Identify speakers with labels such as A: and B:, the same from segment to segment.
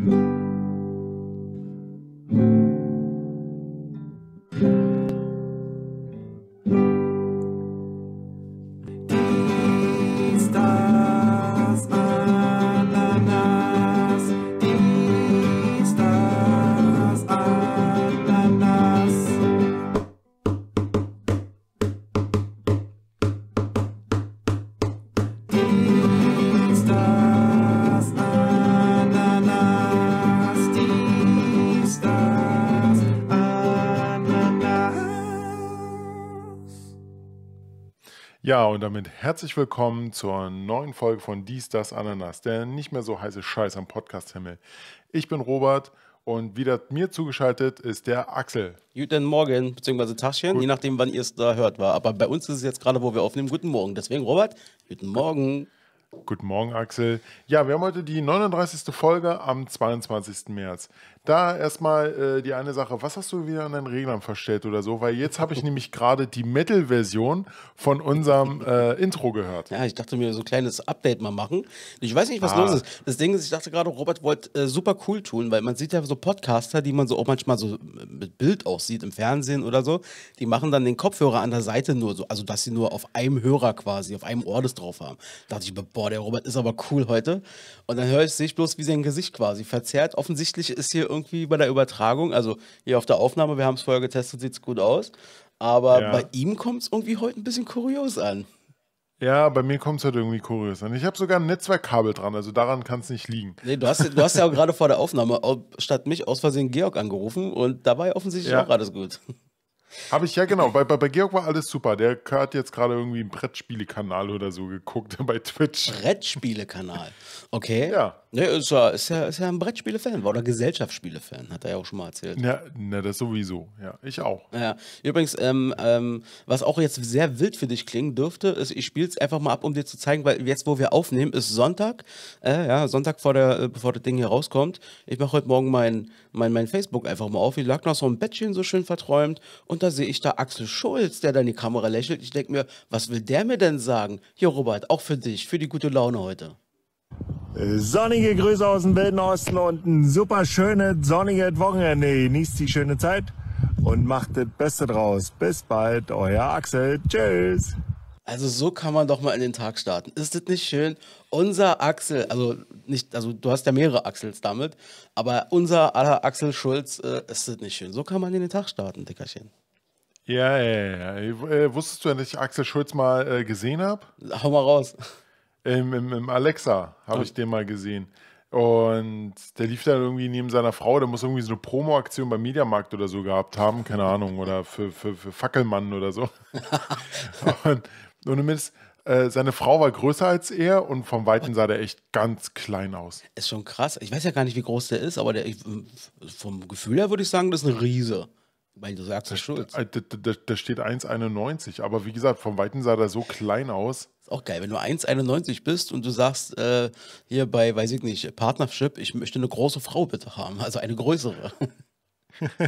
A: Mm-hmm. Ja, und damit herzlich willkommen zur neuen Folge von Dies, Das, Ananas, der nicht mehr so heiße Scheiß am Podcast-Himmel. Ich bin Robert und wieder mir zugeschaltet ist der Axel. Guten Morgen,
B: beziehungsweise Taschen, Gut. je nachdem, wann ihr es da hört war. Aber bei uns ist es jetzt gerade, wo wir aufnehmen, guten Morgen. Deswegen, Robert,
A: guten Morgen. Guten Morgen, Axel. Ja, wir haben heute die 39. Folge am 22. März da erstmal äh, die eine Sache. Was hast du wieder an deinen Reglern verstellt oder so? Weil jetzt habe ich nämlich gerade die Metal-Version von unserem äh, Intro gehört. Ja, ich dachte mir, so ein kleines Update mal machen. Ich weiß nicht, was ah. los ist. Das Ding ist, ich dachte gerade, Robert wollte äh,
B: super cool tun, weil man sieht ja so Podcaster, die man so auch manchmal so äh, mit Bild aussieht im Fernsehen oder so. Die machen dann den Kopfhörer an der Seite nur so, also dass sie nur auf einem Hörer quasi, auf einem Ohr das drauf haben. Da dachte ich mir, boah, der Robert ist aber cool heute. Und dann höre ich, sehe ich bloß, wie sein Gesicht quasi verzerrt. Offensichtlich ist hier irgendwie irgendwie bei der Übertragung. Also hier auf der Aufnahme, wir haben es vorher getestet, sieht es gut aus. Aber ja. bei
A: ihm kommt es irgendwie heute ein bisschen kurios an. Ja, bei mir kommt es halt irgendwie kurios an. Ich habe sogar ein Netzwerkkabel dran, also daran kann es nicht liegen. Nee, du hast, du hast ja auch gerade vor der Aufnahme statt mich aus Versehen Georg angerufen und dabei offensichtlich ja. auch alles gut. Habe ich, ja genau. Bei, bei, bei, Georg war alles super. Der hat jetzt gerade irgendwie einen Brettspielekanal oder so geguckt bei Twitch. Brettspielekanal? Okay. Ja. Ne, ist, ja, ist, ja, ist ja ein
B: Brettspiele-Fan oder Gesellschaftsspiele-Fan, hat er ja auch schon mal erzählt. Ja, na, ne, das sowieso. Ja, ich auch. Ja. Übrigens, ähm, ähm, was auch jetzt sehr wild für dich klingen dürfte, ist, ich spiele es einfach mal ab, um dir zu zeigen, weil jetzt, wo wir aufnehmen, ist Sonntag. Äh, ja, Sonntag, vor der, äh, bevor das Ding hier rauskommt. Ich mache heute Morgen mein, mein, mein Facebook einfach mal auf. Ich lag noch so im Bettchen so schön verträumt und runter sehe ich da Axel Schulz, der dann die Kamera lächelt. Ich denke mir, was will der mir denn sagen? Hier, Robert,
A: auch für dich, für die gute Laune heute. Sonnige Grüße aus dem Wilden Osten und ein super schönes, sonniges Wochenende. Genießt die schöne Zeit und macht das
B: Beste draus. Bis bald, euer Axel. Tschüss. Also so kann man doch mal in den Tag starten. Ist das nicht schön? Unser Axel, also nicht, also du hast ja mehrere Axels damit, aber unser aller Axel Schulz, äh, ist das nicht schön? So kann man in den Tag starten, Dickerchen.
A: Ja, ja, ja. Äh, wusstest du ja ich Axel Schulz mal äh, gesehen habe? Hau mal raus. Im, im, im Alexa habe oh. ich den mal gesehen. Und der lief dann irgendwie neben seiner Frau, der muss irgendwie so eine Promo-Aktion beim Mediamarkt oder so gehabt haben, keine Ahnung, oder für, für, für Fackelmann oder so. und, und zumindest äh, seine Frau war größer als er und vom Weiten sah der echt ganz klein aus. Ist schon krass. Ich weiß ja gar nicht, wie groß der ist, aber der, vom Gefühl her würde ich sagen, das ist eine Riese. Weil du sagst, das, Schulz. Äh, da, da, da steht 1,91, aber wie gesagt, vom Weiten sah der so klein aus. Ist auch geil, wenn du 1,91 bist und du sagst äh, hier bei, weiß ich nicht, Partnership, ich möchte eine große
B: Frau bitte haben, also eine größere.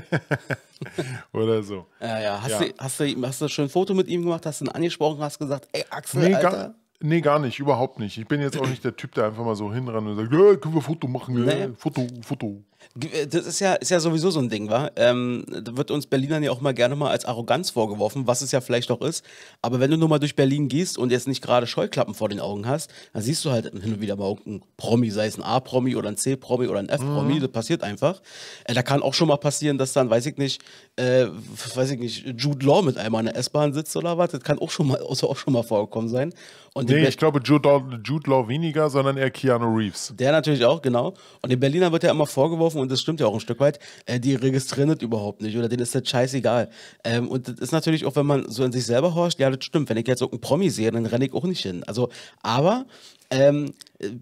B: Oder so. Ja, ja. Hast, ja. Du, hast, du, hast du schon ein Foto mit ihm gemacht, hast du ihn angesprochen, hast gesagt, ey Axel, nee, Alter. Gar,
A: nee, gar nicht, überhaupt nicht. Ich bin jetzt auch nicht der Typ, der einfach mal so hinrennt und sagt, hey, können wir Foto machen, hey, nee. Foto, Foto.
B: Äh, das ist ja, ist ja sowieso so ein Ding, wa? Ähm, da wird uns Berlinern ja auch mal gerne mal als Arroganz vorgeworfen, was es ja vielleicht auch ist. Aber wenn du nur mal durch Berlin gehst und jetzt nicht gerade Scheuklappen vor den Augen hast, dann siehst du halt hin und wieder mal irgendein Promi, sei es ein A-Promi oder ein C-Promi oder ein F-Promi, mhm. das passiert einfach. Äh, da kann auch schon mal passieren, dass dann, weiß ich nicht, äh, weiß ich nicht, Jude Law mit einmal in der S-Bahn sitzt oder was. Das kann auch schon mal, also auch schon mal vorgekommen sein. Und nee, ich glaube Jude Law, Jude Law weniger, sondern eher Keanu Reeves. Der natürlich auch, genau. Und den Berliner wird ja immer vorgeworfen, vorgeworfen, und das stimmt ja auch ein Stück weit, äh, die registrieren das überhaupt nicht oder denen ist das scheißegal. Ähm, und das ist natürlich auch, wenn man so an sich selber horcht, ja, das stimmt. Wenn ich jetzt irgendeinen Promi sehe, dann renne ich auch nicht hin. Also, aber ähm,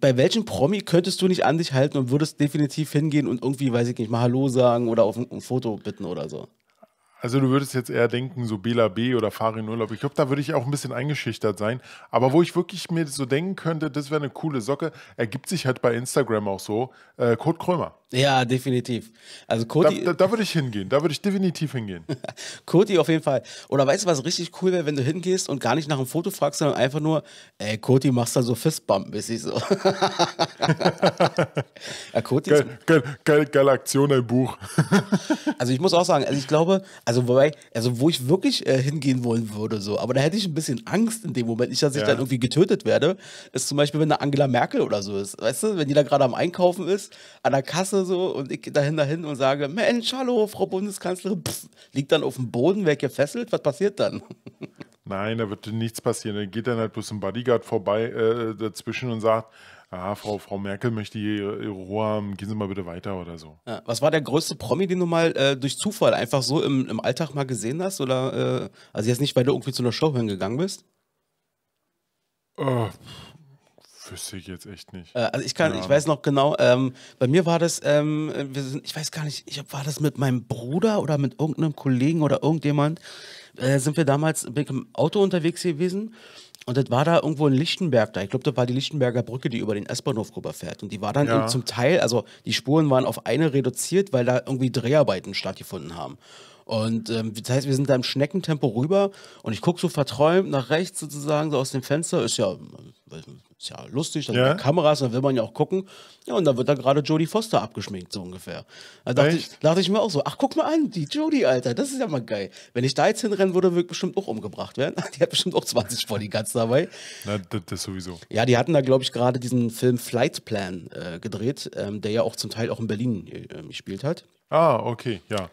B: bei welchem Promi könntest du nicht an dich halten und würdest definitiv
A: hingehen und irgendwie, weiß ich nicht, mal Hallo sagen oder auf ein, ein Foto bitten oder so? Also du würdest jetzt eher denken, so Bela B oder Farin Urlaub. Ich glaube, da würde ich auch ein bisschen eingeschüchtert sein. Aber wo ich wirklich mir so denken könnte, das wäre eine coole Socke, ergibt sich halt bei Instagram auch so, äh, Kurt Krömer. Ja, definitiv. Also Cody. Da, da, da würde ich hingehen, da würde ich definitiv hingehen.
B: Cody auf jeden Fall. Oder weißt du, was richtig cool wäre, wenn du hingehst und gar nicht nach einem Foto fragst, sondern einfach nur, ey, Cody, machst da so Fistbump, bis ich so. ja, Cody geil, geil, geil, geile Aktion, ein Buch. also ich muss auch sagen, also ich glaube, also wobei, also wo ich wirklich äh, hingehen wollen würde, so, aber da hätte ich ein bisschen Angst in dem Moment, nicht, dass ich ja. dann irgendwie getötet werde, ist zum Beispiel, wenn da Angela Merkel oder so ist. Weißt du, wenn die da gerade am Einkaufen ist, an der Kasse Straße so und ich dahin, dahin und sage, Mensch, hallo, Frau Bundeskanzlerin, Pff, liegt dann auf dem Boden,
A: wer gefesselt, was passiert dann? Nein, da wird nichts passieren. Da geht dann halt bloß ein Bodyguard vorbei äh, dazwischen und sagt, ah, Frau, Frau Merkel möchte ihre, ihre Ruhe haben, gehen Sie mal bitte weiter oder so.
B: Ja, was war der größte Promi, den du mal äh, durch Zufall einfach so im, im Alltag mal gesehen hast? Oder, äh, also jetzt nicht, weil du irgendwie zu einer Show hingegangen bist? Oh.
A: Wüsste ich jetzt echt nicht. Äh, also ich kann, ja. ich weiß
B: noch genau, ähm, bei mir war das, ähm, sind, ich weiß gar nicht, ich war das mit meinem Bruder oder mit irgendeinem Kollegen oder irgendjemand, äh, sind wir damals im Auto unterwegs gewesen und das war da irgendwo in Lichtenberg da. Ich glaube, das war die Lichtenberger Brücke, die über den S-Bahnhof rüberfährt. Und die war dann ja. zum Teil, also die Spuren waren auf eine reduziert, weil da irgendwie Dreharbeiten stattgefunden haben. Und ähm, das heißt, wir sind da im Schneckentempo rüber und ich gucke so verträumt nach rechts sozusagen, so aus dem Fenster. Ist ja, ist ja lustig, da ja. sind Kameras, da will man ja auch gucken. Ja, und da wird da gerade Jodie Foster abgeschminkt, so ungefähr. Da dachte ich, dachte ich, mir auch so, ach, guck mal an, die Jodie, Alter, das ist ja mal geil. Wenn ich da jetzt hinrennen würde, würde ich bestimmt auch umgebracht werden. Die hat bestimmt auch 20 Bodyguards dabei.
A: Na, das, das sowieso.
B: Ja, die hatten da, glaube ich, gerade diesen Film Flight Plan äh, gedreht, ähm, der ja auch zum Teil auch in Berlin äh, gespielt hat.
A: Ah, okay, ja.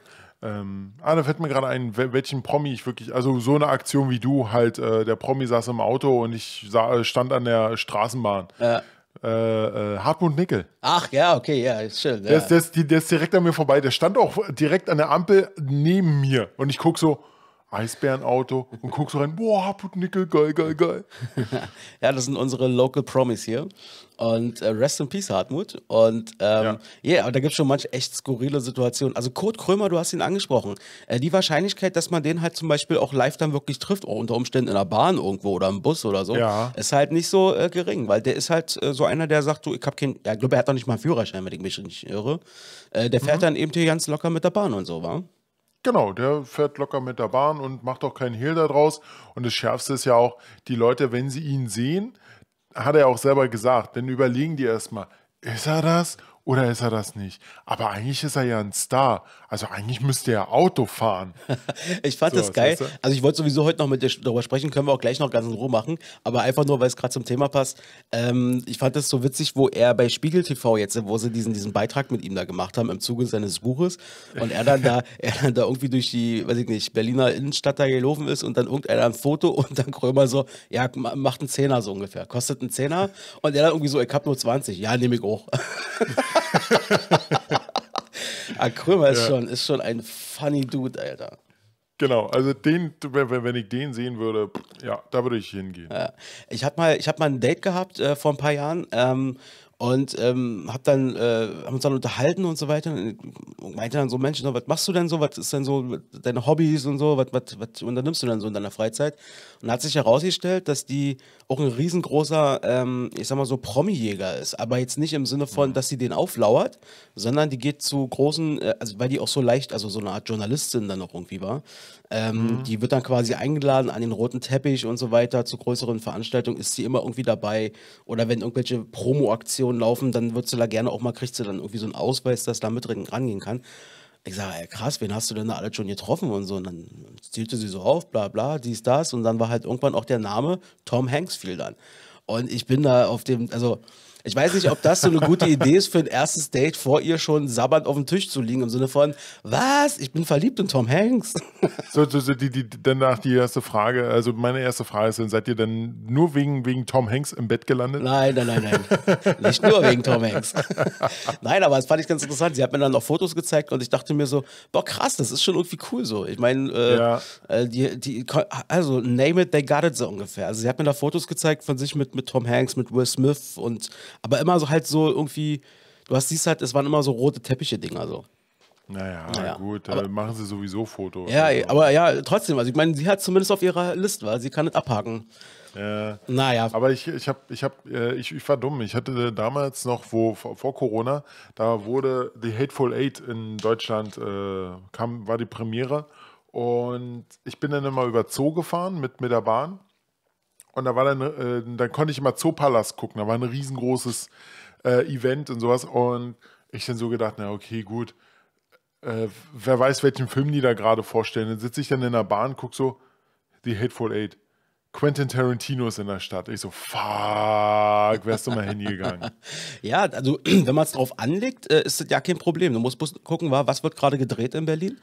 A: Ähm, ah, da fällt mir gerade ein, welchen Promi ich wirklich, also so eine Aktion wie du, halt, äh, der Promi saß im Auto und ich sah, stand an der Straßenbahn. Ja. Äh, äh, Hartmut Nickel. Ach ja, okay, ja, ist schön. Ja. Der, ist, der, ist, der ist direkt an mir vorbei. Der stand auch direkt an der Ampel neben mir. Und ich gucke so, Eisbärenauto und guckst so rein, boah, Putnickel, geil, geil, geil. ja, das
B: sind unsere Local Promis hier. Und äh, Rest in Peace, Hartmut. Und ähm, ja, yeah, da gibt es schon manche echt skurrile Situationen. Also Kurt Krömer, du hast ihn angesprochen. Äh, die Wahrscheinlichkeit, dass man den halt zum Beispiel auch live dann wirklich trifft, auch oh, unter Umständen in der Bahn irgendwo oder im Bus oder so, ja. ist halt nicht so äh, gering, weil der ist halt äh, so einer, der sagt, du, ich hab keinen, ja, ich glaube, er hat doch nicht mal einen Führerschein, wenn ich mich nicht irre.
A: Äh, der fährt mhm. dann eben hier ganz locker mit der Bahn und so, war. Genau, der fährt locker mit der Bahn und macht auch keinen Hehl daraus. Und das Schärfste ist ja auch, die Leute, wenn sie ihn sehen, hat er auch selber gesagt, dann überlegen die erstmal, ist er das oder ist er das nicht? Aber eigentlich ist er ja ein Star also eigentlich müsste er Auto fahren. ich fand so, das geil. Weißt du? Also ich wollte sowieso heute noch mit dir darüber sprechen, können wir auch gleich noch ganz in Ruhe machen, aber einfach nur, weil es gerade zum
B: Thema passt. Ähm, ich fand das so witzig, wo er bei Spiegel TV jetzt, wo sie diesen, diesen Beitrag mit ihm da gemacht haben im Zuge seines Buches und er dann da, er dann da irgendwie durch die, weiß ich nicht, Berliner Innenstadt da gelaufen ist und dann irgendeiner ein Foto und dann Krömer so, ja, macht einen Zehner so ungefähr, kostet einen Zehner und er dann irgendwie so, ich hab nur 20, ja, nehme ich auch.
A: ah, Krömer ist, schon, ist schon ein funny Dude, Alter. Genau, also den, wenn ich den sehen würde, ja, da würde ich hingehen. Ja. Ich habe mal, hab
B: mal ein Date gehabt äh, vor ein paar Jahren ähm, und ähm, hab dann, äh, haben uns dann unterhalten und so weiter. Und meinte dann so, Mensch, na, was machst du denn so? Was ist denn so deine Hobbys und so? was unternimmst du denn so in deiner Freizeit? Und hat sich herausgestellt, dass die auch ein riesengroßer, ähm, ich sag mal so, Promi-Jäger ist. Aber jetzt nicht im Sinne von, dass sie den auflauert, sondern die geht zu großen, äh, also weil die auch so leicht, also so eine Art Journalistin dann noch irgendwie war. Ähm, mhm. Die wird dann quasi eingeladen an den roten Teppich und so weiter. Zu größeren Veranstaltungen ist sie immer irgendwie dabei. Oder wenn irgendwelche Promo-Aktionen laufen, dann wird sie da gerne auch mal, kriegt sie dann irgendwie so einen Ausweis, dass da mit drin rangehen kann. Ich sage, ey, krass, wen hast du denn da alle schon getroffen und so? Und dann zielte sie so auf, bla bla, dies, das. Und dann war halt irgendwann auch der Name Tom Hanks fiel dann. Und ich bin da auf dem, also ich weiß nicht, ob das so eine gute Idee ist für ein erstes Date, vor ihr
A: schon sabbernd auf dem Tisch zu liegen, im Sinne von, was? Ich bin verliebt in Tom Hanks. So, so, so die, die, danach die erste Frage, also meine erste Frage ist, seid ihr denn nur wegen, wegen Tom Hanks im Bett gelandet? Nein, nein, nein, nein. nicht nur wegen Tom Hanks.
B: nein, aber das fand ich ganz interessant. Sie hat mir dann noch Fotos gezeigt und ich dachte mir so, boah, krass, das ist schon irgendwie cool so. Ich meine, äh, ja. Äh, die, die, also name it, they got it so ungefähr. Also sie hat mir da Fotos gezeigt von sich mit, mit Tom Hanks, mit Will Smith und aber immer so halt so irgendwie, du hast siehst halt, es waren immer so rote Teppiche Dinger so.
A: Naja, naja, gut, äh, aber, machen sie sowieso Fotos. Ja, also. aber ja, trotzdem, also ich meine, sie hat zumindest auf ihrer Liste, weil sie kann nicht abhaken. Äh, naja. Aber ich, ich, hab, ich, hab, äh, ich, ich war dumm. Ich hatte damals noch, wo vor Corona, da wurde The Hateful Eight in Deutschland, äh, kam, war die Premiere. Und ich bin dann immer über Zoo gefahren mit, mit der Bahn. Und da war dann, äh, dann konnte ich immer Zoopalast gucken. Da war ein riesengroßes äh, Event und sowas. Und ich dann so gedacht, na okay, gut. Äh, wer weiß, welchen Film die da gerade vorstellen. Dann sitze ich dann in der Bahn, gucke so, The Hateful Eight. Quentin Tarantino ist in der Stadt. Ich so, fuck, wärst du mal hingegangen. ja, also wenn man es drauf anlegt, äh, ist das ja
B: kein Problem. Du musst gucken, was wird gerade gedreht in Berlin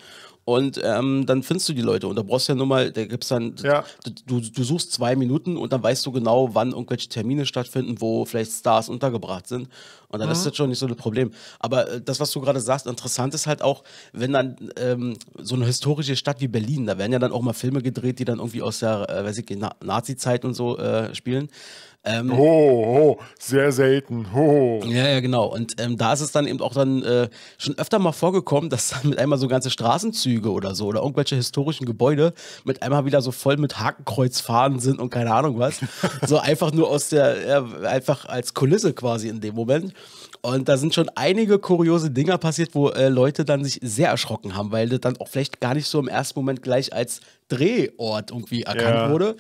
B: und ähm, dann findest du die Leute und da brauchst du ja nur mal, da gibt's dann, ja. du, du suchst zwei Minuten und dann weißt du genau, wann irgendwelche Termine stattfinden, wo vielleicht Stars untergebracht sind und dann mhm. ist das schon nicht so ein Problem. Aber äh, das, was du gerade sagst, interessant ist halt auch, wenn dann ähm, so eine historische Stadt wie Berlin, da werden ja dann auch mal Filme gedreht, die dann irgendwie aus der, äh, weiß ich, Na Nazi-Zeit und so äh, spielen. Ähm, oh, oh, sehr selten. Oh. Ja, ja, genau. Und ähm, da ist es dann eben auch dann äh, schon öfter mal vorgekommen, dass dann mit einmal so ganze Straßenzüge oder so oder irgendwelche historischen Gebäude mit einmal wieder so voll mit Hakenkreuzfahnen sind und keine Ahnung was. so einfach nur aus der, ja, einfach als Kulisse quasi in dem Moment. Und da sind schon einige kuriose Dinger passiert, wo äh, Leute dann sich sehr erschrocken haben, weil das dann auch vielleicht gar nicht so im ersten Moment gleich als Drehort irgendwie erkannt ja. wurde.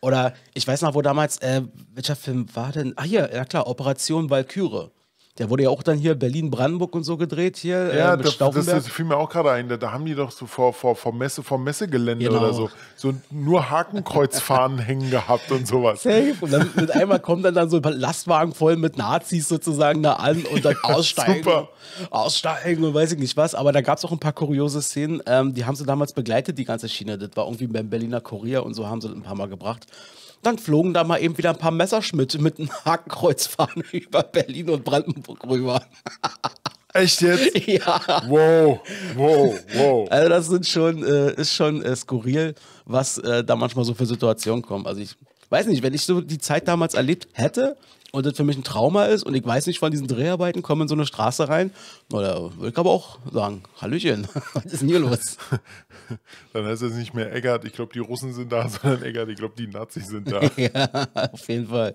B: Oder ich weiß noch, wo damals, äh, welcher Film war denn? Ah, hier, ja klar, Operation Valkyrie. Der wurde ja auch dann hier Berlin-Brandenburg und so gedreht
A: hier. Äh, ja, äh, das, das, das, fiel mir auch gerade ein. Da, da, haben die doch so vor, vor, vor, Messe, vor Messegelände genau. oder so, so nur Hakenkreuzfahnen hängen gehabt und sowas. Safe. Und dann mit einmal kommen dann, dann so ein Lastwagen voll mit Nazis sozusagen da an und dann aussteigen. Super.
B: Aussteigen und weiß ich nicht was. Aber da gab es auch ein paar kuriose Szenen. Ähm, die haben sie damals begleitet, die ganze Schiene. Das war irgendwie beim Berliner Kurier und so haben sie das ein paar Mal gebracht. Dann flogen da mal eben wieder ein paar Messerschmidt mit einem Hakenkreuzfahren über Berlin und Brandenburg rüber. Echt jetzt? Ja. Wow, wow, wow. Also das sind schon, äh, ist schon äh, skurril, was äh, da manchmal so für Situationen kommen. Also ich weiß nicht, wenn ich so die Zeit damals erlebt hätte und das für mich ein Trauma ist und ich weiß nicht von diesen Dreharbeiten, komme in so eine Straße rein, na,
A: würde ich aber auch sagen, Hallöchen, was ist denn hier los? Dann heißt es nicht mehr Eggert, ich glaube die Russen sind da, sondern Eggert, ich glaube die Nazis sind da. ja, auf jeden Fall.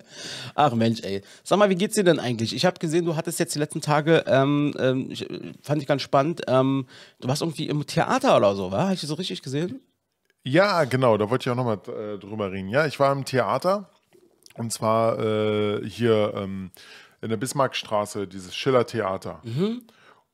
B: Ach Mensch, ey. Sag mal, wie geht's dir denn eigentlich? Ich habe gesehen, du hattest jetzt die letzten Tage, ähm, ähm, äh,
A: fand ich ganz spannend, ähm, du warst irgendwie im Theater oder so, war? Habe ich das so richtig gesehen? Ja, genau, da wollte ich auch nochmal äh, drüber reden. Ja, ich war im Theater und zwar äh, hier ähm, in der Bismarckstraße, dieses Schiller-Theater. Mhm.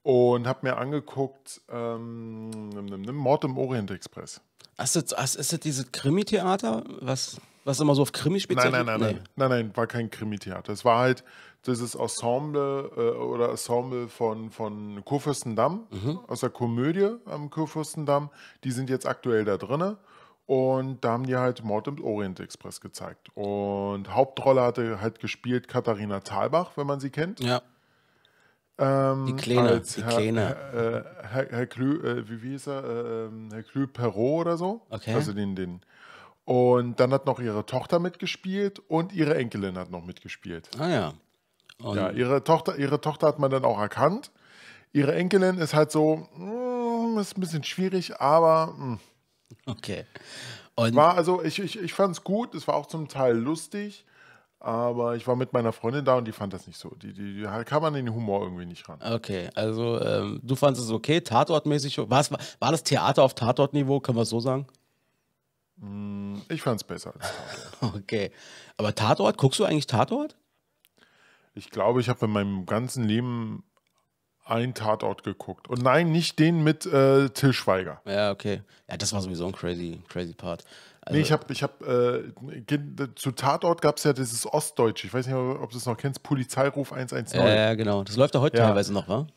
A: Und habe mir angeguckt, ähm, Mord im Orient Express. Ist das, ist das dieses Krimi-Theater? Was? Was immer so auf Krimi spezialisiert? Nein, nein, nein, nee. nein, nein, nein, war kein Krimi-Theater. Es war halt dieses Ensemble äh, oder Ensemble von, von Kurfürstendamm, mhm. aus der Komödie am Kurfürstendamm. Die sind jetzt aktuell da drinnen. Und da haben die halt Mord im Orient Express gezeigt. Und Hauptrolle hatte halt gespielt Katharina Thalbach, wenn man sie kennt. Ja. Ähm, die Kleine, als die Herr, Kleine. Herr, äh, Herr, Herr Klü, äh, wie, wie hieß er? Äh, ähm, Herr Klü Perrault oder so. Okay. Also den, den und dann hat noch ihre Tochter mitgespielt und ihre Enkelin hat noch mitgespielt. Ah ja. Und ja, ihre Tochter, ihre Tochter hat man dann auch erkannt. Ihre Enkelin ist halt so, mm, ist ein bisschen schwierig, aber. Mm. Okay. Und war also, ich, ich, ich fand es gut, es war auch zum Teil lustig, aber ich war mit meiner Freundin da und die fand das nicht so. Die, die, die kam an den Humor irgendwie nicht ran. Okay, also
B: ähm, du fandest es okay, tatortmäßig. War das Theater auf Tatortniveau, können wir es so sagen?
A: Mm, ich fand es besser als Tatort. Okay. Aber Tatort, guckst du eigentlich Tatort? Ich glaube, ich habe in meinem ganzen Leben einen Tatort geguckt. Und nein, nicht den mit äh, Till Schweiger. Ja, okay. Ja, das war sowieso ein crazy, crazy Part. Also nee, ich habe, ich hab, äh, zu Tatort gab es ja dieses Ostdeutsche, ich weiß nicht, ob du es noch kennst, Polizeiruf 119. Ja, ja, genau.
B: Das läuft ja heute ja. teilweise noch, wa?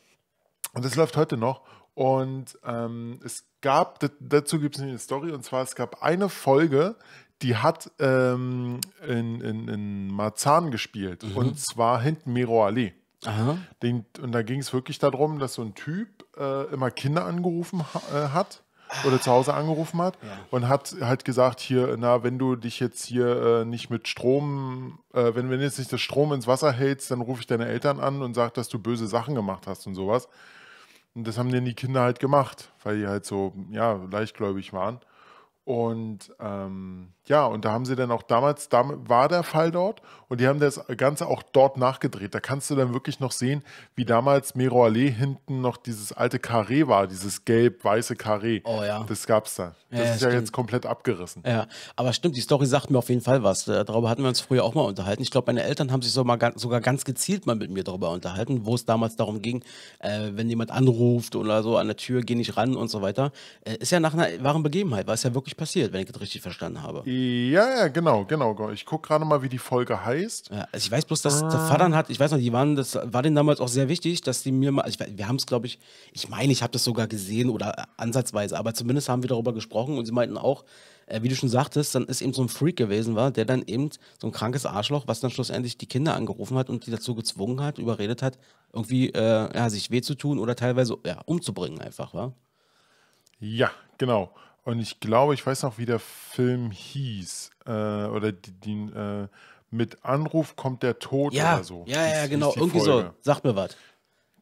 A: Und das läuft heute noch. Und ähm, es gab, dazu gibt es eine Story, und zwar es gab eine Folge, die hat ähm, in, in, in Marzahn gespielt, mhm. und zwar hinten Miro Ali. Den, und da ging es wirklich darum, dass so ein Typ äh, immer Kinder angerufen ha äh, hat oder zu Hause angerufen hat ja. und hat halt gesagt hier, na, wenn du dich jetzt hier äh, nicht mit Strom, äh, wenn, wenn du jetzt nicht das Strom ins Wasser hältst, dann rufe ich deine Eltern an und sag, dass du böse Sachen gemacht hast und sowas. Und das haben dann die Kinder halt gemacht, weil die halt so ja, leichtgläubig waren. Und ähm, ja, und da haben sie dann auch damals, da war der Fall dort und die haben das Ganze auch dort nachgedreht. Da kannst du dann wirklich noch sehen, wie damals Mero Allee hinten noch dieses alte Karree war, dieses gelb-weiße Karree. Oh ja. Das gab's da. Das ja, ist stimmt. ja jetzt komplett abgerissen. Ja, aber stimmt, die Story sagt mir auf jeden Fall was. Äh, darüber hatten wir uns früher auch mal unterhalten. Ich glaube, meine
B: Eltern haben sich so mal, sogar ganz gezielt mal mit mir darüber unterhalten, wo es damals darum ging, äh, wenn jemand anruft oder so an der Tür, geh nicht ran und so weiter. Äh, ist ja nach einer wahren Begebenheit, war es ja wirklich passiert, wenn ich das richtig verstanden habe.
A: Ja. Ja, ja, genau, genau. genau. Ich gucke gerade mal, wie die Folge heißt. Ja,
B: also ich weiß bloß, dass ah. der Vater hat, ich weiß noch, die waren, das war denen damals auch sehr wichtig, dass die mir mal, ich, wir haben es, glaube ich, ich meine, ich habe das sogar gesehen oder äh, ansatzweise, aber zumindest haben wir darüber gesprochen und sie meinten auch, äh, wie du schon sagtest, dann ist eben so ein Freak gewesen war, der dann eben so ein krankes Arschloch, was dann schlussendlich die Kinder angerufen hat und die dazu gezwungen hat, überredet hat, irgendwie äh, ja, sich weh zu tun oder
A: teilweise ja, umzubringen einfach, war. Ja, genau. Und ich glaube, ich weiß noch, wie der Film hieß. Äh, oder die, die, äh, mit Anruf kommt der Tod ja, oder so. Ja, ja, ja genau. Irgendwie Folge. so. Sag mir was.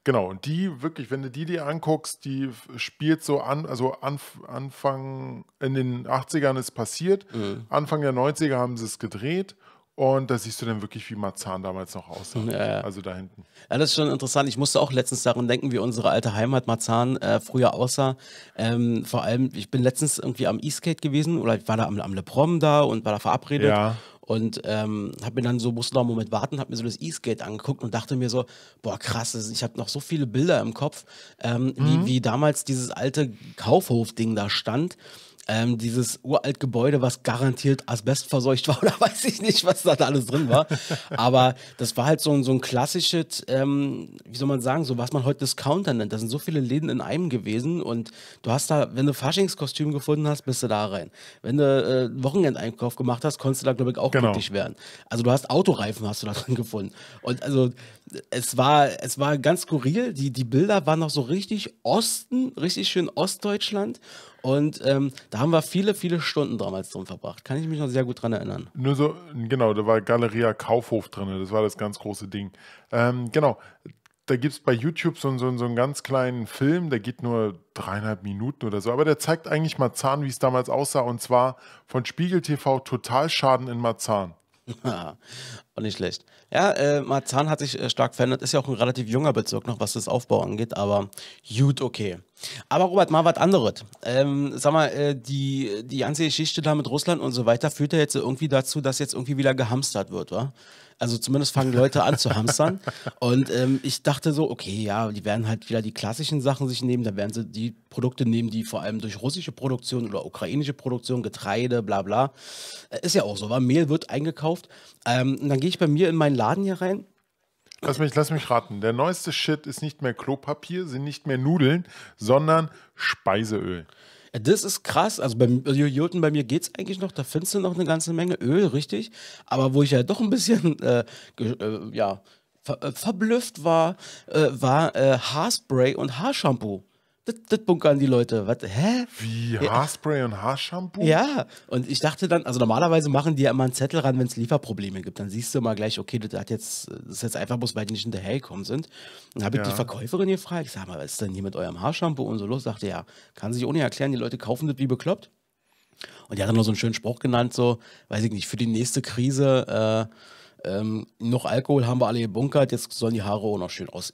A: Genau, und die wirklich, wenn du die dir anguckst, die spielt so an, also Anf Anfang, in den 80ern ist passiert, mhm. Anfang der 90er haben sie es gedreht und da siehst du dann wirklich, wie Marzahn damals noch aussah. Ja. Also da hinten. Ja, das ist schon interessant. Ich musste auch letztens daran denken, wie unsere alte
B: Heimat Marzahn äh, früher aussah. Ähm, vor allem, ich bin letztens irgendwie am E-Skate gewesen oder ich war da am, am Le Prom da und war da verabredet. Ja. Und ähm, habe mir dann so, musste noch einen Moment warten, habe mir so das E-Skate angeguckt und dachte mir so, boah krass, ich habe noch so viele Bilder im Kopf, ähm, mhm. wie, wie damals dieses alte Kaufhof-Ding da stand ähm, dieses uralt Gebäude, was garantiert asbestverseucht war oder weiß ich nicht, was da alles drin war. Aber das war halt so ein, so ein klassisches, ähm, wie soll man sagen, so was man heute Discounter nennt. Da sind so viele Läden in einem gewesen und du hast da, wenn du Faschingskostüm gefunden hast, bist du da rein. Wenn du äh, Wochenendeinkauf gemacht hast, konntest du da, glaube ich, auch genau. glücklich werden. Also du hast Autoreifen hast du da drin gefunden. Und also es war, es war ganz skurril. Die, die Bilder waren noch so richtig Osten, richtig schön Ostdeutschland. Und ähm, da haben wir viele, viele
A: Stunden damals drin verbracht. Kann ich mich noch sehr gut dran erinnern. Nur so, genau, da war Galeria Kaufhof drin. Das war das ganz große Ding. Ähm, genau, da gibt es bei YouTube so, so, so einen ganz kleinen Film, der geht nur dreieinhalb Minuten oder so, aber der zeigt eigentlich Marzahn, wie es damals aussah, und zwar von Spiegel TV Totalschaden in Marzahn. Ah, war nicht schlecht.
B: Ja, äh, Marzahn hat sich äh, stark verändert. Ist ja auch ein relativ junger Bezirk noch, was das Aufbau angeht, aber gut, okay. Aber Robert, mal was anderes. Ähm, sag mal, äh, die, die ganze Geschichte da mit Russland und so weiter führt ja jetzt irgendwie dazu, dass jetzt irgendwie wieder gehamstert wird, wa? Also zumindest fangen Leute an zu hamstern. Und ähm, ich dachte so, okay, ja, die werden halt wieder die klassischen Sachen sich nehmen. Da werden sie die Produkte nehmen, die vor allem durch russische Produktion oder ukrainische Produktion, Getreide, bla bla. Äh, ist ja auch so, wa? Mehl wird eingekauft. Ähm, dann gehe gehe ich bei mir in meinen
A: Laden hier rein. Lass mich, lass mich raten. Der neueste Shit ist nicht mehr Klopapier, sind nicht mehr Nudeln, sondern Speiseöl. Ja, Das ist krass. Also beim Jojoten also
B: bei mir geht es eigentlich noch. Da findest du noch eine ganze Menge Öl, richtig. Aber wo ich ja doch ein bisschen, äh, äh, ja, ver äh, verblüfft war, äh, war äh, Haarspray und Haarshampoo das, bunkern die Leute. Was, hä? Wie Haarspray ja. und Haarshampoo? Ja, und ich dachte dann, also normalerweise machen die ja immer einen Zettel ran, wenn es Lieferprobleme gibt. Dann siehst du mal gleich, okay, das, hat jetzt, das ist jetzt einfach bloß, weil die nicht hinterhergekommen sind. Dann habe ich ja. die Verkäuferin gefragt, ich sage mal, was ist denn hier mit eurem Haarshampoo und so los? Sagte ja, kann sich ohne erklären, die Leute kaufen das wie bekloppt. Und die hat dann noch so einen schönen Spruch genannt, so, weiß ich nicht, für die nächste Krise, äh, ähm, noch Alkohol haben wir alle gebunkert, jetzt sollen die Haare auch noch schön aus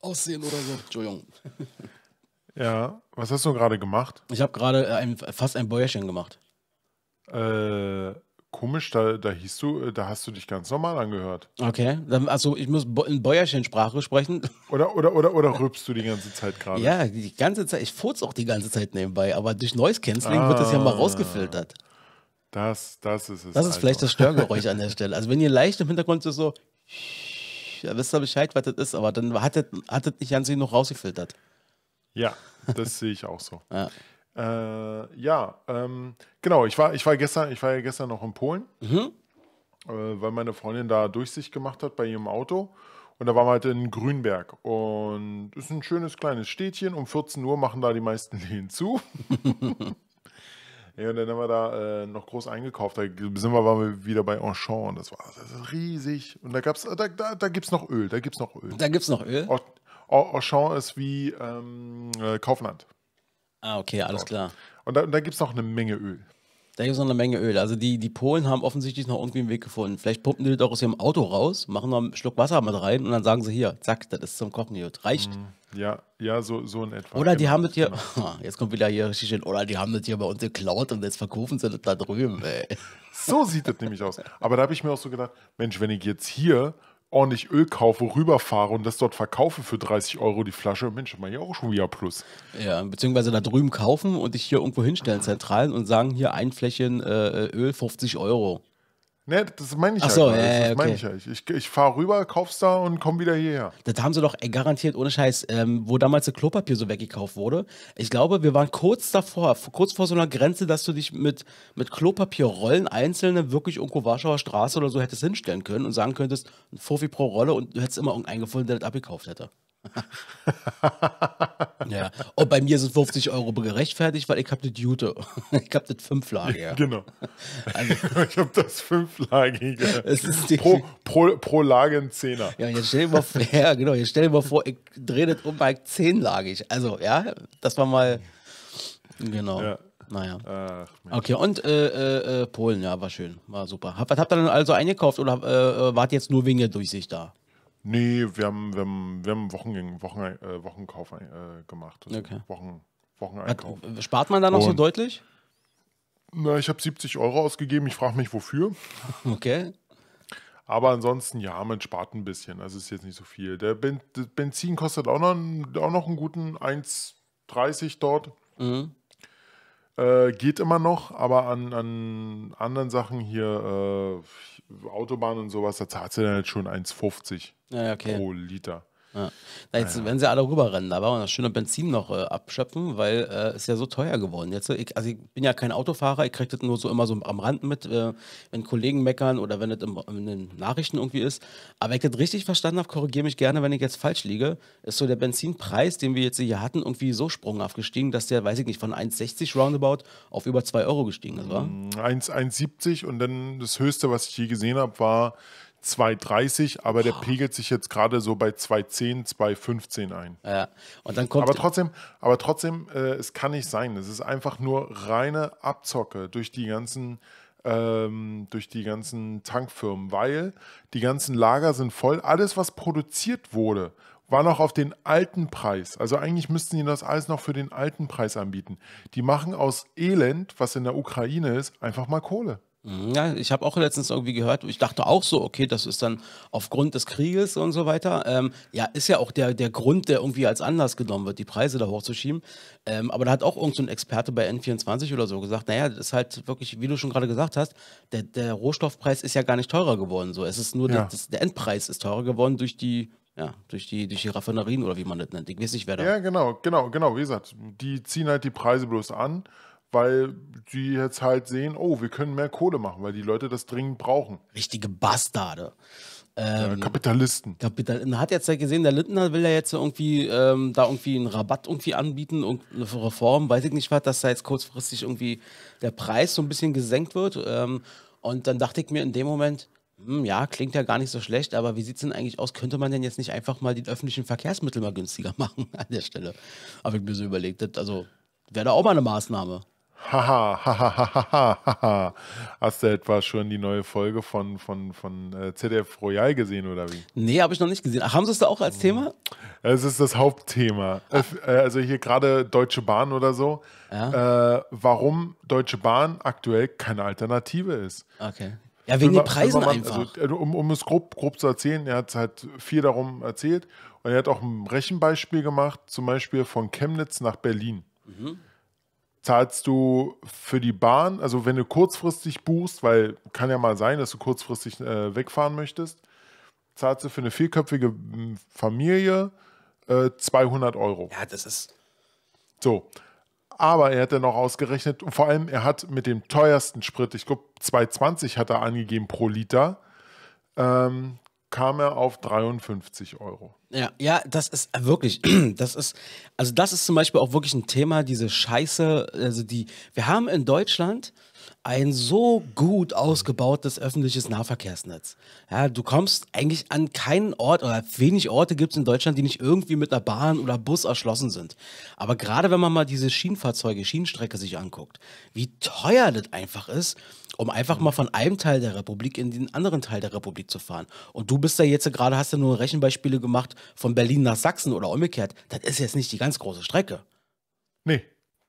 B: aussehen oder so. Entschuldigung. Ja, was hast du gerade gemacht? Ich habe gerade äh, ein, fast ein Bäuerchen gemacht.
A: Äh, komisch, da, da hieß du, äh, da hast du dich ganz normal angehört. Okay, dann, also ich muss in
B: Bäuerchensprache sprechen.
A: Oder, oder, oder, oder rübst du die ganze
B: Zeit gerade? Ja, die ganze Zeit. Ich furze auch die ganze Zeit nebenbei, aber durch Noise Cancelling ah, wird das ja mal ah. rausgefiltert.
A: Das, das ist es. Das ist also. vielleicht das Störgeräusch
B: an der Stelle. Also wenn ihr leicht im Hintergrund so, da wisst ihr Bescheid, was das ist, aber dann hat das, hat das nicht ganz genug rausgefiltert.
A: Ja, das sehe ich auch so. Ja. Äh, ja, ähm, genau, ich war, ich war gestern, ich war ja gestern noch in Polen, mhm. äh, weil meine Freundin da Durchsicht gemacht hat bei ihrem Auto. Und da waren wir halt in Grünberg. Und ist ein schönes kleines Städtchen. Um 14 Uhr machen da die meisten Läden zu. ja, und dann haben wir da äh, noch groß eingekauft. Da sind wir, waren wir wieder bei Enchant. das war das riesig. Und da gab's, da, da, da gibt's noch Öl. Da gibt es noch Öl. Da gibt es noch Öl. Auchan ist wie ähm, äh, Kaufland. Ah, okay, alles so. klar. Und da, da gibt es noch eine Menge Öl.
B: Da gibt es noch eine Menge Öl. Also die, die Polen haben offensichtlich noch irgendwie einen Weg gefunden. Vielleicht pumpen die das auch aus ihrem Auto raus, machen noch einen Schluck Wasser mit rein und dann sagen sie hier, zack, das ist zum Kochen gut. Reicht.
A: Hm, ja, ja, so, so in etwa. Oder die genau. haben das hier, genau. jetzt kommt wieder hier richtig hin, oder die haben das hier bei uns geklaut und jetzt verkaufen sie das da drüben, ey. So sieht das nämlich aus. Aber da habe ich mir auch so gedacht, Mensch, wenn ich jetzt hier ordentlich Öl kaufe, rüberfahre und das dort verkaufe für 30 Euro die Flasche, Mensch, mache ich auch schon wieder Plus. Ja, beziehungsweise da drüben kaufen und dich hier irgendwo hinstellen, zentralen und sagen, hier
B: ein Flächen äh, Öl 50 Euro.
A: Ne, das meine ich Ach halt so, halt. Ja, das okay. meine ich halt. Ich, ich fahre rüber, kauf's da und komm wieder hierher.
B: Das haben sie doch ey, garantiert ohne Scheiß, ähm, wo damals das Klopapier so weggekauft wurde. Ich glaube, wir waren kurz davor, kurz vor so einer Grenze, dass du dich mit, mit Klopapierrollen einzelne wirklich irgendwo Warschauer Straße oder so hättest hinstellen können und sagen könntest, ein Fofi pro Rolle und du hättest immer irgendeinen gefunden, der das abgekauft hätte. ja, und bei mir sind 50 Euro gerechtfertigt, weil ich habe ne das Jute. Genau. Also ich habe das Fünflagige. Genau. Also, ich habe das Fünflagige. Es ist pro, pro,
A: pro Lage ein Zehner. Ja, jetzt stell dir mal, vor, ja, genau, jetzt stell dir mal vor, ich drehe das um bei zehnlagig.
B: Also, ja, das war mal. Genau. Ja. Naja. Ach, okay, und äh, äh, äh, Polen, ja, war schön, war super. Was
A: habt ihr denn also eingekauft oder äh, äh wart jetzt nur wegen der Durchsicht da? Nee, wir haben, wir haben, wir haben Wochen, Wochen, äh, Wochenkauf äh, gemacht. Also okay. Wochen, Wocheneinkauf. Hat, spart man da noch so deutlich? Na, ich habe 70 Euro ausgegeben. Ich frage mich, wofür. Okay. Aber ansonsten, ja, man spart ein bisschen. Also ist jetzt nicht so viel. Der Benzin kostet auch noch, einen, auch noch einen guten 1,30 dort. Mhm. Äh, geht immer noch, aber an, an anderen Sachen hier, äh, Autobahnen und sowas, da zahlt sie dann jetzt halt schon 1,50 ja, okay. pro Liter. Ja. Jetzt, ja. Wenn sie alle rüberrennen, da war das schöne
B: Benzin noch äh, abschöpfen, weil es äh, ja so teuer geworden. Jetzt, ich, also ich bin ja kein Autofahrer, ich kriege das nur so immer so am Rand mit, äh, wenn Kollegen meckern oder wenn das im, in den Nachrichten irgendwie ist. Aber wenn ich das richtig verstanden habe, korrigiere mich gerne, wenn ich jetzt falsch liege, ist so der Benzinpreis, den wir jetzt
A: hier hatten, irgendwie so sprunghaft gestiegen, dass der, weiß ich nicht, von 1,60 roundabout auf über 2 Euro gestiegen ist, war? 1,70 mm, und dann das Höchste, was ich je gesehen habe, war 2,30, aber der pegelt sich jetzt gerade so bei 2,10, 2,15 ein. Ja. Und dann kommt aber trotzdem, aber trotzdem äh, es kann nicht sein. Es ist einfach nur reine Abzocke durch die ganzen ähm, durch die ganzen Tankfirmen, weil die ganzen Lager sind voll. Alles, was produziert wurde, war noch auf den alten Preis. Also eigentlich müssten die das alles noch für den alten Preis anbieten. Die machen aus Elend, was in der Ukraine ist, einfach mal Kohle.
B: Mhm, ja, ich habe auch letztens irgendwie gehört, ich dachte auch so, okay, das ist dann aufgrund des Krieges und so weiter. Ähm, ja, ist ja auch der, der Grund, der irgendwie als Anlass genommen wird, die Preise da hochzuschieben. Ähm, aber da hat auch irgendein so Experte bei N24 oder so gesagt, naja, das ist halt wirklich, wie du schon gerade gesagt hast, der, der Rohstoffpreis ist ja gar nicht teurer geworden. So. Es ist nur, ja. das, der Endpreis ist teurer geworden durch die ja, durch die, durch die Raffinerien oder wie man das nennt. Ich weiß nicht, wer da. Ja,
A: genau, genau, genau. Wie gesagt, die ziehen halt die Preise bloß an weil sie jetzt halt sehen, oh, wir können mehr Kohle machen, weil die Leute das dringend brauchen. Richtige Bastarde.
B: Ähm, Kapitalisten. Kapital hat jetzt ja gesehen, der Lindner will ja jetzt irgendwie ähm, da irgendwie einen Rabatt irgendwie anbieten und eine Reform, weiß ich nicht was, dass da jetzt kurzfristig irgendwie der Preis so ein bisschen gesenkt wird. Ähm, und dann dachte ich mir in dem Moment, hm, ja, klingt ja gar nicht so schlecht, aber wie sieht es denn eigentlich aus? Könnte man denn jetzt nicht einfach mal die öffentlichen Verkehrsmittel mal günstiger machen an der Stelle?
A: Habe ich mir so überlegt. Das, also wäre da auch mal eine Maßnahme. Haha, haha, haha, haha. Hast du etwa schon die neue Folge von, von, von äh, ZDF Royal gesehen oder wie? Nee, habe ich noch nicht gesehen. Ach, haben sie es da auch als Thema? Hm. Es ist das Hauptthema. Ah. Äh, also hier gerade Deutsche Bahn oder so. Ja. Äh, warum Deutsche Bahn aktuell keine Alternative ist. Okay. Ja, wegen den Preisen man, einfach. Also, äh, um, um es grob, grob zu erzählen, er hat halt viel darum erzählt und er hat auch ein Rechenbeispiel gemacht, zum Beispiel von Chemnitz nach Berlin. Mhm zahlst du für die Bahn, also wenn du kurzfristig buchst, weil kann ja mal sein, dass du kurzfristig äh, wegfahren möchtest, zahlst du für eine vierköpfige hm, Familie äh, 200 Euro. Ja, das ist. So. Aber er hat dann auch ausgerechnet, vor allem er hat mit dem teuersten Sprit, ich glaube 2,20 hat er angegeben pro Liter, ähm, kam er auf 53 Euro. Ja, ja, das ist
B: wirklich, das ist, also das ist zum Beispiel auch wirklich ein Thema, diese Scheiße, also die, wir haben in Deutschland, ein so gut ausgebautes öffentliches Nahverkehrsnetz. Ja, du kommst eigentlich an keinen Ort oder wenig Orte gibt es in Deutschland, die nicht irgendwie mit einer Bahn oder Bus erschlossen sind. Aber gerade wenn man mal diese Schienenfahrzeuge, Schienenstrecke sich anguckt, wie teuer das einfach ist, um einfach mal von einem Teil der Republik in den anderen Teil der Republik zu fahren. Und du bist ja jetzt gerade, hast ja nur Rechenbeispiele gemacht von Berlin nach Sachsen oder umgekehrt. Das ist jetzt nicht die ganz große Strecke.
A: Nee,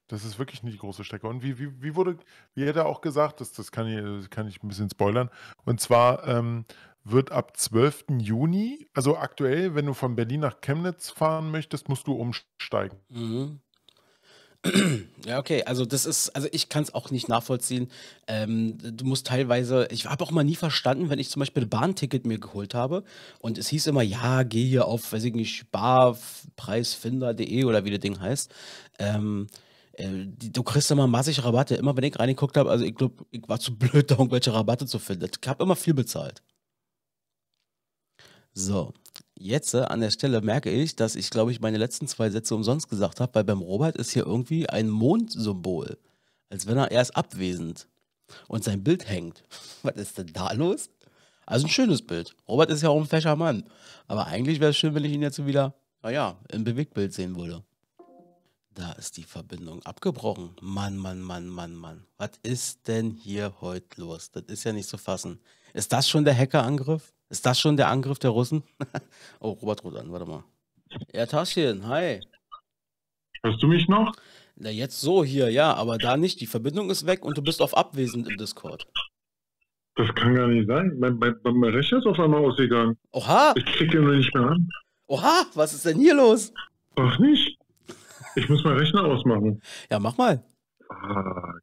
A: das ist wirklich nicht die große Strecke. Und wie, wie, wie wurde, wie hätte er auch gesagt, das, das kann, ich, kann ich ein bisschen spoilern. Und zwar ähm, wird ab 12. Juni, also aktuell, wenn du von Berlin nach Chemnitz fahren möchtest, musst du umsteigen. Mhm.
B: Ja, okay, also das ist, also ich kann es auch nicht nachvollziehen. Ähm, du musst teilweise, ich habe auch mal nie verstanden, wenn ich zum Beispiel ein Bahnticket mir geholt habe und es hieß immer, ja, geh hier auf, weiß ich nicht, barpreisfinder.de oder wie das Ding heißt. Ähm, äh, du kriegst immer massig Rabatte. Immer wenn ich reingeguckt habe, also ich glaube, ich war zu blöd, da irgendwelche Rabatte zu finden. Ich habe immer viel bezahlt. So, jetzt äh, an der Stelle merke ich, dass ich, glaube ich, meine letzten zwei Sätze umsonst gesagt habe, weil beim Robert ist hier irgendwie ein Mondsymbol. Als wenn er erst abwesend und sein Bild hängt. Was ist denn da los? Also ein schönes Bild. Robert ist ja auch ein fescher Mann. Aber eigentlich wäre es schön, wenn ich ihn jetzt wieder, naja, im Bewegtbild sehen würde. Da ist die Verbindung abgebrochen. Mann, Mann, Mann, Mann, Mann. Was ist denn hier heute los? Das ist ja nicht zu fassen. Ist das schon der Hackerangriff? Ist das schon der Angriff der Russen? oh, Robert Rodan, warte mal. Ja, Taschen, hi. Hörst du mich noch? Na, jetzt so hier, ja, aber da nicht. Die Verbindung ist weg und du bist auf
A: abwesend im Discord. Das kann gar nicht sein. Mein, mein, mein Rechner ist auf einmal ausgegangen. Oha! Ich krieg den nur nicht mehr an. Oha, was ist denn hier los? Ach nicht.
B: Ich muss meinen Rechner ausmachen. Ja, mach mal. Ah,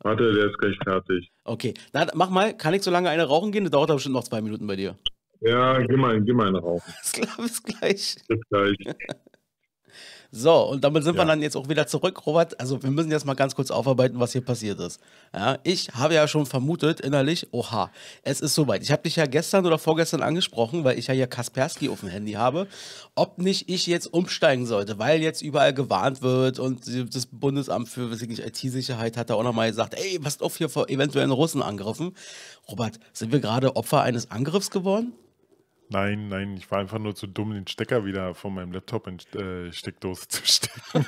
B: warte, der ist gleich fertig. Okay, Na, mach mal. Kann ich so lange eine rauchen gehen? Das dauert aber bestimmt noch zwei Minuten bei dir.
A: Ja, geh mal, geh mal
B: eine rauchen. Bis gleich. Bis gleich. So, und damit sind ja. wir dann jetzt auch wieder zurück, Robert. Also, wir müssen jetzt mal ganz kurz aufarbeiten, was hier passiert ist. Ja, ich habe ja schon vermutet, innerlich, oha, es ist soweit. Ich habe dich ja gestern oder vorgestern angesprochen, weil ich ja hier Kaspersky auf dem Handy habe, ob nicht ich jetzt umsteigen sollte, weil jetzt überall gewarnt wird und das Bundesamt für IT-Sicherheit hat da auch nochmal gesagt: ey,
A: was auf hier vor eventuellen Russen angegriffen. Robert, sind wir gerade Opfer eines Angriffs geworden? Nein, nein, ich war einfach nur zu dumm, den Stecker wieder von meinem Laptop in äh, Steckdose zu stecken.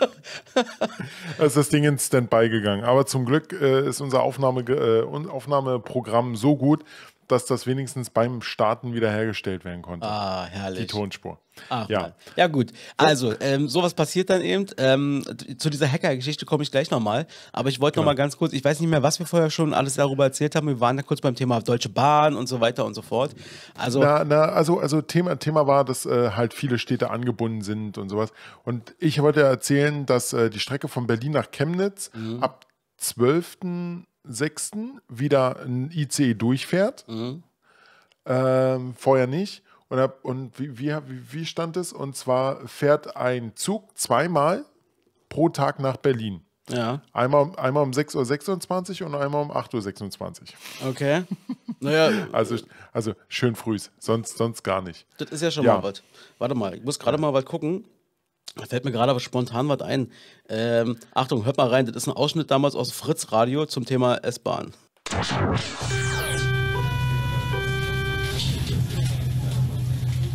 A: da ist also das Ding in Standby gegangen. Aber zum Glück äh, ist unser Aufnahme, äh, Aufnahmeprogramm so gut, dass das wenigstens beim Starten wiederhergestellt werden konnte. Ah, herrlich. Die Tonspur. Ach, ja. ja, gut. Also, ähm, sowas passiert
B: dann eben. Ähm, zu dieser Hacker-Geschichte komme ich gleich nochmal. Aber ich wollte genau. nochmal ganz kurz, ich weiß nicht mehr, was wir vorher schon alles darüber erzählt haben. Wir waren da kurz beim Thema Deutsche Bahn und so weiter und so fort. Also, na,
A: na, also, also Thema, Thema war, dass äh, halt viele Städte angebunden sind und sowas. Und ich wollte erzählen, dass äh, die Strecke von Berlin nach Chemnitz mhm. ab 12. 6. wieder ein ICE durchfährt. Mhm. Ähm, vorher nicht. Und, und wie, wie, wie stand es? Und zwar fährt ein Zug zweimal pro Tag nach Berlin. Ja. Einmal, einmal um 6.26 Uhr und einmal um 8.26 Uhr. Okay. Naja. also, also schön früh, sonst, sonst gar nicht. Das ist ja schon ja. mal was.
B: Warte mal, ich muss gerade mal was gucken. Da fällt mir gerade aber spontan was ein. Ähm, Achtung, hört mal rein, das ist ein Ausschnitt damals aus Fritz Radio zum Thema S-Bahn.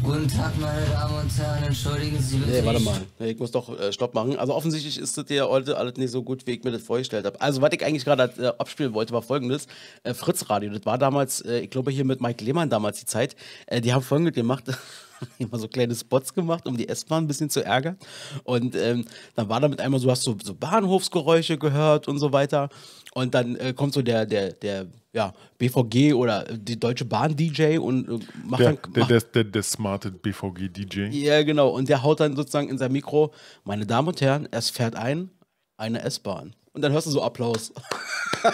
A: Guten Tag, meine Damen und Herren, entschuldigen Sie bitte. Nee, warte mal.
B: Ich muss doch äh, Stopp machen. Also offensichtlich ist das ja heute alles nicht so gut, wie ich mir das vorgestellt habe. Also, was ich eigentlich gerade äh, abspielen wollte, war folgendes. Äh, Fritz Radio, das war damals, äh, ich glaube, hier mit Mike Lehmann damals die Zeit. Äh, die haben folgendes gemacht. immer so kleine Spots gemacht, um die S-Bahn ein bisschen zu ärgern. Und ähm, dann war damit einmal so, hast du so, so Bahnhofsgeräusche gehört und so weiter. Und dann äh, kommt so der, der, der ja, BVG oder die Deutsche Bahn DJ und äh, macht der, dann. Macht,
A: der, der, der, smarte BVG DJ.
B: Ja, genau. Und der haut dann sozusagen in sein Mikro: Meine Damen und Herren, es fährt ein, eine S-Bahn und dann hörst du so Applaus.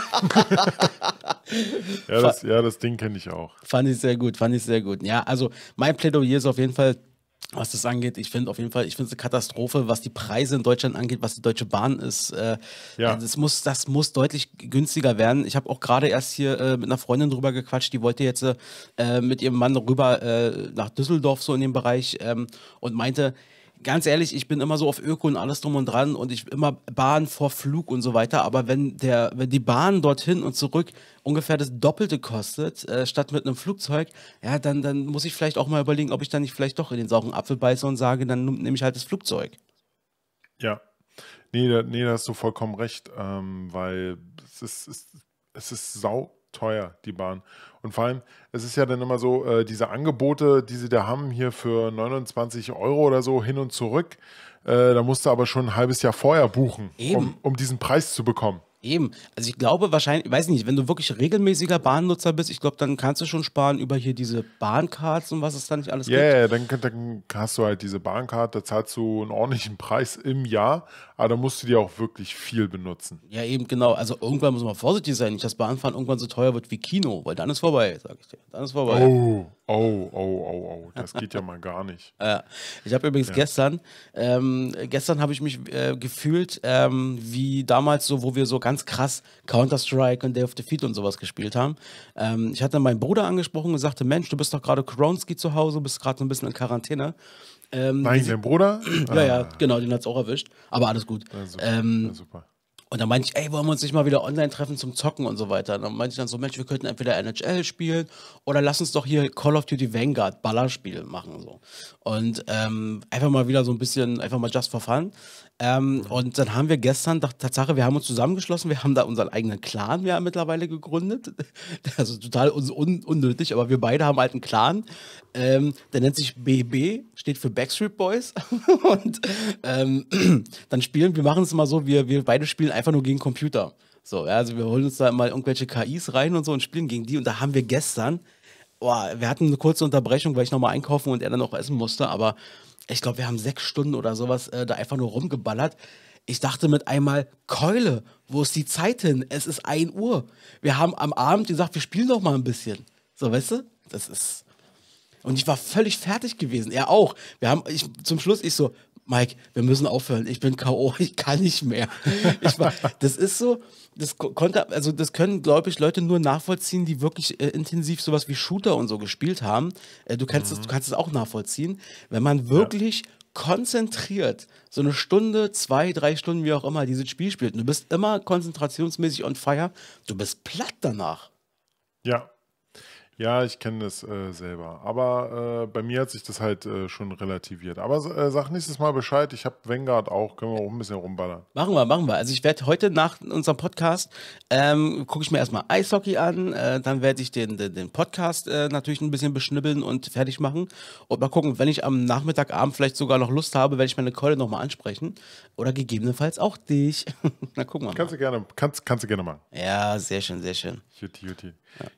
B: ja, das,
A: ja, das Ding kenne ich auch. Fand ich sehr
B: gut, fand ich sehr gut. Ja, also mein Plädoyer ist auf jeden Fall, was das angeht, ich finde auf jeden Fall, ich finde es eine Katastrophe, was die Preise in Deutschland angeht, was die Deutsche Bahn ist. Äh, ja. Das muss, das muss deutlich günstiger werden. Ich habe auch gerade erst hier äh, mit einer Freundin drüber gequatscht, die wollte jetzt äh, mit ihrem Mann rüber äh, nach Düsseldorf, so in dem Bereich, ähm, und meinte, ganz ehrlich, ich bin immer so auf Öko und alles drum und dran und ich immer Bahn vor Flug und so weiter. Aber wenn der, wenn die Bahn dorthin und zurück ungefähr das Doppelte kostet, äh, statt mit einem Flugzeug, ja, dann, dann muss ich vielleicht auch mal überlegen, ob ich dann nicht vielleicht doch in den sauren Apfel beiße und sage, dann nehme ich halt das Flugzeug.
A: Ja. Nee, da, nee, da hast du vollkommen recht, ähm, weil es ist, es es ist sau teuer, die Bahn. Und vor allem, es ist ja dann immer so, äh, diese Angebote, die sie da haben, hier für 29 Euro oder so hin und zurück, äh, da musst du aber schon ein halbes Jahr vorher buchen, um, um, diesen Preis zu bekommen. Eben. Also ich glaube wahrscheinlich,
B: weiß nicht, wenn du wirklich regelmäßiger Bahnnutzer bist, ich glaube, dann kannst du schon sparen über hier diese Bahncards und was es
A: da nicht alles yeah, gibt. Ja, dann, dann, hast du halt diese Bahncard, da zahlst du einen ordentlichen Preis im Jahr, aber da musst du die auch wirklich viel benutzen. Ja, eben, genau.
B: Also irgendwann muss man vorsichtig sein, nicht, dass Bahnfahren irgendwann so teuer wird wie Kino, weil dann ist vorbei, sag ich dir. Dann ist vorbei. Oh.
A: Oh, oh, oh, oh, das geht ja mal gar nicht.
B: Ja. Ich habe übrigens ja. gestern, ähm, gestern habe ich mich äh, gefühlt ähm, wie damals so, wo wir so ganz krass Counter-Strike und Day of Defeat und sowas gespielt haben. Ähm, ich hatte meinen Bruder angesprochen und sagte, Mensch, du bist doch gerade Kronski zu Hause, bist gerade so ein bisschen in Quarantäne. Ähm, Nein, dein Bruder? ja, ja, ah. genau, den hat es auch erwischt, aber alles gut. Ja, super. Ähm, super. Und dann meinte ich, ey, wollen wir uns nicht mal wieder online treffen zum Zocken und so weiter. Und dann meinte ich dann so, Mensch, wir könnten entweder NHL spielen oder lass uns doch hier Call of Duty Vanguard Ballerspiel machen. So. Und ähm, einfach mal wieder so ein bisschen, einfach mal just for fun. Ähm, und dann haben wir gestern, doch, Tatsache, wir haben uns zusammengeschlossen, wir haben da unseren eigenen Clan ja mittlerweile gegründet. Also total un unnötig, aber wir beide haben halt einen Clan. Ähm, der nennt sich BB, steht für Backstreet Boys. und ähm, dann spielen, wir machen es mal so, wir, wir beide spielen einfach nur gegen Computer. So, ja, also wir holen uns da mal irgendwelche KIs rein und so und spielen gegen die. Und da haben wir gestern, boah, wir hatten eine kurze Unterbrechung, weil ich nochmal einkaufen und er dann auch essen musste, aber ich glaube, wir haben sechs Stunden oder sowas äh, da einfach nur rumgeballert. Ich dachte mit einmal, Keule, wo ist die Zeit hin? Es ist 1 Uhr. Wir haben am Abend gesagt, wir spielen doch mal ein bisschen. So, weißt du? Das ist. Und ich war völlig fertig gewesen. Er auch. Wir haben, ich, zum Schluss, ich so, Mike, wir müssen aufhören. Ich bin K.O., ich kann nicht mehr. Ich war, das ist so, das konnte, also das können, glaube ich, Leute nur nachvollziehen, die wirklich äh, intensiv sowas wie Shooter und so gespielt haben. Äh, du kannst es, mhm. du kannst es auch nachvollziehen. Wenn man wirklich ja. konzentriert so eine Stunde, zwei, drei Stunden, wie auch immer, dieses Spiel spielt und du bist immer konzentrationsmäßig on fire, du bist platt danach.
A: Ja, ja, ich kenne das äh, selber. Aber äh, bei mir hat sich das halt äh, schon relativiert. Aber äh, sag nächstes Mal Bescheid. Ich habe Vanguard auch. Können wir auch ein bisschen rumballern.
B: Machen wir, machen wir. Also ich werde heute nach unserem Podcast, ähm, gucke ich mir erstmal Eishockey an. Äh, dann werde ich den, den, den Podcast äh, natürlich ein bisschen beschnibbeln und fertig machen. Und mal gucken, wenn ich am Nachmittagabend vielleicht sogar noch Lust habe, werde ich meine Keule nochmal ansprechen.
A: Oder gegebenenfalls auch dich. Na, gucken wir mal. Kannst du gerne, kannst, kannst du gerne machen.
B: Ja, sehr schön, sehr schön. Juti, juti.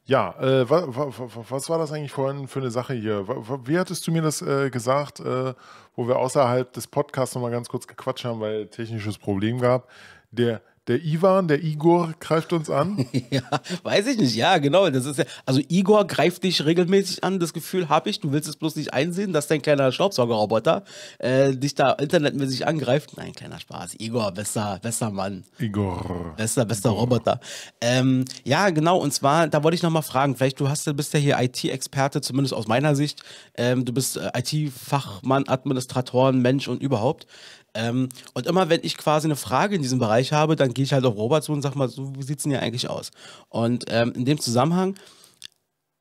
A: Ja, ja äh, wa, wa, wa, was war das eigentlich vorhin für eine Sache hier? Wie hattest du mir das äh, gesagt, äh, wo wir außerhalb des Podcasts nochmal ganz kurz gequatscht haben, weil technisches Problem gab? Der der Ivan, der Igor greift uns an. ja, weiß ich nicht. Ja, genau. Das ist ja, also Igor greift dich regelmäßig an. Das Gefühl habe ich.
B: Du willst es bloß nicht einsehen, dass dein kleiner Staubsaugerroboter äh, dich da internetmäßig angreift. Nein, kleiner Spaß. Igor, bester, besser Mann. Igor. Bester, bester Igor. Roboter. Ähm, ja, genau. Und zwar, da wollte ich nochmal fragen. Vielleicht du hast, du bist ja hier IT-Experte, zumindest aus meiner Sicht. Ähm, du bist äh, IT-Fachmann, Administratoren, Mensch und überhaupt. Ähm, und immer wenn ich quasi eine Frage in diesem Bereich habe, dann gehe ich halt auf Robert zu und sage mal, so, wie sieht es denn hier eigentlich aus? Und ähm, in dem Zusammenhang,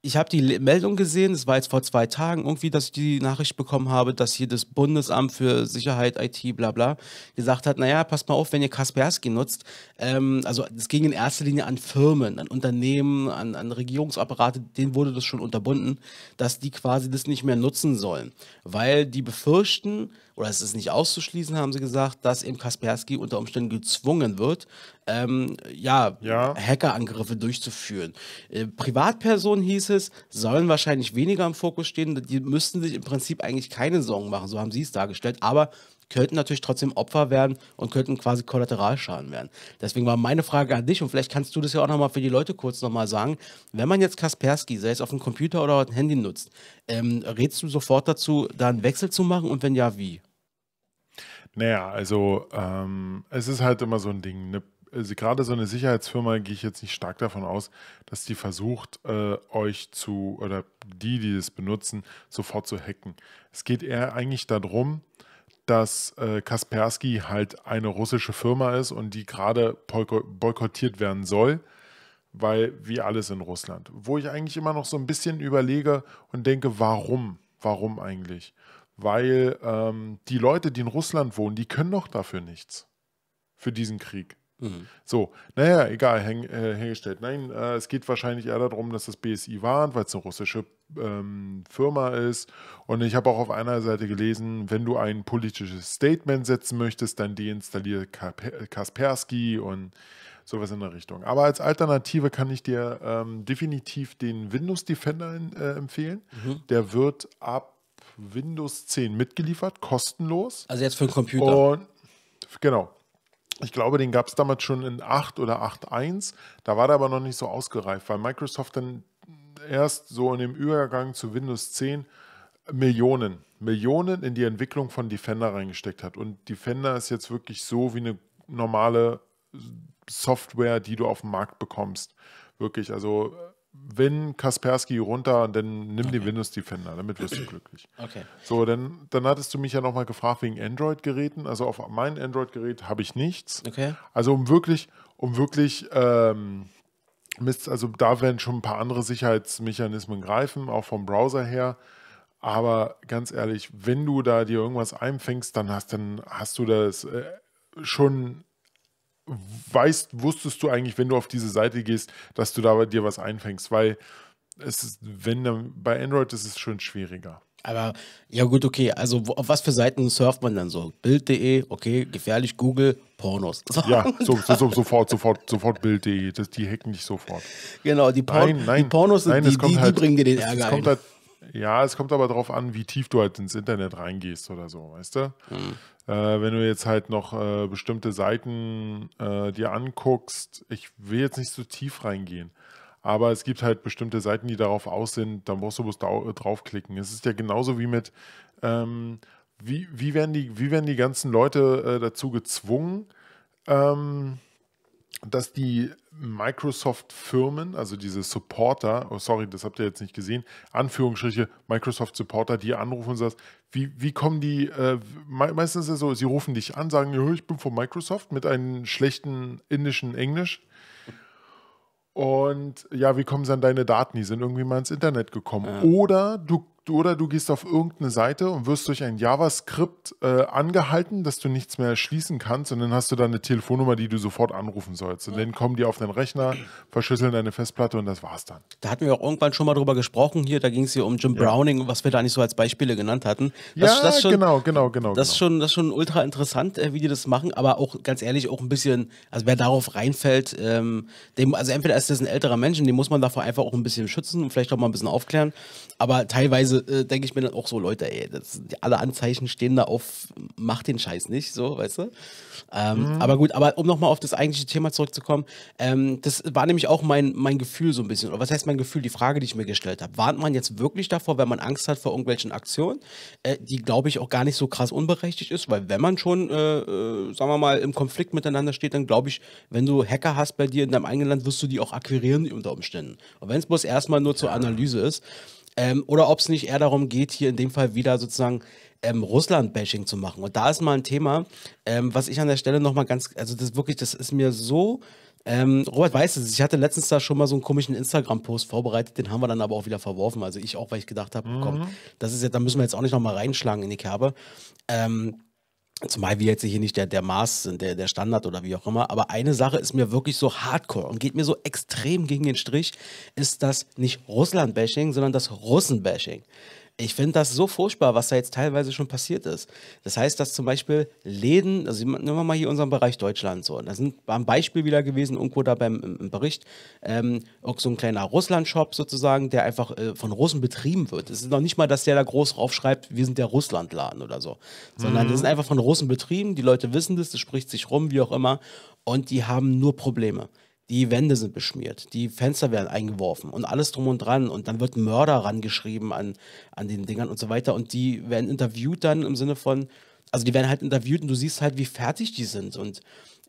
B: ich habe die Meldung gesehen, es war jetzt vor zwei Tagen irgendwie, dass ich die Nachricht bekommen habe, dass hier das Bundesamt für Sicherheit, IT, bla bla, gesagt hat, naja, passt mal auf, wenn ihr Kaspersky nutzt. Ähm, also es ging in erster Linie an Firmen, an Unternehmen, an, an Regierungsapparate, denen wurde das schon unterbunden, dass die quasi das nicht mehr nutzen sollen, weil die befürchten, oder es ist nicht auszuschließen, haben sie gesagt, dass eben Kaspersky unter Umständen gezwungen wird, ähm, ja, ja. Hackerangriffe durchzuführen. Äh, Privatpersonen hieß es, sollen wahrscheinlich weniger im Fokus stehen. Die müssten sich im Prinzip eigentlich keine Sorgen machen, so haben sie es dargestellt. Aber könnten natürlich trotzdem Opfer werden und könnten quasi Kollateralschaden werden. Deswegen war meine Frage an dich und vielleicht kannst du das ja auch nochmal für die Leute kurz nochmal sagen. Wenn man jetzt Kaspersky, sei es auf dem Computer oder auf dem Handy nutzt, ähm,
A: rätst du sofort dazu, da einen Wechsel zu machen und wenn ja, wie? Naja, also ähm, es ist halt immer so ein Ding. Ne, also gerade so eine Sicherheitsfirma gehe ich jetzt nicht stark davon aus, dass die versucht, äh, euch zu, oder die, die das benutzen, sofort zu hacken. Es geht eher eigentlich darum, dass äh, Kaspersky halt eine russische Firma ist und die gerade boykottiert werden soll, weil wie alles in Russland. Wo ich eigentlich immer noch so ein bisschen überlege und denke, warum? Warum eigentlich? weil ähm, die Leute, die in Russland wohnen, die können doch dafür nichts. Für diesen Krieg. Mhm. So, naja, egal, häng, äh, hingestellt. Nein, äh, es geht wahrscheinlich eher darum, dass das BSI warnt, weil es eine russische ähm, Firma ist. Und ich habe auch auf einer Seite gelesen, wenn du ein politisches Statement setzen möchtest, dann deinstalliere Kaspersky und sowas in der Richtung. Aber als Alternative kann ich dir ähm, definitiv den Windows Defender äh, empfehlen. Mhm. Der wird ab Windows 10 mitgeliefert, kostenlos. Also jetzt für den Computer. Und, genau. Ich glaube, den gab es damals schon in 8 oder 8.1. Da war der aber noch nicht so ausgereift, weil Microsoft dann erst so in dem Übergang zu Windows 10 Millionen, Millionen in die Entwicklung von Defender reingesteckt hat. Und Defender ist jetzt wirklich so wie eine normale Software, die du auf dem Markt bekommst. Wirklich, also wenn Kaspersky runter, dann nimm okay. den Windows Defender, damit wirst du glücklich. Okay. So, dann, dann hattest du mich ja nochmal gefragt wegen Android-Geräten. Also auf mein Android-Gerät habe ich nichts. Okay. Also um wirklich, um wirklich, ähm, also da werden schon ein paar andere Sicherheitsmechanismen greifen, auch vom Browser her. Aber ganz ehrlich, wenn du da dir irgendwas einfängst, dann hast, dann hast du das äh, schon weißt, wusstest du eigentlich, wenn du auf diese Seite gehst, dass du da dir was einfängst, weil es ist, wenn bei Android ist es schon schwieriger.
B: Aber ja gut, okay, also wo, auf was für Seiten surft man dann so? Bild.de, okay,
A: gefährlich, Google, Pornos. So. Ja, so, so, sofort, sofort, sofort Bild.de, die hacken dich sofort. Genau, die, Por nein, nein, die Pornos, nein, die, die, halt, die, bringen dir den Ärger es kommt ein. Halt ja, es kommt aber darauf an, wie tief du halt ins Internet reingehst oder so, weißt du? Mhm. Äh, wenn du jetzt halt noch äh, bestimmte Seiten äh, dir anguckst, ich will jetzt nicht so tief reingehen, aber es gibt halt bestimmte Seiten, die darauf aus sind, da musst du bloß äh, draufklicken. Es ist ja genauso wie mit, ähm, wie, wie, werden die, wie werden die ganzen Leute äh, dazu gezwungen, ähm, dass die Microsoft-Firmen, also diese Supporter, oh sorry, das habt ihr jetzt nicht gesehen, Anführungsstriche, Microsoft-Supporter, die anrufen und sagen, wie, wie kommen die, äh, meistens ist es so, sie rufen dich an, sagen, ich bin von Microsoft mit einem schlechten indischen Englisch. Und ja, wie kommen an deine Daten? Die sind irgendwie mal ins Internet gekommen. Ja. Oder du du, oder du gehst auf irgendeine Seite und wirst durch ein JavaScript äh, angehalten, dass du nichts mehr schließen kannst und dann hast du da eine Telefonnummer, die du sofort anrufen sollst. Und ja. dann kommen die auf deinen Rechner, verschlüsseln deine Festplatte und das war's dann. Da hatten
B: wir auch irgendwann schon mal drüber gesprochen hier, da ging es hier um Jim ja. Browning, was wir da nicht so als Beispiele genannt hatten. Das, ja, das schon, genau, genau, genau. Das, genau. Schon, das ist schon ultra interessant, äh, wie die das machen, aber auch ganz ehrlich auch ein bisschen, also wer darauf reinfällt, ähm, dem, also entweder ist das ein älterer Mensch, den muss man davor einfach auch ein bisschen schützen und vielleicht auch mal ein bisschen aufklären, aber teilweise äh, denke ich mir dann auch so, Leute, ey, das, alle Anzeichen stehen da auf, mach den Scheiß nicht, so, weißt du? Ähm, mhm. Aber gut, aber um nochmal auf das eigentliche Thema zurückzukommen, ähm, das war nämlich auch mein, mein Gefühl so ein bisschen, oder was heißt mein Gefühl, die Frage, die ich mir gestellt habe. Warnt man jetzt wirklich davor, wenn man Angst hat vor irgendwelchen Aktionen, äh, die, glaube ich, auch gar nicht so krass unberechtigt ist, weil wenn man schon, äh, äh sagen wir mal, im Konflikt miteinander steht, dann glaube ich, wenn du Hacker hast bei dir in deinem eigenen Land, wirst du die auch akquirieren unter Umständen. Und wenn es bloß erstmal nur zur Analyse ist, ähm, oder ob es nicht eher darum geht, hier in dem Fall wieder sozusagen ähm, Russland-Bashing zu machen. Und da ist mal ein Thema, ähm, was ich an der Stelle nochmal ganz, also das wirklich, das ist mir so. Ähm, Robert weiß es, ich hatte letztens da schon mal so einen komischen Instagram-Post vorbereitet, den haben wir dann aber auch wieder verworfen. Also ich auch, weil ich gedacht habe, mhm. komm, das ist jetzt, da müssen wir jetzt auch nicht nochmal reinschlagen in die Kerbe. Ähm, Zumal wir jetzt hier nicht der, der Maß sind, der, der Standard oder wie auch immer. Aber eine Sache ist mir wirklich so hardcore und geht mir so extrem gegen den Strich, ist das nicht Russland-Bashing, sondern das Russen-Bashing. Ich finde das so furchtbar, was da jetzt teilweise schon passiert ist. Das heißt, dass zum Beispiel Läden, also nehmen wir mal hier unseren Bereich Deutschland so, da sind am Beispiel wieder gewesen, irgendwo da beim im, Bericht, ähm, auch so ein kleiner Russland-Shop sozusagen, der einfach äh, von Russen betrieben wird. Es ist noch nicht mal, dass der da groß draufschreibt, wir sind der Russland-Laden oder so, sondern mhm. die sind einfach von Russen betrieben, die Leute wissen das, das spricht sich rum, wie auch immer, und die haben nur Probleme die Wände sind beschmiert, die Fenster werden eingeworfen und alles drum und dran und dann wird Mörder rangeschrieben an, an den Dingern und so weiter und die werden interviewt dann im Sinne von, also die werden halt interviewt und du siehst halt, wie fertig die sind und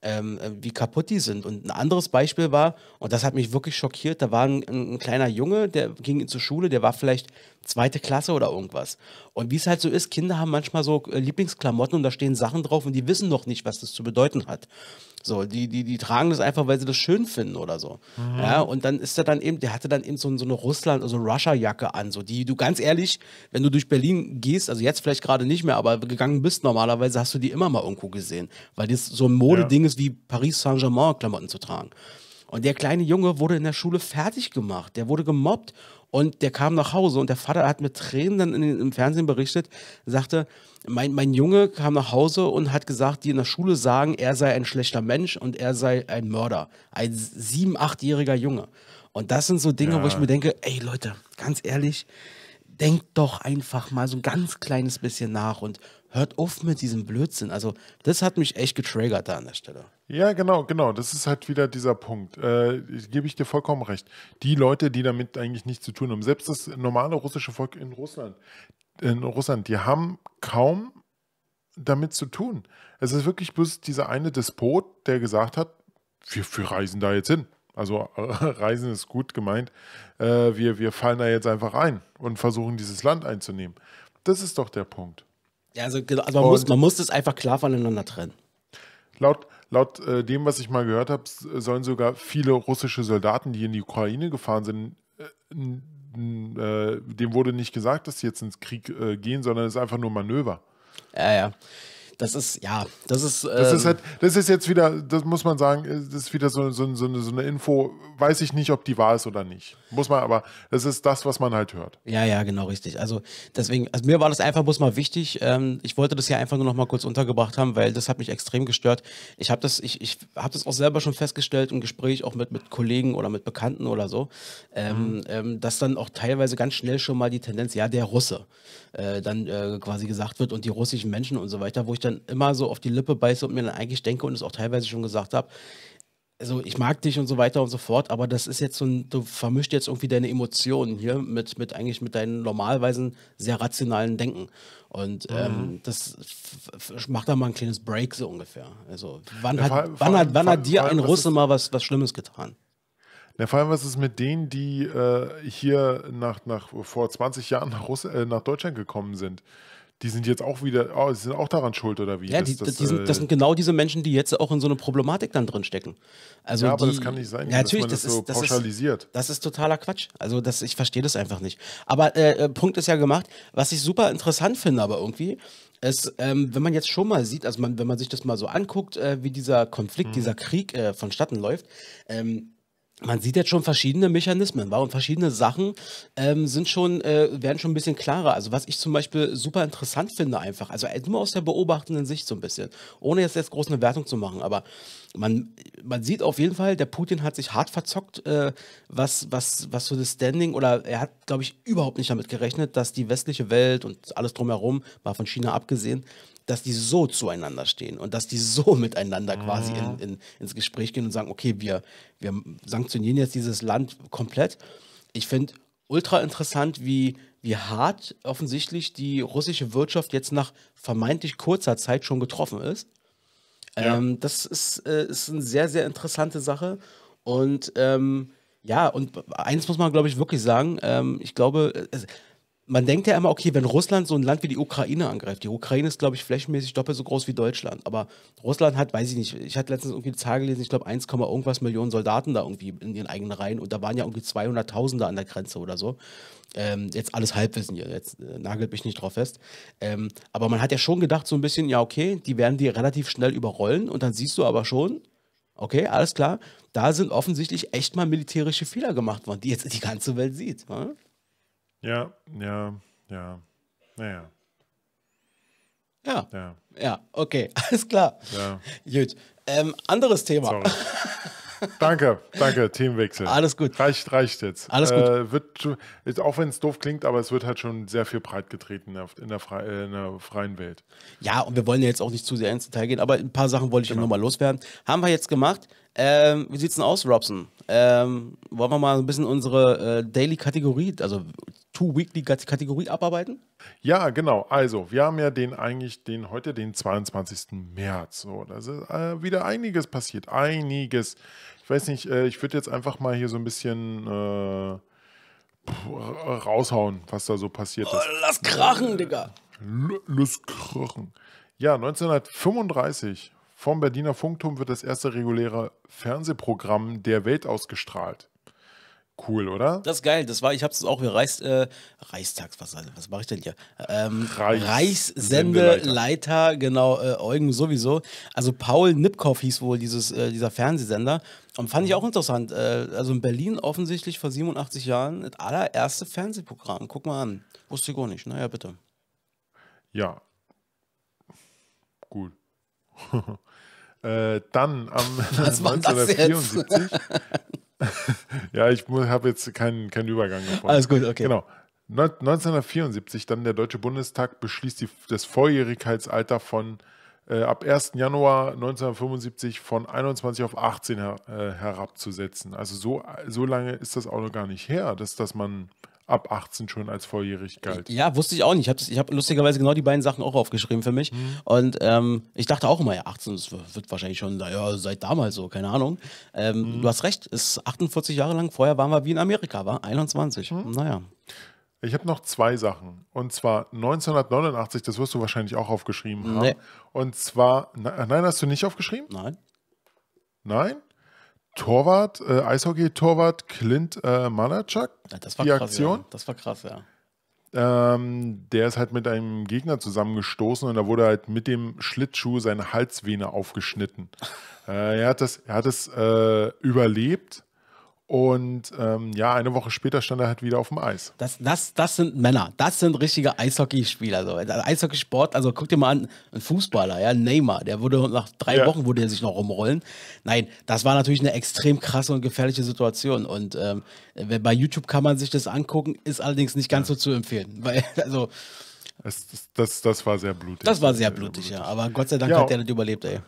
B: ähm, äh, wie kaputt die sind. Und ein anderes Beispiel war, und das hat mich wirklich schockiert, da war ein, ein, kleiner Junge, der ging zur Schule, der war vielleicht zweite Klasse oder irgendwas. Und wie es halt so ist, Kinder haben manchmal so äh, Lieblingsklamotten und da stehen Sachen drauf und die wissen noch nicht, was das zu bedeuten hat. So, die, die, die tragen das einfach, weil sie das schön finden oder so. Mhm. Ja, und dann ist er dann eben, der hatte dann eben so, so eine Russland, also Russia-Jacke an, so die du ganz ehrlich, wenn du durch Berlin gehst, also jetzt vielleicht gerade nicht mehr, aber gegangen bist normalerweise, hast du die immer mal irgendwo gesehen, weil das so ein Modeding ja. ist, wie Paris Saint-Germain Klamotten zu tragen. Und der kleine Junge wurde in der Schule fertig gemacht, der wurde gemobbt und der kam nach Hause und der Vater hat mit Tränen dann in, im Fernsehen berichtet, sagte, mein, mein Junge kam nach Hause und hat gesagt, die in der Schule sagen, er sei ein schlechter Mensch und er sei ein Mörder. Ein sieben-, achtjähriger Junge. Und das sind so Dinge, ja. wo ich mir denke, ey Leute, ganz ehrlich, denkt doch einfach mal so ein ganz kleines bisschen nach und hört auf mit diesem Blödsinn. Also, das hat mich echt getriggert da an der Stelle.
A: Ja, genau, genau. Das ist halt wieder dieser Punkt. Äh, Gebe ich dir vollkommen recht. Die Leute, die damit eigentlich nichts zu tun haben, selbst das normale russische Volk in Russland, in Russland, die haben kaum damit zu tun. Es ist wirklich bloß dieser eine Despot, der gesagt hat, wir, wir reisen da jetzt hin. Also äh, Reisen ist gut gemeint. Äh, wir, wir fallen da jetzt einfach ein und versuchen, dieses Land einzunehmen. Das ist doch der Punkt. Ja, also, genau, also man, muss, man muss das einfach klar voneinander trennen. Laut, laut äh, dem, was ich mal gehört habe, sollen sogar viele russische Soldaten, die in die Ukraine gefahren sind, äh, äh, dem wurde nicht gesagt, dass sie jetzt ins Krieg äh, gehen, sondern es ist einfach nur Manöver. Ja, ja das ist, ja, das ist. Ähm das ist ähm, halt, das ist jetzt wieder, das muss man sagen, das ist wieder so, so, so, eine, so, eine Info, weiß ich nicht, ob die wahr ist oder nicht. Muss man aber, das ist das, was man halt hört.
B: Ja, ja, genau, richtig. Also deswegen, also mir war das einfach bloß mal wichtig. Ähm, ich wollte das hier einfach nur noch mal kurz untergebracht haben, weil das hat mich extrem gestört. Ich habe das, ich, ich habe das auch selber schon festgestellt im Gespräch, auch mit, mit Kollegen oder mit Bekannten oder so, ähm, mhm. Ähm, dass dann auch teilweise ganz schnell schon mal die Tendenz, ja, der Russe, äh, dann äh, quasi gesagt wird und die russischen Menschen und so weiter, wo ich dann dann immer so auf die Lippe beiße und mir dann eigentlich denke und es auch teilweise schon gesagt habe, also ich mag dich und so weiter und so fort, aber das ist jetzt so ein, du vermischt jetzt irgendwie deine Emotionen hier mit, mit eigentlich mit deinen normalweisen sehr rationalen Denken. Und mhm. ähm, das macht da mal ein kleines Break so ungefähr. Also wann ja, hat, vor, wann hat, wann hat dir ein Russe
A: mal was, was Schlimmes getan? Ja, vor allem, was ist mit denen, die äh, hier nach, nach, vor 20 Jahren nach, Russ äh, nach Deutschland gekommen sind? die sind jetzt auch wieder, oh, sind auch daran schuld oder wie? Ja, die, das, die sind, das, äh, sind, genau diese Menschen, die jetzt auch in so eine Problematik dann drin stecken. Also ja, aber die, das kann nicht sein, ja, natürlich, das, das, ist, so das
B: Ist, das ist totaler Quatsch. Also das, ich verstehe das einfach nicht. Aber äh, äh, Punkt ist ja gemacht, was ich super interessant finde, aber irgendwie, ist, ähm, wenn man jetzt schon mal sieht, also man, wenn man sich das mal so anguckt, äh, wie dieser Konflikt, mhm. dieser Krieg äh, vonstatten läuft, ähm, man sieht jetzt schon verschiedene Mechanismen, und verschiedene Sachen ähm, sind schon, äh, werden schon ein bisschen klarer. Also was ich zum Beispiel super interessant finde einfach, also äh, nur aus der beobachtenden Sicht so ein bisschen, ohne jetzt, jetzt groß eine Wertung zu machen, aber man, man sieht auf jeden Fall, der Putin hat sich hart verzockt, äh, was, was, was so das Standing, oder er hat, glaube ich, überhaupt nicht damit gerechnet, dass die westliche Welt und alles drumherum, mal von China abgesehen, dass die so zueinander stehen und dass die so miteinander mhm. quasi in, mhm. in, ins Gespräch gehen und sagen, okay, wir, wir sanktionieren jetzt dieses Land komplett. Ich finde ultra interessant, wie, wie hart offensichtlich die russische Wirtschaft jetzt nach vermeintlich kurzer Zeit schon getroffen ist. Ja. Ähm, das ist, äh, ist eine sehr, sehr interessante Sache. Und ähm, ja, und eins muss man, glaube ich, wirklich sagen. Ähm, ich glaube, man denkt ja immer, okay, wenn Russland so ein Land wie die Ukraine angreift, die Ukraine ist, glaube ich, flächenmäßig doppelt so groß wie Deutschland, aber Russland hat, weiß ich nicht, ich hatte letztens irgendwie eine Zahl gelesen, ich glaube 1, irgendwas Millionen Soldaten da irgendwie in ihren eigenen Reihen und da waren ja irgendwie 200.000 an der Grenze oder so. Ähm, jetzt alles Halbwissen hier, jetzt äh, nagelt mich nicht drauf fest. Ähm, aber man hat ja schon gedacht, so ein bisschen, ja, okay, die werden die relativ schnell überrollen und dann siehst du aber schon, okay, alles klar, da sind offensichtlich echt mal militärische Fehler gemacht worden, die jetzt die ganze Welt sieht. Ne?
A: Ja, ja, ja. Naja. Ja. Ja. Ja, okay, alles klar. Ja. Gut. Ähm, anderes Thema. Sorry. danke, danke, Themenwechsel. Alles gut. Reicht, reicht jetzt. Alles gut. Äh, wird, auch wenn es doof klingt, aber es wird halt schon sehr viel breit getreten in der, Fre äh, in der freien Welt. Ja, und wir wollen ja jetzt auch nicht zu sehr ins Detail gehen, aber ein paar Sachen
B: wollte ich genau. nochmal loswerden. Haben wir jetzt gemacht. Ähm, wie es denn aus, Robson? Ähm, wollen wir
A: mal ein bisschen unsere äh, Daily-Kategorie, also To Weekly Kategorie abarbeiten? Ja, genau. Also, wir haben ja den eigentlich den heute den 22. März. So, da ist äh, wieder einiges passiert, einiges. Ich weiß nicht, äh, ich würde jetzt einfach mal hier so ein bisschen äh, raushauen, was da so passiert ist. Oh, lass krachen, Digga. L lass krachen. Ja, 1935 vom Berliner Funkturm wird das erste reguläre Fernsehprogramm der Welt ausgestrahlt cool,
B: oder? Das ist geil. Das war, ich habe es auch hier Reichs, äh, Reichstags, was, was mache ich denn hier? Ähm, Reichs Reichssendeleiter, genau, äh, Eugen sowieso. Also Paul Nipkow hieß wohl dieses, äh, dieser Fernsehsender. Und fand ich auch interessant. Äh, also in Berlin offensichtlich vor 87 Jahren das allererste Fernsehprogramm. Guck mal an. Wusste ich gar nicht. Naja, bitte.
A: Ja. Gut. Äh, dann am das 1974 ja, ich habe jetzt keinen, keinen Übergang gefunden. Alles gut, okay. Genau. 1974 dann der Deutsche Bundestag beschließt die, das Volljährigkeitsalter von äh, ab 1. Januar 1975 von 21 auf 18 her, äh, herabzusetzen. Also so, so lange ist das auch noch gar nicht her, dass, dass man ab 18 schon als volljährig galt.
B: Ja, wusste ich auch nicht. Ich habe hab lustigerweise genau die beiden Sachen auch aufgeschrieben für mich. Mhm. Und ähm, ich dachte auch immer, ja, 18 das wird wahrscheinlich schon naja, seit damals so, keine Ahnung. Ähm, mhm. Du hast recht, ist 48 Jahre lang. Vorher
A: waren wir wie in Amerika, war 21. Mhm. Naja. Ich habe noch zwei Sachen. Und zwar 1989, das wirst du wahrscheinlich auch aufgeschrieben haben. Nee. Und zwar, nein, hast du nicht aufgeschrieben? Nein. Nein? Torwart, äh, Eishockey-Torwart Clint äh, Manachak. das war die krass, Aktion. Ja.
B: Das war krass, ja.
A: Ähm, der ist halt mit einem Gegner zusammengestoßen und da wurde halt mit dem Schlittschuh seine Halsvene aufgeschnitten. äh, er hat das, er hat das äh, überlebt, und ähm, ja, eine Woche später stand er halt wieder auf dem Eis. Das, das, das sind Männer. Das sind richtige
B: Eishockeyspieler. So. Also Eishockeysport, also guck dir mal an, ein Fußballer, ja, Neymar, der wurde nach drei ja. Wochen wurde er sich noch rumrollen. Nein, das war natürlich eine extrem krasse und gefährliche Situation. Und ähm, bei YouTube kann man sich das angucken, ist allerdings nicht ganz ja. so zu empfehlen. Weil, also,
A: das, das, das, war sehr blutig. Das war sehr blutig, sehr blutig. ja. Aber Gott sei Dank ja. hat der nicht überlebt, ey.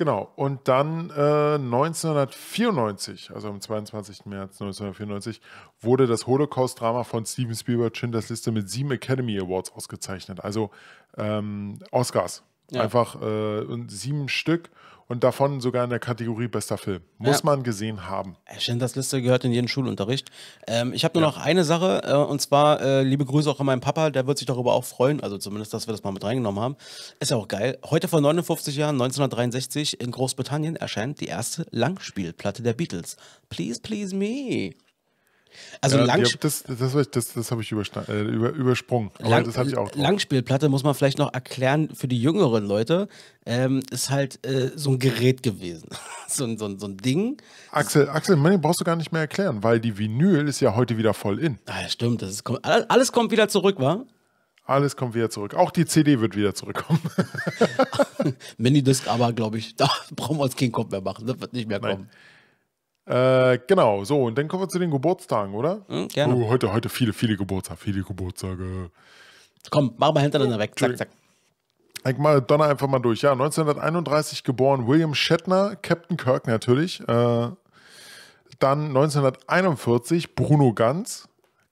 A: Genau, und dann äh, 1994, also am 22. März 1994, wurde das Holocaust-Drama von Steven Spielberg Schindlers Liste mit sieben Academy Awards ausgezeichnet, also ähm, Oscars. Ja. Einfach äh, sieben Stück und davon sogar in der Kategorie bester Film. Muss ja. man gesehen haben. Äh, Schindlers Liste
B: gehört in jeden Schulunterricht. Ähm, ich habe nur ja. noch eine Sache äh, und zwar äh, liebe Grüße auch an meinen Papa, der wird sich darüber auch freuen, also zumindest, dass wir das mal mit reingenommen haben. Ist ja auch geil. Heute vor 59 Jahren, 1963, in Großbritannien erscheint die erste Langspielplatte der Beatles. Please, please
A: me. Also ja, Langspiel. Das, das, das, das habe ich äh, über, übersprungen.
B: Lang das hatte ich auch
A: Langspielplatte
B: muss man vielleicht noch erklären für die jüngeren Leute. Ähm, ist
A: halt äh, so ein Gerät gewesen. so, ein, so, ein, so ein Ding. Axel, Axel, man brauchst du gar nicht mehr erklären, weil die Vinyl ist ja heute wieder voll in. Ah, stimmt. Das ist, alles kommt wieder zurück, wa? Alles kommt wieder zurück. Auch die CD wird wieder zurückkommen. Minidisc aber, glaube ich, da brauchen wir uns keinen Kopf mehr machen. Das wird nicht mehr kommen. Nein. Äh, genau, so, und dann kommen wir zu den Geburtstagen, oder? Mhm, gerne. Oh, heute, heute viele, viele Geburtstage, viele Geburtstage. Komm, mach mal hintereinander oh, weg. Zack, zack. Ich mal Donner einfach mal durch. Ja, 1931 geboren, William Shatner, Captain Kirk natürlich. Äh, dann 1941 Bruno Ganz.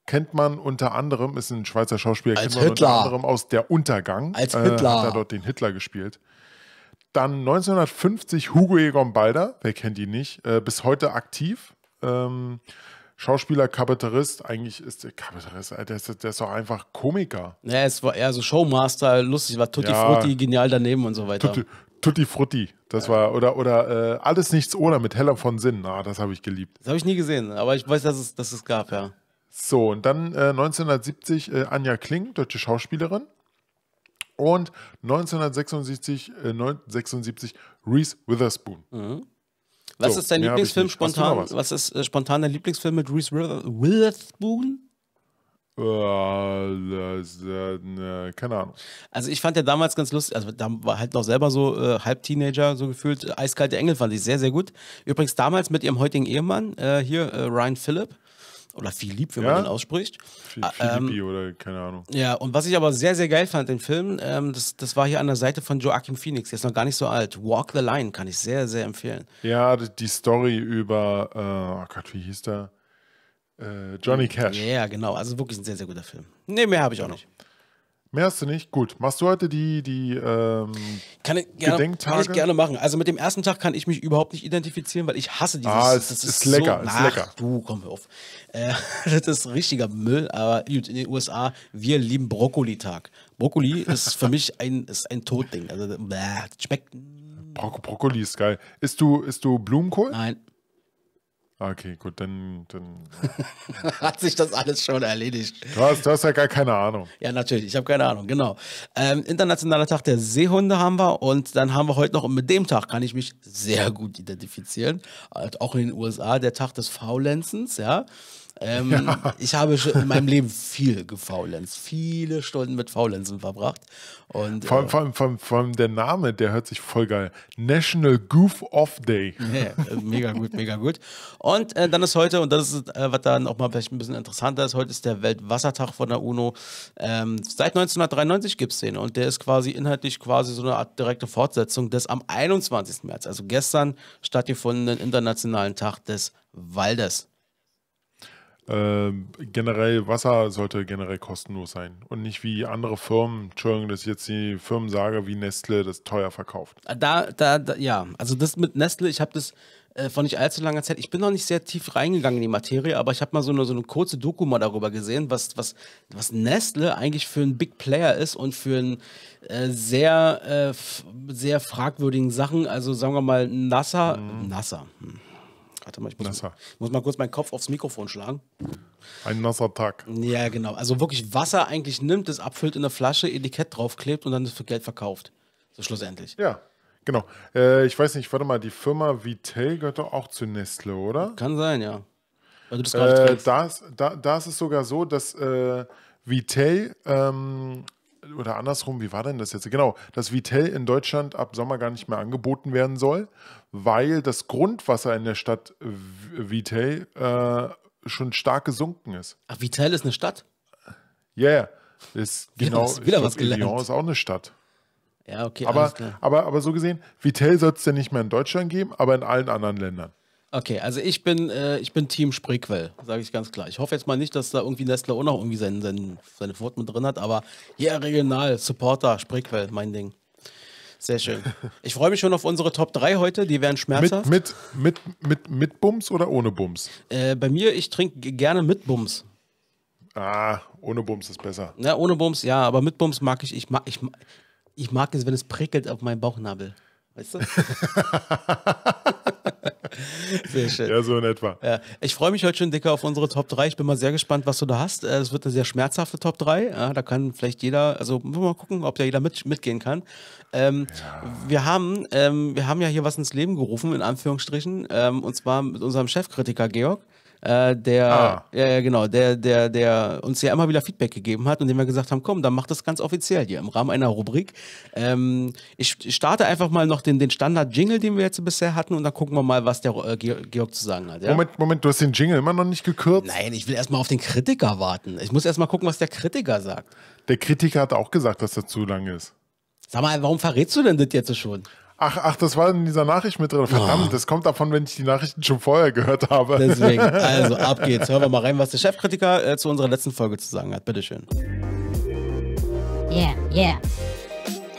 A: Kennt man unter anderem, ist ein Schweizer Schauspieler, Als kennt man Hitler. unter anderem aus Der Untergang. Als äh, Hitler. Äh, hat er dort den Hitler gespielt. Dann 1950 Hugo Egon Balder, wer kennt ihn nicht, äh, bis heute aktiv. Ähm, Schauspieler, Kabarettist, eigentlich ist äh, äh, der Kabarettist, der ist, doch einfach Komiker.
B: Ja, es war eher so Showmaster, lustig, war Tutti ja, Frutti, genial
A: daneben und so weiter. Tutti, Tutti Frutti, das ja. war, oder, oder äh, Alles Nichts Ohne mit Heller von Sinn, ah, das habe ich geliebt.
B: Das habe ich nie gesehen, aber ich weiß, dass es, dass es gab, ja.
A: So, und dann äh, 1970 äh, Anja Kling, deutsche Schauspielerin und 1976, äh, 1976 Reese Witherspoon. Mhm. Was so, ist dein Lieblingsfilm spontan? Was? was?
B: ist äh, spontan dein Lieblingsfilm mit Reese Witherspoon? Äh, äh, ne, keine Ahnung. Also ich fand ja damals ganz lustig, also da war halt noch selber so äh, halb Teenager, so gefühlt, Eiskalte Engel fand ich sehr, sehr gut. Übrigens damals mit ihrem heutigen Ehemann, äh, hier äh, Ryan Phillip oder Philipp, wenn ja? man den ausspricht.
A: Philippi ah, ähm, oder keine Ahnung. Ja,
B: und was ich aber sehr, sehr geil fand den Film, ähm, das, das war hier an der Seite von Joachim Phoenix, der ist noch gar nicht so alt. Walk the Line kann ich sehr, sehr empfehlen.
A: Ja, die Story über, äh, oh Gott, wie hieß der? Äh, Johnny hm, Cash.
B: Ja, genau. Also wirklich ein sehr,
A: sehr guter Film. Nee, mehr habe ich auch nicht. Mehr hast du nicht? Gut. Machst du heute die, die ähm, kann ich gerne, Gedenktage? Kann ich gerne
B: machen. Also mit dem ersten Tag kann ich mich überhaupt nicht identifizieren, weil ich hasse dieses. Ah, es ist, ist, lecker, so, ist ach, lecker. Du, komm auf. Äh, das ist richtiger Müll, aber gut, in den USA, wir lieben
A: Brokkoli-Tag. Brokkoli ist für mich ein, ist ein Todding. Also, bläh, schmeckt. Brokkoli ist geil. Ist du, isst du Blumenkohl? Nein. Okay, gut, dann. dann Hat sich das alles schon erledigt. Du hast, du hast ja gar keine Ahnung.
B: Ja, natürlich, ich habe keine Ahnung, genau. Ähm, Internationaler Tag der Seehunde haben wir und dann haben wir heute noch, und mit dem Tag kann ich mich sehr gut identifizieren, halt auch in den USA, der Tag des Faulenzens,
A: ja. Ähm, ja. Ich habe in meinem Leben viel gefaulenzt, viele Stunden mit Faulenzen verbracht. Und, vor, allem, äh, vor, vor, vor, allem, der Name, der hört sich voll geil. National Goof Off Day. Ja, äh, mega gut, mega gut. Und äh, dann ist heute,
B: und das ist, äh, was dann auch mal vielleicht ein bisschen interessanter ist, heute ist der Weltwassertag von der UNO. Ähm, seit 1993 gibt es den und der ist quasi inhaltlich quasi so eine Art direkte Fortsetzung des am 21. März, also gestern stattgefundenen Internationalen Tag des Waldes.
A: Äh, generell Wasser sollte generell kostenlos sein und nicht wie andere Firmen, Entschuldigung, dass ich jetzt die Firmen sage, wie Nestle das teuer verkauft. Ah, da,
B: da, da ja, also das mit Nestle, ich habe das äh, vor nicht allzu langer Zeit, ich bin noch nicht sehr tief reingegangen in die Materie, aber ich habe mal so eine, so eine kurze Doku mal darüber gesehen, was, was, was Nestle eigentlich für ein Big Player ist und für ein äh, sehr, äh, fragwürdigen Sachen, also sagen wir mal NASA, mhm. NASA, Warte mal, ich muss, mal, muss mal kurz meinen Kopf aufs Mikrofon schlagen. Ein nasser Tag. Ja, genau. Also wirklich Wasser eigentlich nimmt, es abfüllt in eine Flasche, Etikett draufklebt und dann ist für Geld verkauft. So schlussendlich.
A: Ja. Genau. Äh, ich weiß nicht, warte mal, die Firma Vitell gehört doch auch zu Nestle, oder? Kann sein, ja. Weil du das äh, da, ist, da, da ist es sogar so, dass äh, Vitell ähm, oder andersrum, wie war denn das jetzt? Genau, dass Vitell in Deutschland ab Sommer gar nicht mehr angeboten werden soll, weil das Grundwasser in der Stadt Vitell äh, schon stark gesunken ist. Ach, Vitell ist eine Stadt? Ja, yeah, genau, ist wieder genau. Was, wieder was gelernt. Lyon ist auch eine Stadt. Ja, okay. Aber, aber, aber so gesehen, Vitell soll es ja nicht mehr in Deutschland geben, aber in allen anderen Ländern.
B: Okay, also ich bin, äh, ich bin Team Sprickwell, sage ich ganz klar. Ich hoffe jetzt mal nicht, dass da irgendwie Nestle auch noch irgendwie sein, sein, seine Wort mit drin hat, aber ja, yeah, regional, Supporter, Sprickwell, mein Ding. Sehr schön. Ich freue mich schon auf unsere Top 3 heute, die werden schmerzhaft.
A: Mit, mit, mit, mit, mit Bums oder ohne Bums? Äh, bei mir, ich trinke gerne mit Bums. Ah, ohne Bums ist besser. Ja, ohne Bums,
B: ja, aber mit Bums mag ich, ich mag, ich, ich mag es, wenn es prickelt auf meinen Bauchnabel weißt du? sehr schön. Ja,
A: so in etwa. Ja. Ich freue mich
B: heute schon, Dicker, auf unsere Top 3. Ich bin mal sehr gespannt, was du da hast. Äh, es wird eine sehr schmerzhafte Top 3. Ja, da kann vielleicht jeder, also mal gucken, ob da jeder mit, mitgehen kann. Ähm, ja. wir, haben, ähm, wir haben ja hier was ins Leben gerufen, in Anführungsstrichen, ähm, und zwar mit unserem Chefkritiker Georg äh, der, ah. äh, genau, der, der, der uns ja immer wieder Feedback gegeben hat und dem wir gesagt haben, komm, dann mach das ganz offiziell hier im Rahmen einer Rubrik. Ähm, ich starte einfach mal noch den, den Standard-Jingle, den wir jetzt bisher hatten und dann gucken wir mal, was der äh, Georg zu sagen hat. Ja? Moment,
A: Moment, du hast den Jingle
B: immer noch nicht gekürzt? Nein, ich will erstmal auf den Kritiker warten. Ich muss erstmal gucken, was der Kritiker sagt. Der
A: Kritiker hat auch gesagt, dass das zu lang ist. Sag mal, warum verrätst du denn das jetzt schon? Ach, ach, das war in dieser Nachricht mit drin. Verdammt, oh. das kommt davon, wenn ich die Nachrichten schon vorher gehört habe. Deswegen, also ab geht's. Hören wir mal rein, was der Chefkritiker äh, zu unserer letzten Folge zu sagen hat. Bitteschön.
C: Yeah, yeah.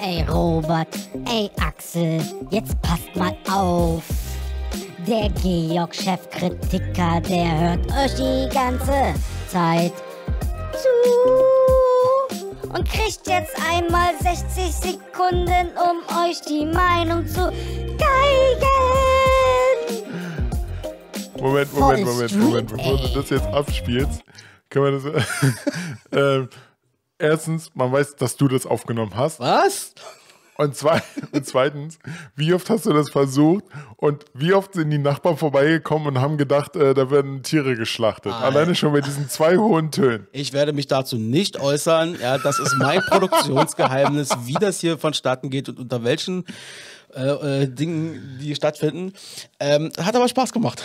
C: Ey Robert, ey Axel, jetzt passt mal auf. Der Georg Chefkritiker, der hört euch die ganze Zeit zu und kriegt jetzt einmal 60 Sekunden, um euch die Meinung zu
A: geigen. Moment, Moment, Moment, Moment. Bevor du das jetzt abspielst, kann man das. ähm, erstens, man weiß, dass du das aufgenommen hast. Was? Und, zwei, und zweitens, wie oft hast du das versucht und wie oft sind die Nachbarn vorbeigekommen und haben gedacht, äh, da werden Tiere geschlachtet? Alter. Alleine schon mit diesen zwei hohen Tönen. Ich werde mich dazu
B: nicht äußern. Ja, das ist mein Produktionsgeheimnis, wie das hier vonstatten geht und unter welchen äh, äh, Dingen, die stattfinden. Ähm, hat aber Spaß gemacht.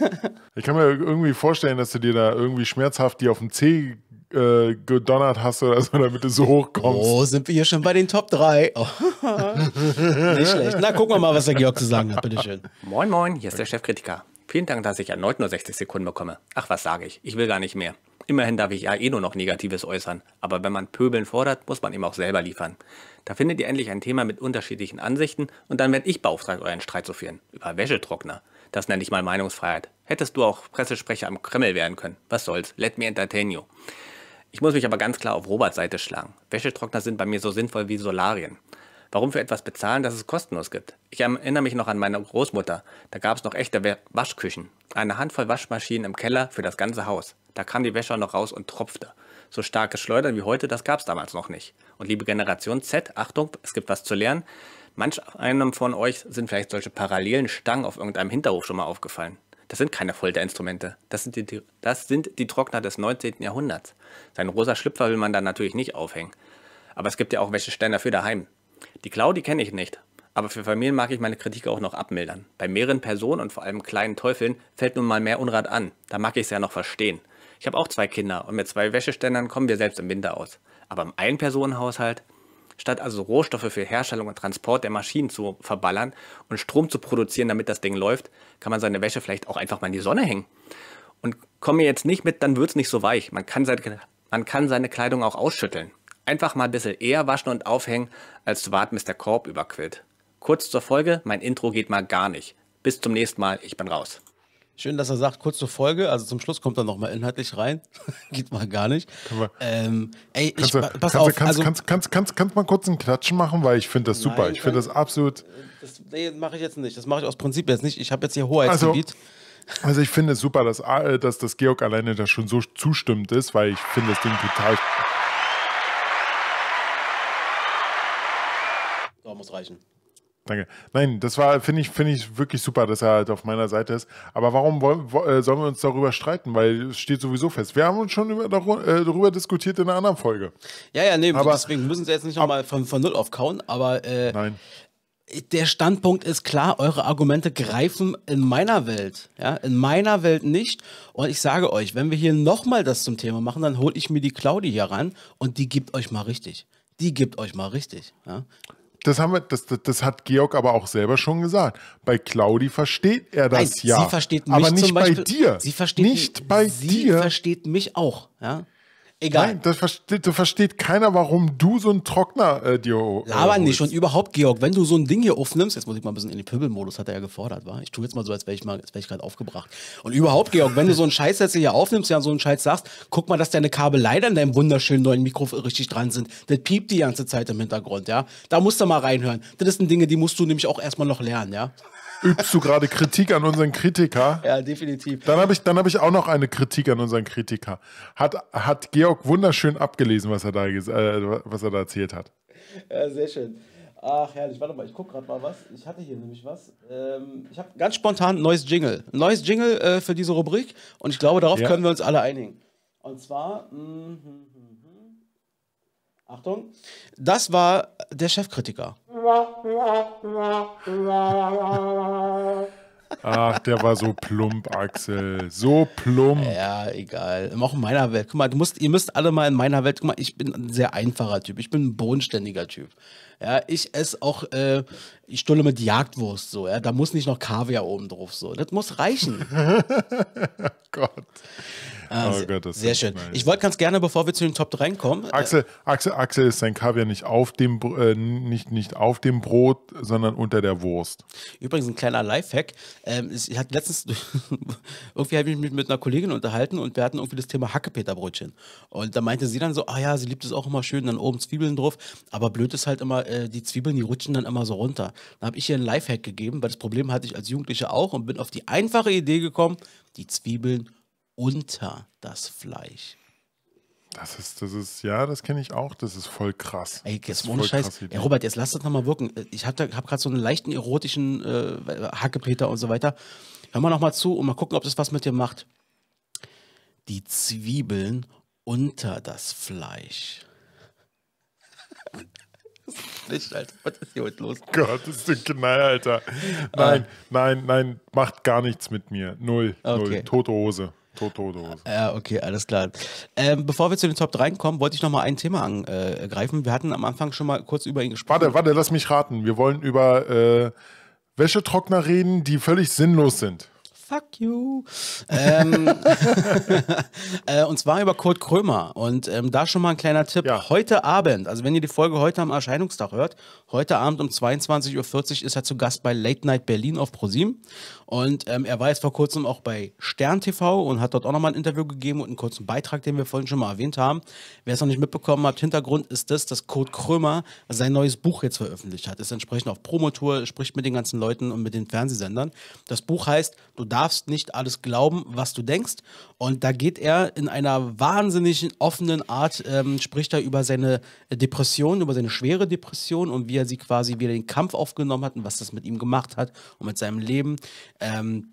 A: ich kann mir irgendwie vorstellen, dass du dir da irgendwie schmerzhaft die auf den Zeh äh, gedonnert hast oder so, damit du so hochkommst. Oh, sind wir hier schon bei den Top 3. Oh. Nicht schlecht. Na, gucken wir mal,
C: was der Georg zu sagen hat, bitteschön. Moin, moin, hier ist der Chefkritiker. Vielen Dank, dass ich erneut nur 60 Sekunden bekomme. Ach, was sage ich? Ich will gar nicht mehr. Immerhin darf ich ja eh nur noch Negatives äußern, aber wenn man Pöbeln fordert, muss man ihm auch selber liefern. Da findet ihr endlich ein Thema mit unterschiedlichen Ansichten und dann werde ich beauftragt, euren Streit zu führen. Über Wäschetrockner. Das nenne ich mal Meinungsfreiheit. Hättest du auch Pressesprecher am Kreml werden können. Was soll's? Let me entertain you. Ich muss mich aber ganz klar auf Roberts Seite schlagen. Wäschetrockner sind bei mir so sinnvoll wie Solarien. Warum für etwas bezahlen, das es kostenlos gibt? Ich erm-, erinnere mich noch an meine Großmutter. Da gab es noch echte Waschküchen. Eine Handvoll Waschmaschinen im Keller für das ganze Haus. Da kam die Wäsche noch raus und tropfte. So starkes Schleudern wie heute, das gab es damals noch nicht. Und liebe Generation Z, Achtung, es gibt was zu lernen. Manch einem von euch sind vielleicht solche parallelen Stangen auf irgendeinem Hinterhof schon mal aufgefallen. Das sind keine Folterinstrumente. Das sind die, das sind die Trockner des 19. Jahrhunderts. Seinen rosa Schlüpfer will man dann natürlich nicht aufhängen. Aber es gibt ja auch welche Ständer für daheim. Die Klau, die kenne ich nicht. Aber für Familien mag ich meine Kritik auch noch abmildern. Bei mehreren Personen und vor allem kleinen Teufeln fällt nun mal mehr Unrat an. Da mag ich es ja noch verstehen. Ich habe auch zwei Kinder und mit zwei Wäscheständern kommen wir selbst im Winter aus. Aber im Ein-Personen-Haushalt, Statt also Rohstoffe für Herstellung und Transport der Maschinen zu verballern und Strom zu produzieren, damit das Ding läuft, kann man seine Wäsche vielleicht auch einfach mal in die Sonne hängen. Und komme jetzt nicht mit, dann wird es nicht so weich. Man kann, seine, man kann seine Kleidung auch ausschütteln. Einfach mal ein bisschen eher waschen und aufhängen, als zu warten, bis der Korb überquillt. Kurz zur Folge, mein Intro geht mal gar nicht. Bis zum nächsten Mal, ich bin raus.
B: Schön, dass er sagt, kurz zur Folge, also zum Schluss kommt er nochmal inhaltlich rein. Geht mal gar nicht. Ähm, ey, kannst du, pass kannst, auf. Kannst, also, kannst,
A: kannst, kannst, kannst mal kurz einen Klatschen machen, weil ich finde das nein, super. ich finde das absolut... Das, nee, mache ich jetzt nicht. Das mache ich aus Prinzip jetzt nicht. Ich habe jetzt hier Hoheitsgebiet. Also, also ich finde es super, dass, äh, dass das Georg alleine da schon so zustimmt ist, weil ich finde das Ding total. So, muss reichen. Danke. Nein, das war, finde ich, finde ich wirklich super, dass er halt auf meiner Seite ist. Aber warum wollen, äh, sollen wir uns darüber streiten? Weil es steht sowieso fest. Wir haben uns schon über, äh, darüber diskutiert in einer anderen Folge. Ja, ja, nee, aber, deswegen
B: müssen Sie jetzt nicht nochmal von, von Null aufkauen, aber äh, nein.
A: der Standpunkt
B: ist klar, eure Argumente greifen in meiner Welt. Ja, in meiner Welt nicht. Und ich sage euch, wenn wir hier nochmal das zum Thema machen, dann hole ich mir die Claudi hier ran und die gibt euch mal
A: richtig. Die gibt euch mal richtig. Ja? das haben wir, das, das, das, hat Georg aber auch selber schon gesagt. Bei Claudi versteht er das Nein, ja. Sie versteht mich aber nicht Beispiel, bei dir. Sie versteht nicht bei sie dir. Sie versteht mich auch. Ja? Egal. Nein, das versteht, das versteht keiner, warum du so einen Trockner äh, dir. Äh, Laber nicht und überhaupt, Georg, wenn du so ein Ding hier aufnimmst, jetzt muss ich mal ein bisschen
B: in den Pöbelmodus, hat er ja gefordert, war. Ich tue jetzt mal so, als wäre ich mal, ich gerade aufgebracht. Und überhaupt, Georg, wenn du so einen Scheiß jetzt hier aufnimmst, ja, so einen Scheiß sagst, guck mal, dass deine Kabel leider in deinem wunderschönen neuen Mikro richtig dran sind. Das piept die ganze Zeit im Hintergrund, ja. Da musst du mal reinhören. Das sind Dinge, die musst du nämlich auch erstmal noch lernen,
A: ja. Übst du gerade Kritik an unseren Kritiker? Ja, definitiv. Dann habe ich, hab ich auch noch eine Kritik an unseren Kritiker. Hat, hat Georg wunderschön abgelesen, was er da, äh, was er da erzählt hat.
B: Ja, sehr schön. Ach, herrlich. Warte mal, ich gucke gerade mal was. Ich hatte hier nämlich was. Ähm, ich habe ganz spontan ein neues Jingle. Ein neues Jingle äh, für diese Rubrik. Und ich glaube, darauf ja. können wir uns alle einigen. Und zwar, mh, mm, hm, mh, hm, hm. mh, Achtung,
A: das war der Chefkritiker. Ach, der war so plump, Axel. So plump.
B: Ja, egal. Auch in meiner Welt. Guck mal, du musst, ihr müsst alle mal in meiner Welt. Guck mal, ich bin ein sehr einfacher Typ. Ich bin ein bodenständiger Typ. Ja, ich esse auch, äh, ich stulle mit Jagdwurst so. Ja, da muss nicht noch Kaviar oben drauf so. Das muss reichen. Gott. Ah, oh Gott, das sehr schön. Nice. Ich wollte ganz gerne, bevor wir zu den Top 3 kommen. Äh, Axel,
A: äh, Axel, Axel ist sein Kaviar nicht auf dem äh, nicht, nicht auf dem Brot, sondern unter der Wurst.
B: Übrigens ein kleiner Lifehack. Ähm, ich hatte letztens irgendwie habe ich mich mit einer Kollegin unterhalten und wir hatten irgendwie das Thema Hackepeterbrötchen. Und da meinte sie dann so, ah ja, sie liebt es auch immer schön, dann oben Zwiebeln drauf. Aber blöd ist halt immer, äh, die Zwiebeln, die rutschen dann immer so runter. Da habe ich hier einen Lifehack gegeben, weil das Problem hatte ich als Jugendlicher auch und bin auf die einfache Idee gekommen, die Zwiebeln
A: unter das Fleisch. Das ist, das ist, ja, das kenne ich auch. Das ist voll krass. Ey, jetzt ohne Scheiß. Ey, Robert, jetzt lass das
B: nochmal wirken. Äh, ich habe hab gerade so einen leichten erotischen äh, Hackepeter und so weiter. Hör mal nochmal zu und mal gucken, ob das was mit dir macht. Die Zwiebeln unter das Fleisch.
A: Das ist nicht, Alter. Was ist hier heute los? Gott, das ist ein Knall, Alter. Nein, äh, nein, nein, macht gar nichts mit mir. Null, okay. null. Tote Hose. Tote Hose. Ja, okay, alles klar. Ähm, bevor wir zu den Top 3 kommen, wollte ich noch mal ein Thema angreifen. Äh, wir hatten am Anfang schon mal kurz über ihn gesprochen. Warte, warte, lass mich raten. Wir wollen über äh, Wäschetrockner reden, die völlig sinnlos sind fuck you. ähm,
B: äh, und zwar über Kurt Krömer. Und ähm, da schon mal ein kleiner Tipp. Ja. Heute Abend, also wenn ihr die Folge heute am Erscheinungstag hört, heute Abend um 22.40 Uhr ist er zu Gast bei Late Night Berlin auf ProSieben. Und ähm, er war jetzt vor kurzem auch bei Stern TV und hat dort auch nochmal ein Interview gegeben und einen kurzen Beitrag, den wir vorhin schon mal erwähnt haben. Wer es noch nicht mitbekommen hat, Hintergrund ist das, dass Kurt Krömer sein neues Buch jetzt veröffentlicht hat. Ist entsprechend auf Promotour, spricht mit den ganzen Leuten und mit den Fernsehsendern. Das Buch heißt, du darfst nicht alles glauben, was du denkst. Und da geht er in einer wahnsinnig offenen Art, ähm, spricht er über seine äh, Depression, über seine schwere Depression und wie er sie quasi wieder in den Kampf aufgenommen hat und was das mit ihm gemacht hat und mit seinem Leben. Ähm,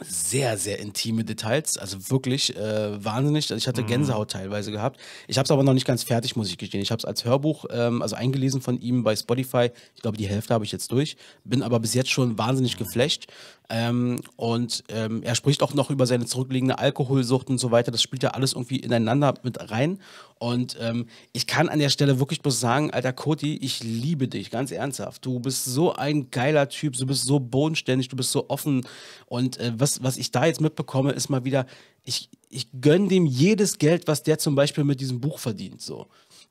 B: sehr, sehr intime Details. Also wirklich äh, wahnsinnig. Also ich hatte mhm. Gänsehaut teilweise gehabt. Ich habe es aber noch nicht ganz fertig, muss ich gestehen. Ich habe es als Hörbuch, ähm, also eingelesen von ihm bei Spotify. Ich glaube, die Hälfte habe ich jetzt durch. Bin aber bis jetzt schon wahnsinnig geflecht. Ähm, und ähm, er spricht auch noch über seine zurückliegende Alkoholsucht und so weiter. Das spielt ja alles irgendwie ineinander mit rein. Und ähm, ich kann an der Stelle wirklich bloß sagen, alter Cody, ich liebe dich, ganz ernsthaft. Du bist so ein geiler Typ, du bist so bodenständig, du bist so offen. Und äh, was, was ich da jetzt mitbekomme, ist mal wieder, ich, ich gönne dem jedes Geld, was der zum Beispiel mit diesem Buch verdient. So.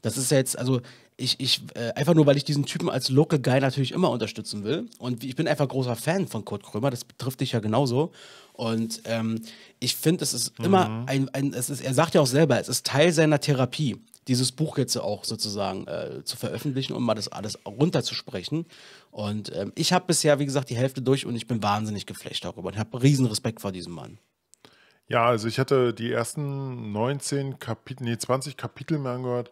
B: Das ist ja jetzt, also ich, ich äh, einfach nur, weil ich diesen Typen als Local Guy natürlich immer unterstützen will. Und ich bin einfach großer Fan von Kurt Krömer, das betrifft dich ja genauso. Und ähm, ich finde, es ist mhm. immer ein, ein es ist, er sagt ja auch selber, es ist Teil seiner Therapie, dieses Buch jetzt auch sozusagen äh, zu veröffentlichen um mal das alles runterzusprechen. Und ähm, ich habe bisher, wie gesagt, die Hälfte durch und ich bin wahnsinnig geflecht darüber. Ich habe riesen Respekt vor diesem Mann.
A: Ja, also ich hatte die ersten 19 Kapitel, nee, 20 Kapitel mir angehört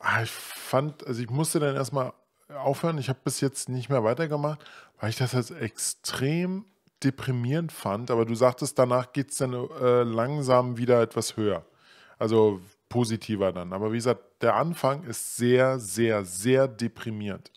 A: Ah, ich fand, also ich musste dann erstmal aufhören. Ich habe bis jetzt nicht mehr weitergemacht, weil ich das als extrem deprimierend fand. Aber du sagtest, danach geht es dann äh, langsam wieder etwas höher. Also positiver dann. Aber wie gesagt, der Anfang ist sehr, sehr, sehr deprimierend.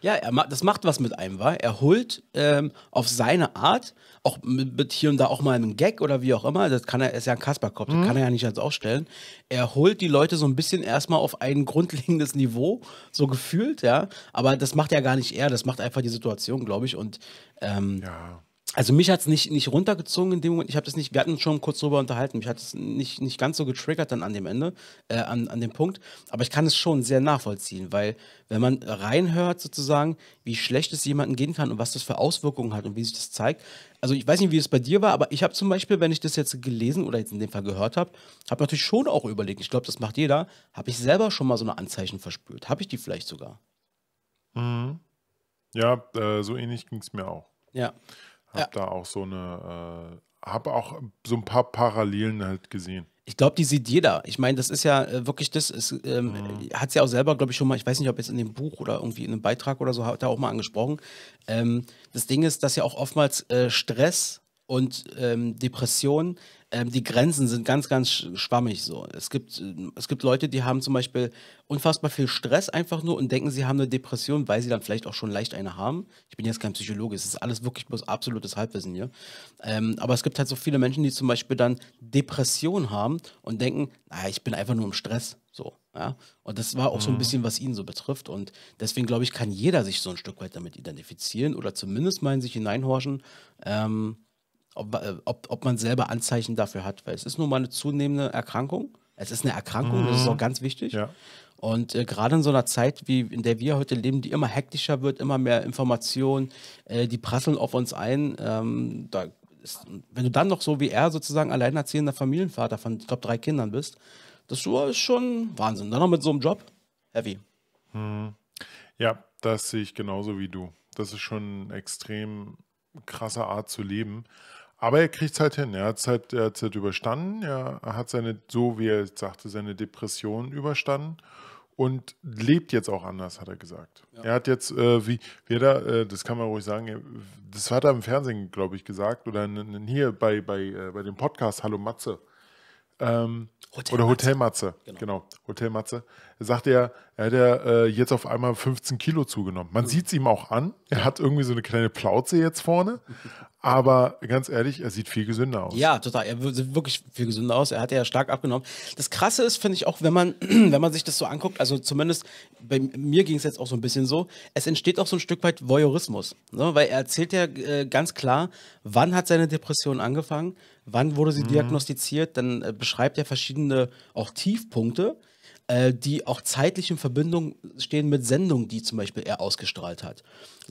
B: Ja, er ma das macht was mit einem, war. Er holt ähm, auf seine Art, auch mit, mit, hier und da auch mal einen Gag oder wie auch immer, das kann er, ist ja ein Kasperkopf, mhm. das kann er ja nicht ans Ausstellen. Er holt die Leute so ein bisschen erstmal auf ein grundlegendes Niveau, so gefühlt, ja. Aber das macht ja gar nicht er, das macht einfach die Situation, glaube ich. Und ähm, ja. Also mich hat es nicht, nicht runtergezogen in dem Moment. Ich habe das nicht, wir hatten uns schon kurz drüber unterhalten. Mich hat es nicht, nicht ganz so getriggert dann an dem Ende, äh, an, an dem Punkt. Aber ich kann es schon sehr nachvollziehen, weil wenn man reinhört sozusagen, wie schlecht es jemandem gehen kann und was das für Auswirkungen hat und wie sich das zeigt. Also ich weiß nicht, wie es bei dir war, aber ich habe zum Beispiel, wenn ich das jetzt gelesen oder jetzt in dem Fall gehört habe, habe natürlich schon auch überlegt, ich glaube, das macht jeder, habe ich selber schon mal so eine Anzeichen verspürt. Habe
A: ich die vielleicht sogar? Mhm. Ja, äh, so ähnlich ging es mir auch. Ja. Habe ja. da auch so eine, äh, habe auch so ein paar Parallelen halt gesehen. Ich glaube, die sieht jeder. Ich meine, das ist ja äh, wirklich das. Ist, ähm, mhm. Hat sie auch selber, glaube ich, schon mal,
B: ich weiß nicht, ob jetzt in dem Buch oder irgendwie in einem Beitrag oder so, hat er auch mal angesprochen. Ähm, das Ding ist, dass ja auch oftmals äh, Stress und ähm, Depressionen ähm, die Grenzen sind ganz, ganz schwammig so. Es gibt, äh, es gibt Leute, die haben zum Beispiel unfassbar viel Stress einfach nur und denken, sie haben eine Depression, weil sie dann vielleicht auch schon leicht eine haben. Ich bin jetzt kein Psychologe, es ist alles wirklich bloß absolutes Halbwissen hier. Ähm, aber es gibt halt so viele Menschen, die zum Beispiel dann Depression haben und denken, naja, ich bin einfach nur im Stress. So, ja. Und das war auch so ein mhm. bisschen, was ihn so betrifft. Und deswegen, glaube ich, kann jeder sich so ein Stück weit damit identifizieren oder zumindest mal in sich hineinhorchen. Ähm, ob, äh, ob, ob man selber Anzeichen dafür hat, weil es ist nun mal eine zunehmende Erkrankung. Es ist eine Erkrankung, mhm. das ist mhm. auch ganz wichtig. Ja. Und äh, gerade in so einer Zeit, wie in der wir heute leben, die immer hektischer wird, immer mehr Informationen, äh, die prasseln auf uns ein. Ähm, da ist, wenn du dann noch so wie er sozusagen alleinerziehender Familienvater von, ich glaube, drei Kindern bist, das ist schon Wahnsinn. Dann noch mit so einem Job, heavy.
A: Hm. Ja, das sehe ich genauso wie du. Das ist schon eine extrem krasse Art zu leben aber er kriegt es halt hin. Er hat es halt, halt überstanden. Er hat seine, so wie er sagte, seine Depression überstanden und lebt jetzt auch anders, hat er gesagt. Ja. Er hat jetzt, äh, wie, wie da, äh, das kann man ruhig sagen, das hat er im Fernsehen, glaube ich, gesagt oder hier bei, bei, äh, bei dem Podcast Hallo Matze. Ähm, Hotel oder Hotelmatze, genau. genau. Hotelmatze. Er sagte ja, er hat ja äh, jetzt auf einmal 15 Kilo zugenommen. Man mhm. sieht es ihm auch an. Er hat irgendwie so eine kleine Plauze jetzt vorne. Aber ganz ehrlich, er sieht viel gesünder aus. Ja, total. Er sieht wirklich viel gesünder aus.
B: Er hat ja stark abgenommen. Das Krasse ist, finde ich auch, wenn man, wenn man sich das so anguckt, also zumindest bei mir ging es jetzt auch so ein bisschen so, es entsteht auch so ein Stück weit Voyeurismus. Ne? Weil er erzählt ja äh, ganz klar, wann hat seine Depression angefangen, wann wurde sie mhm. diagnostiziert, dann äh, beschreibt er verschiedene auch Tiefpunkte, äh, die auch zeitlich in Verbindung stehen mit Sendungen, die zum Beispiel er ausgestrahlt hat.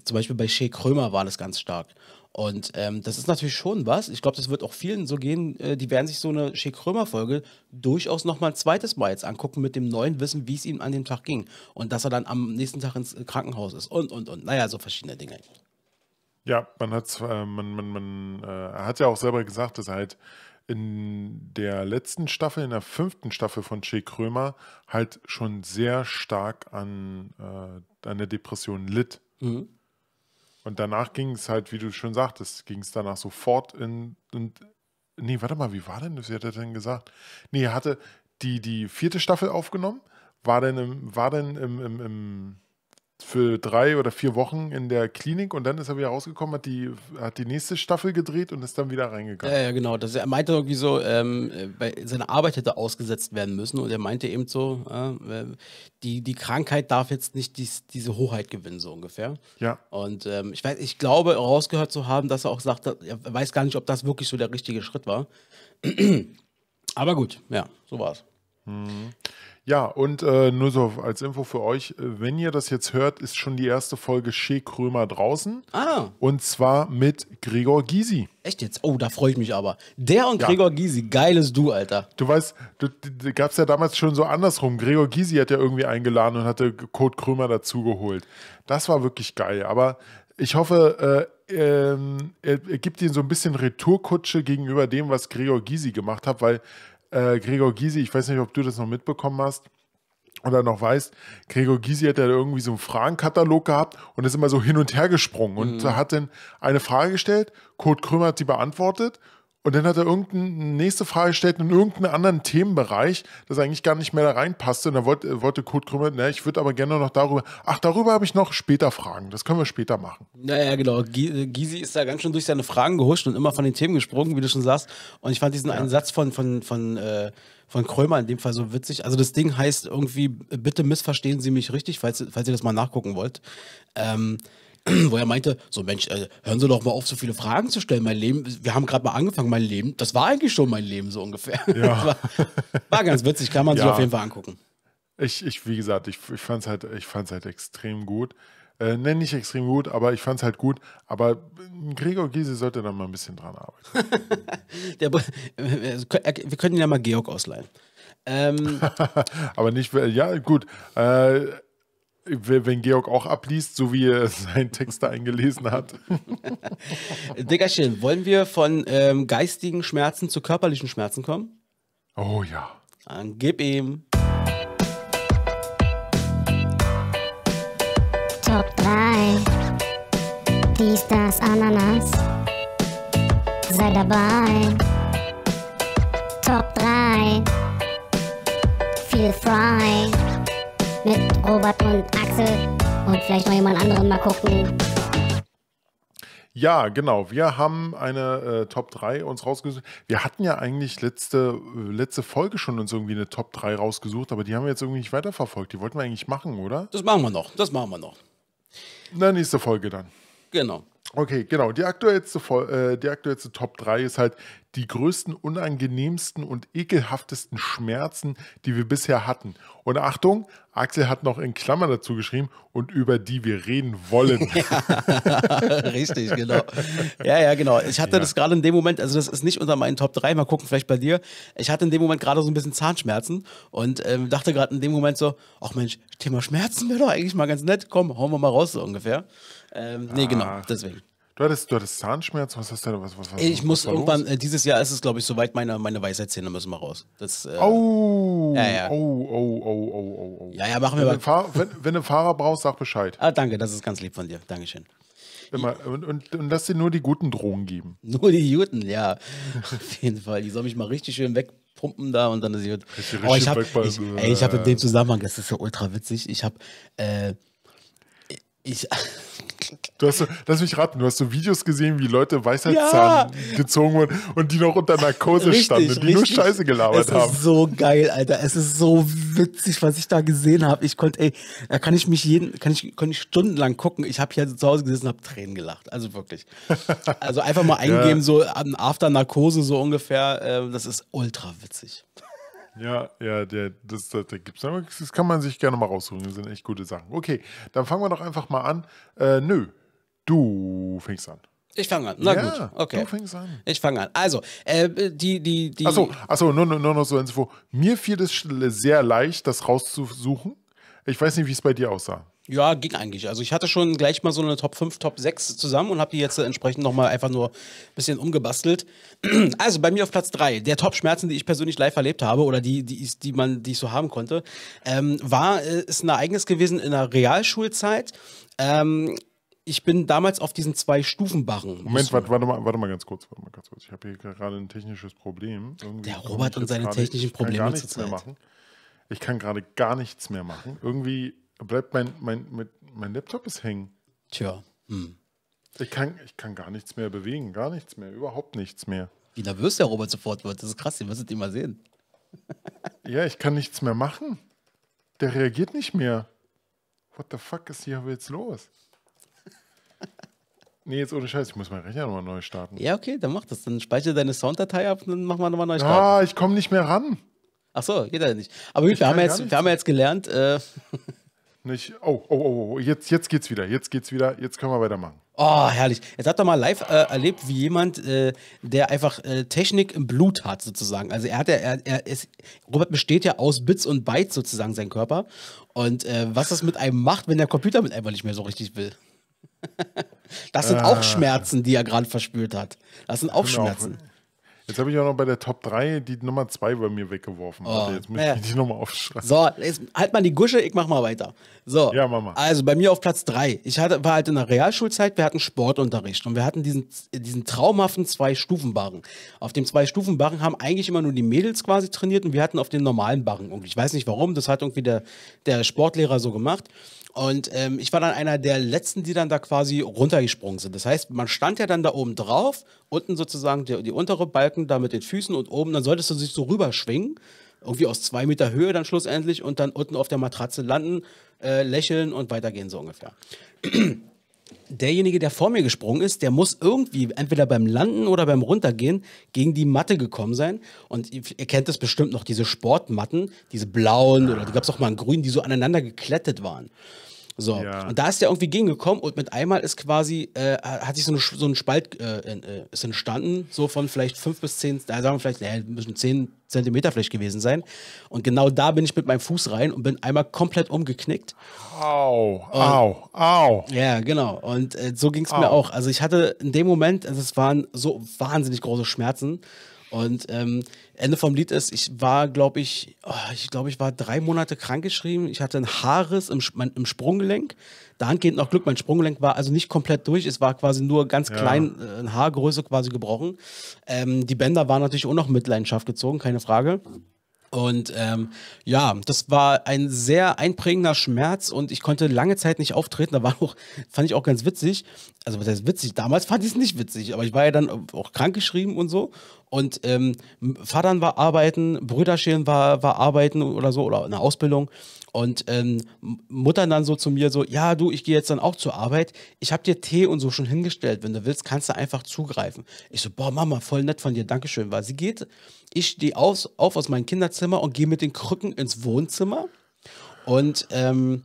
B: Zum Beispiel bei Shea Krömer war das ganz stark. Und ähm, das ist natürlich schon was. Ich glaube, das wird auch vielen so gehen. Äh, die werden sich so eine Shea Krömer-Folge durchaus nochmal ein zweites Mal jetzt angucken mit dem neuen Wissen, wie es ihm an dem Tag ging. Und dass er dann am nächsten Tag ins Krankenhaus ist und, und, und. Naja, so verschiedene Dinge.
A: Ja, man, hat äh, man, man, man äh, hat ja auch selber gesagt, dass er halt in der letzten Staffel, in der fünften Staffel von Che Krömer, halt schon sehr stark an, äh, an der Depression litt. Mhm. Und danach ging es halt, wie du schon sagtest, ging es danach sofort in, in. Nee, warte mal, wie war denn das? Wie hat er denn gesagt? Nee, er hatte die, die vierte Staffel aufgenommen, war dann im, war dann im, im, im für drei oder vier Wochen in der Klinik und dann ist er wieder rausgekommen, hat die, hat die nächste Staffel gedreht und ist dann wieder reingegangen.
B: Ja, ja genau. Das, er meinte irgendwie so, ähm, seine Arbeit hätte ausgesetzt werden müssen und er meinte eben so, äh, die, die Krankheit darf jetzt nicht dies, diese Hoheit gewinnen, so ungefähr. Ja. Und ähm, ich, weiß, ich glaube, rausgehört zu haben, dass er auch sagt, er weiß gar nicht, ob das wirklich so der richtige Schritt war. Aber gut, ja, so war's.
A: Mhm. Ja, und äh, nur so als Info für euch, äh, wenn ihr das jetzt hört, ist schon die erste Folge Shea Krömer draußen. Ah. Und zwar mit Gregor Gysi. Echt jetzt? Oh, da freue ich mich aber. Der und ja. Gregor Gysi, geiles Du, Alter. Du weißt, du, du gab es ja damals schon so andersrum. Gregor Gysi hat ja irgendwie eingeladen und hatte Kurt Krömer dazugeholt. Das war wirklich geil. Aber ich hoffe, äh, ähm, er, er, gibt ihnen so ein bisschen Retourkutsche gegenüber dem, was Gregor Gysi gemacht hat, weil äh, Gregor Gysi, ich weiß nicht, ob du das noch mitbekommen hast, oder noch weißt, Gregor Gysi hat ja irgendwie so einen Fragenkatalog gehabt und ist immer so hin und her gesprungen mhm. und hat dann eine Frage gestellt, Kurt Krümmer hat die beantwortet und dann hat er irgendeine nächste Frage gestellt in irgendeinem anderen Themenbereich, das eigentlich gar nicht mehr da reinpasste. Und da wollte, wollte Kurt Krümmer, na, ich würde aber gerne noch darüber, ach, darüber habe ich noch später Fragen. Das können wir später machen.
B: Naja, genau. Äh, Gysi ist da ganz schön durch seine Fragen gehuscht und immer von den Themen gesprungen, wie du schon sagst. Und ich fand diesen ja. einen Satz von, von, von, äh, von Krömer in dem Fall so witzig. Also das Ding heißt irgendwie, bitte missverstehen Sie mich richtig, falls, falls ihr das mal nachgucken wollt. Ähm, wo er meinte, so Mensch, äh, hören Sie doch mal auf, so viele Fragen zu stellen. Mein Leben, wir haben gerade mal angefangen, mein Leben, das war eigentlich schon mein Leben so ungefähr. Ja. war,
A: war, ganz witzig, kann man ja. sich auf jeden Fall angucken. Ich, ich wie gesagt, ich, ich fand es halt, halt extrem gut. Äh, nenne nicht extrem gut, aber ich fand es halt gut. Aber äh, Gregor Giese sollte dann mal ein bisschen dran arbeiten. Der, äh, äh, wir können ihn ja mal Georg ausleihen. Ähm, aber nicht, ja, gut. Äh, wenn Georg auch abliest, so wie er seinen Text da eingelesen hat.
B: Diggerchen, wollen wir von ähm, geistigen Schmerzen zu körperlichen Schmerzen kommen? Oh ja. Dann gib ihm.
C: Top 3. Dies, das, Ananas.
B: Sei dabei. Top
C: 3. Feel free mit Robert und Axel und vielleicht noch jemand anderen mal gucken.
A: Ja, genau. Wir haben eine äh, Top 3 uns rausgesucht. Wir hatten ja eigentlich letzte, letzte Folge schon uns irgendwie eine Top 3 rausgesucht, aber die haben wir jetzt irgendwie nicht weiterverfolgt. Die wollten wir eigentlich machen, oder? Das machen wir noch. Das machen wir noch. Na, nächste Folge dann. Genau. Okay, genau. Die aktuellste, äh, die aktuellste Top 3 ist halt die größten, unangenehmsten und ekelhaftesten Schmerzen, die wir bisher hatten. Und Achtung, Axel hat noch in Klammern dazu geschrieben und über die wir reden wollen. Ja, richtig, genau.
B: Ja, ja, genau. Ich hatte ja. das gerade in dem Moment, also das ist nicht unter meinen Top 3, mal gucken, vielleicht bei dir. Ich hatte in dem Moment gerade so ein bisschen Zahnschmerzen und ähm, dachte gerade in dem Moment so, ach Mensch, Thema Schmerzen wäre doch eigentlich mal ganz nett, komm, hauen wir mal raus so ungefähr. Ähm, nee, ah. genau,
A: deswegen. Du hattest, du hattest Zahnschmerzen? Was hast du was, was, was, Ich was muss irgendwann, äh,
B: dieses Jahr ist es, glaube ich, soweit, meine, meine Weisheitszähne müssen mal raus.
A: Das, äh, oh, ja, ja. oh, oh, oh, oh, oh, Ja, ja, machen wir wenn mal. Fahrer, wenn, wenn du einen Fahrer brauchst, sag Bescheid. Ah, danke, das ist ganz lieb von dir. Dankeschön. Immer, und, und, und lass dir nur die
B: guten Drogen geben. Nur die guten, ja. Auf jeden Fall. Die soll mich mal richtig schön weg, pumpen da und dann ist gut. Oh, ich habe ich, ich hab in dem
A: Zusammenhang, das ist ja ultra witzig, ich habe äh, ich, Du hast so, lass mich raten, du hast so Videos gesehen, wie Leute Weisheitszahn ja. gezogen wurden und die noch unter Narkose richtig, standen, die richtig. nur Scheiße gelabert haben. Es
B: ist so geil, Alter. Es ist so witzig, was ich da gesehen habe. Ich konnte, ey, da kann ich mich jeden, kann ich, kann ich stundenlang gucken. Ich habe hier zu Hause gesessen und habe Tränen gelacht. Also wirklich. Also einfach mal eingeben, ja. so After Narkose so ungefähr. Ähm, das ist
A: ultra witzig. Ja, ja, der, das, das, das gibt's. Das kann man sich gerne mal raussuchen. Das sind echt gute Sachen. Okay, dann fangen wir doch einfach mal an. Äh, nö, du fängst an. Ich fange an. Na ja, gut, okay. Du fängst an. Ich fange an. Also, äh, die, die, die. Achso, achso, nur, nur, nur noch so Info. Mir fiel es sehr leicht, das rauszusuchen. Ich weiß nicht, wie es bei dir aussah.
B: Ja, ging eigentlich. Also ich hatte schon gleich mal so eine Top 5, Top 6 zusammen und habe die jetzt äh, entsprechend nochmal einfach nur ein bisschen umgebastelt. Also bei mir auf Platz 3, der Top-Schmerzen, die ich persönlich live erlebt habe oder die, die, die, man, die ich so haben konnte, ähm, war, äh, ist ein Ereignis gewesen in der Realschulzeit. Ähm, ich bin damals auf diesen zwei Stufenbarren. Moment, warte, warte, mal,
A: warte mal ganz kurz. Warte mal ganz kurz. Ich habe hier gerade ein technisches Problem. Irgendwie der Robert und seine technischen Probleme zu machen. Ich kann gerade gar nichts mehr machen. Irgendwie bleibt mein, mein, mein Laptop ist hängen. Tja. Hm. Ich, kann, ich kann gar nichts mehr bewegen, gar nichts mehr, überhaupt nichts mehr. Wie nervös der Robert sofort wird, das ist krass, ihr müsstet ihn mal sehen. ja, ich kann nichts mehr machen. Der reagiert nicht mehr. What the fuck ist hier jetzt los? Nee, jetzt ohne Scheiß, ich muss meinen Rechner
B: nochmal neu starten. Ja, okay, dann mach das. Dann speichere deine Sounddatei ab und dann machen wir nochmal neu starten. Ah,
A: ich komme nicht mehr ran. Ach so, geht ja nicht. Aber gut, wir haben, jetzt, wir haben ja jetzt gelernt, äh, nicht, oh, oh, oh, oh, jetzt, jetzt geht's wieder, jetzt geht's wieder, jetzt können wir weitermachen. Oh, herrlich. Jetzt habt ihr mal live äh,
B: erlebt, wie jemand, äh, der einfach äh, Technik im Blut hat, sozusagen. Also er hat ja, er, er ist, Robert besteht ja aus Bits und Bytes sozusagen sein Körper. Und äh, was das mit einem macht, wenn der Computer mit einfach nicht mehr so richtig will. das sind auch äh. Schmerzen, die er gerade
A: verspürt hat. Das sind auch genau. Schmerzen. Jetzt habe ich auch noch bei der Top 3 die Nummer 2 bei mir weggeworfen. Oh. jetzt muss ich die Nummer aufschreiben. So, halt mal die Gusche, ich mach mal weiter. So. Ja,
B: mach mal. Also bei mir auf Platz 3. Ich hatte, war halt in der Realschulzeit, wir hatten Sportunterricht und wir hatten diesen, diesen traumhaften Zwei-Stufen-Barren. Auf dem Zwei-Stufen-Barren haben eigentlich immer nur die Mädels quasi trainiert und wir hatten auf den normalen Barren. Und ich weiß nicht warum, das hat irgendwie der, der Sportlehrer so gemacht. Und ähm, ich war dann einer der letzten, die dann da quasi runtergesprungen sind. Das heißt, man stand ja dann da oben drauf, unten sozusagen die, die untere Balken Rücken, da mit den Füßen und oben, dann solltest du dich so rüberschwingen, irgendwie aus zwei Meter Höhe dann schlussendlich und dann unten auf der Matratze landen, äh, lächeln und weitergehen so ungefähr. Derjenige, der vor mir gesprungen ist, der muss irgendwie entweder beim Landen oder beim Runtergehen gegen die Matte gekommen sein. Und ihr kennt das bestimmt noch, diese Sportmatten, diese blauen oder die gab es auch mal in grün, die so aneinander geklettet waren. So, ja. und da ist der irgendwie gegengekommen und mit einmal ist quasi, äh, hat sich so, eine, so ein Spalt äh, äh, ist entstanden, so von vielleicht fünf bis zehn, da sagen wir vielleicht, naja, müssen zehn Zentimeter vielleicht gewesen sein. Und genau da bin ich mit meinem Fuß rein und bin einmal komplett umgeknickt.
A: Au, und, au,
B: au. Ja, genau. Und äh, so ging es mir auch. Also ich hatte in dem Moment, also es waren so wahnsinnig große Schmerzen. Und ähm, Ende vom Lied ist, ich war, glaube ich, oh, ich glaube, ich war drei Monate krankgeschrieben. Ich hatte ein Haares im, mein, im Sprunggelenk. Dahingehend noch Glück, mein Sprunggelenk war also nicht komplett durch. Es war quasi nur ganz ja. klein, äh, eine Haargröße quasi gebrochen. Ähm, die Bänder waren natürlich auch noch mit Leidenschaft gezogen, keine Frage. Und ähm, ja, das war ein sehr einprägender Schmerz und ich konnte lange Zeit nicht auftreten. Da war auch, fand ich auch ganz witzig. Also, was heißt witzig? Damals fand ich es nicht witzig, aber ich war ja dann auch krankgeschrieben und so. Und ähm, Vatern war arbeiten, Brüderscheren war, war arbeiten oder so oder eine Ausbildung. Und ähm, Mutter dann so zu mir so, ja, du, ich gehe jetzt dann auch zur Arbeit. Ich habe dir Tee und so schon hingestellt. Wenn du willst, kannst du einfach zugreifen. Ich so, boah, Mama, voll nett von dir, Dankeschön. Weil sie geht, ich stehe auf, auf aus meinem Kinderzimmer und gehe mit den Krücken ins Wohnzimmer. Und ähm,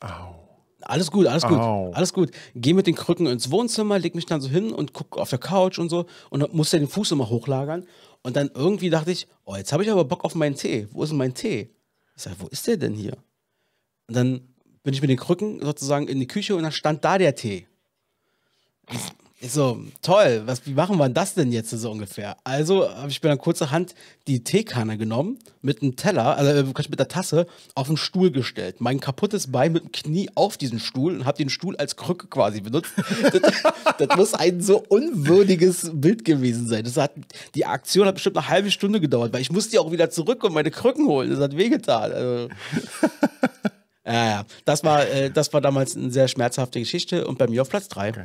B: Au. Alles gut, alles gut, Au. alles gut. Geh mit den Krücken ins Wohnzimmer, leg mich dann so hin und gucke auf der Couch und so und muss ja den Fuß immer hochlagern. Und dann irgendwie dachte ich, oh, jetzt habe ich aber Bock auf meinen Tee. Wo ist denn mein Tee? Ich sage, wo ist der denn hier? Und dann bin ich mit den Krücken sozusagen in die Küche und dann stand da der Tee. Ich so, toll, was, wie machen wir das denn jetzt so ungefähr? Also habe ich mir dann kurzerhand die Teekanne genommen, mit einem Teller, also äh, mit der Tasse, auf den Stuhl gestellt. Mein kaputtes Bein mit dem Knie auf diesen Stuhl und habe den Stuhl als Krücke quasi benutzt. das, das, muss ein so unwürdiges Bild gewesen sein. Das hat, die Aktion hat bestimmt eine halbe Stunde gedauert, weil ich musste ja auch wieder zurück und meine Krücken holen. Das hat wehgetan. Also. ja, ja, das war,
A: äh, das war damals eine sehr schmerzhafte Geschichte und bei mir auf Platz 3. Okay.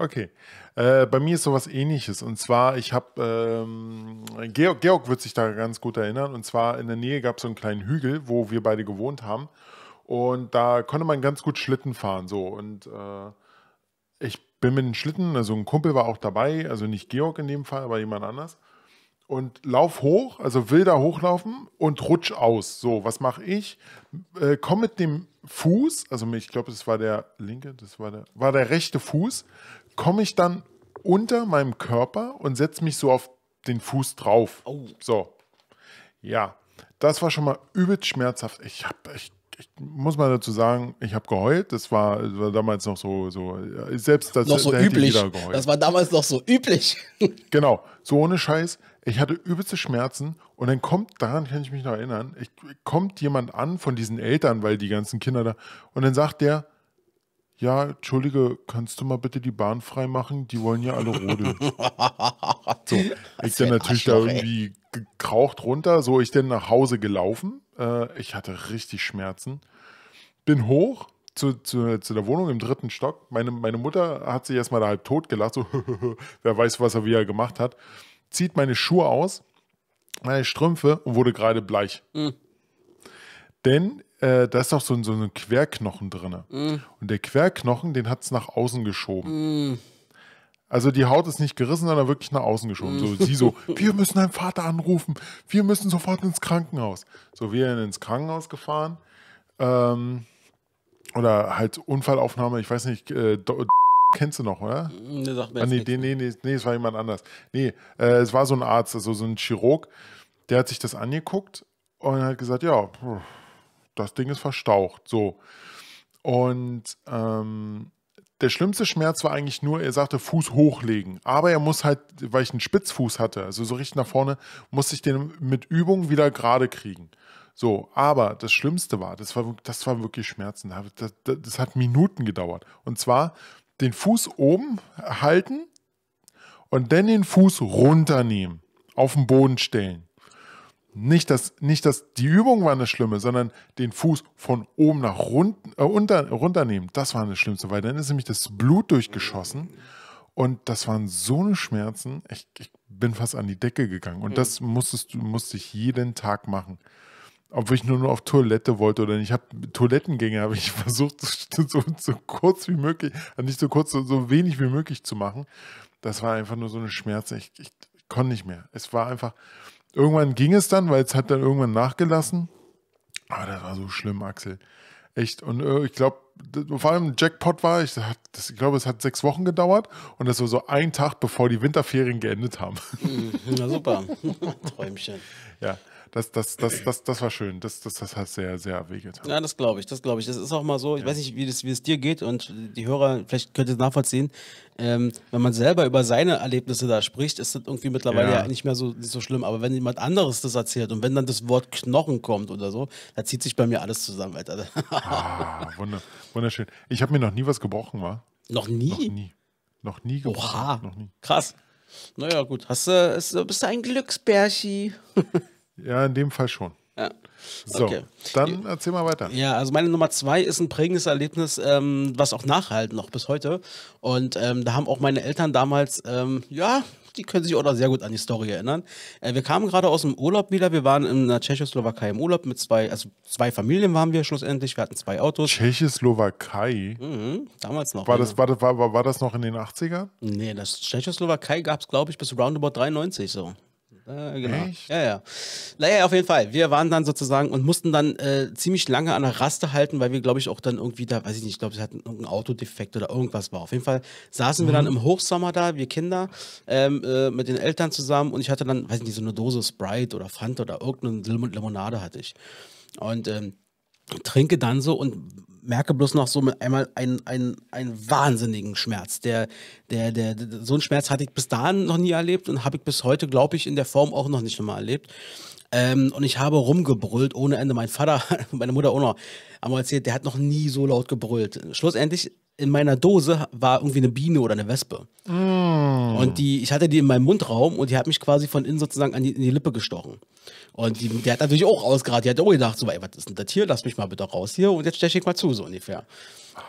A: Okay. Äh, bei mir ist sowas ähnliches. Und zwar, ich habe, ähm, Georg, Georg wird sich da ganz gut erinnern. Und zwar in der Nähe gab es so einen kleinen Hügel, wo wir beide gewohnt haben. Und da konnte man ganz gut Schlitten fahren. So. Und äh, ich bin mit den Schlitten, also ein Kumpel war auch dabei, also nicht Georg in dem Fall, aber jemand anders. Und lauf hoch, also will da hochlaufen und rutsch aus. So, was mache ich? Äh, komm mit dem Fuß, also ich glaube, das war der linke, das war der, war der rechte Fuß, komme ich dann unter meinem Körper und setze mich so auf den Fuß drauf. Oh. So. Ja, das war schon mal übelst schmerzhaft. Ich habe, ich, ich, muss mal dazu sagen, ich habe geheult. Das war, das war, damals noch so, so selbst das, noch so da üblich. Das war damals noch so üblich. genau, so ohne Scheiß. Ich hatte übelste Schmerzen und dann kommt, daran kann ich mich noch erinnern, ich, kommt jemand an von diesen Eltern, weil die ganzen Kinder da, und dann sagt der, ja, entschuldige, kannst du mal bitte die Bahn freimachen? Die wollen ja alle rodeln. so, ich bin natürlich Arschloch, da irgendwie gekraucht runter, so ich dann nach Hause gelaufen. Äh, ich hatte richtig Schmerzen. Bin hoch zu, zu, zu, der Wohnung im dritten Stock. Meine, meine Mutter hat sich erstmal halb tot gelacht, so wer weiß, was er wieder gemacht hat. Zieht meine Schuhe aus, meine Strümpfe und wurde gerade bleich. Mhm. Denn äh, da ist doch so ein, so ein Querknochen drin. Mm. Und der Querknochen, den hat es nach außen geschoben. Mm. Also die Haut ist nicht gerissen, sondern wirklich nach außen geschoben. Mm. So, sie so, wir müssen deinen Vater anrufen, wir müssen sofort ins Krankenhaus. So, wir sind ins Krankenhaus gefahren. Ähm, oder halt Unfallaufnahme, ich weiß nicht, äh, kennst du noch, oder? Nee, mm, sagt mir ah, nee, nee, nee, nee, nee, es war jemand anders. Nee, äh, es war so ein Arzt, also so ein Chirurg, der hat sich das angeguckt und hat gesagt, ja, pff, das Ding ist verstaucht. So. Und ähm, der schlimmste Schmerz war eigentlich nur, er sagte, Fuß hochlegen. Aber er muss halt, weil ich einen Spitzfuß hatte, also so richtig nach vorne, musste ich den mit Übung wieder gerade kriegen. So, aber das Schlimmste war, das war, das war wirklich Schmerzen. Das, das, das hat Minuten gedauert. Und zwar den Fuß oben halten und dann den Fuß runternehmen, auf den Boden stellen nicht dass nicht das, die Übung war das Schlimme, sondern den Fuß von oben nach unten, äh, unter, runternehmen, das war das Schlimmste, weil dann ist nämlich das Blut durchgeschossen und das waren so eine Schmerzen, ich, ich bin fast an die Decke gegangen und mhm. das musstest, musste ich jeden Tag machen. Ob ich nur, nur auf Toilette wollte oder nicht. Ich habe Toilettengänge, habe ich versucht, so, so, kurz wie möglich, äh, nicht so kurz, so, so wenig wie möglich zu machen. Das war einfach nur so eine Schmerz. Ich, ich, ich konnte nicht mehr. Es war einfach, Irgendwann ging es dann, weil es hat dann irgendwann nachgelassen. Aber das war so schlimm, Axel. Echt. Und äh, ich glaube, vor allem Jackpot war, ich, ich glaube, es hat sechs Wochen gedauert und das war so ein Tag, bevor die Winterferien geendet haben. Mhm. Na super.
B: Träumchen.
A: Ja das, das, das, das, das war schön. Das, das, das hat sehr, sehr abwehgetan.
B: Ja, das glaube ich, das glaube ich. Das ist auch mal so, ich ja. weiß nicht, wie, das, wie es dir geht und die Hörer, vielleicht könnt ihr es nachvollziehen, ähm, wenn man selber über seine Erlebnisse da spricht, ist das irgendwie mittlerweile ja, ja nicht mehr so, nicht so schlimm. Aber wenn jemand anderes das erzählt und wenn dann das Wort Knochen kommt oder so, da zieht sich bei mir alles zusammen, Alter.
A: ah, wunderschön. Ich habe mir noch nie was gebrochen, war. Noch nie? Noch nie. Noch nie gebrochen. Oha. Noch nie.
B: Krass. Naja, gut. Hast, äh, bist du ein Glücksbärschi? Ja,
A: in dem Fall schon.
B: Ja. So, okay. dann erzähl mal weiter. Ja, also meine Nummer zwei ist ein prägendes Erlebnis, ähm, was auch nachhalten noch bis heute. Und ähm, da haben auch meine Eltern damals, ähm, ja, die können sich auch noch sehr gut an die Story erinnern. Äh, wir kamen gerade aus dem Urlaub wieder. Wir waren in der Tschechoslowakei im Urlaub mit zwei, also zwei Familien waren wir schlussendlich. Wir hatten zwei
A: Autos. Tschechoslowakei? Mhm, damals noch. War das, das, war, war, war das noch in den 80ern? Nee, das Tschechoslowakei gab es, glaube ich, bis roundabout 93 so.
B: Äh, genau. Echt? Ja, ja. Naja, auf jeden Fall. Wir waren dann sozusagen und mussten dann äh, ziemlich lange an der Raste halten, weil wir, glaube ich, auch dann irgendwie da, weiß ich nicht, ich glaube, sie hatten irgendeinen Autodefekt oder irgendwas war. Auf jeden Fall saßen mhm. wir dann mhm. im Hochsommer da, wir Kinder, ähm, äh, mit den Eltern zusammen und ich hatte dann, weiß ich nicht, so eine Dose Sprite oder Fanta oder irgendeine Limonade hatte ich. Und ähm, trinke dann so und merke bloß noch so mit einmal einen, einen, einen wahnsinnigen Schmerz. Der, der, der, der so einen Schmerz hatte ich bis dahin noch nie erlebt und habe ich bis heute, glaube ich, in der Form auch noch nicht nochmal erlebt. Ähm, und ich habe rumgebrüllt ohne Ende. Mein Vater, meine Mutter auch noch, haben mir erzählt, der hat noch nie so laut gebrüllt. Schlussendlich in meiner Dose war irgendwie eine Biene oder eine Wespe.
A: Mm. Und
B: die, ich hatte die in meinem Mundraum und die hat mich quasi von innen sozusagen an die, in die Lippe gestochen. Und die, der hat natürlich auch ausgeraten. Die hat auch gedacht, so, ey, was ist denn das hier? Lass mich mal bitte raus hier und jetzt stell ich mal zu, so ungefähr.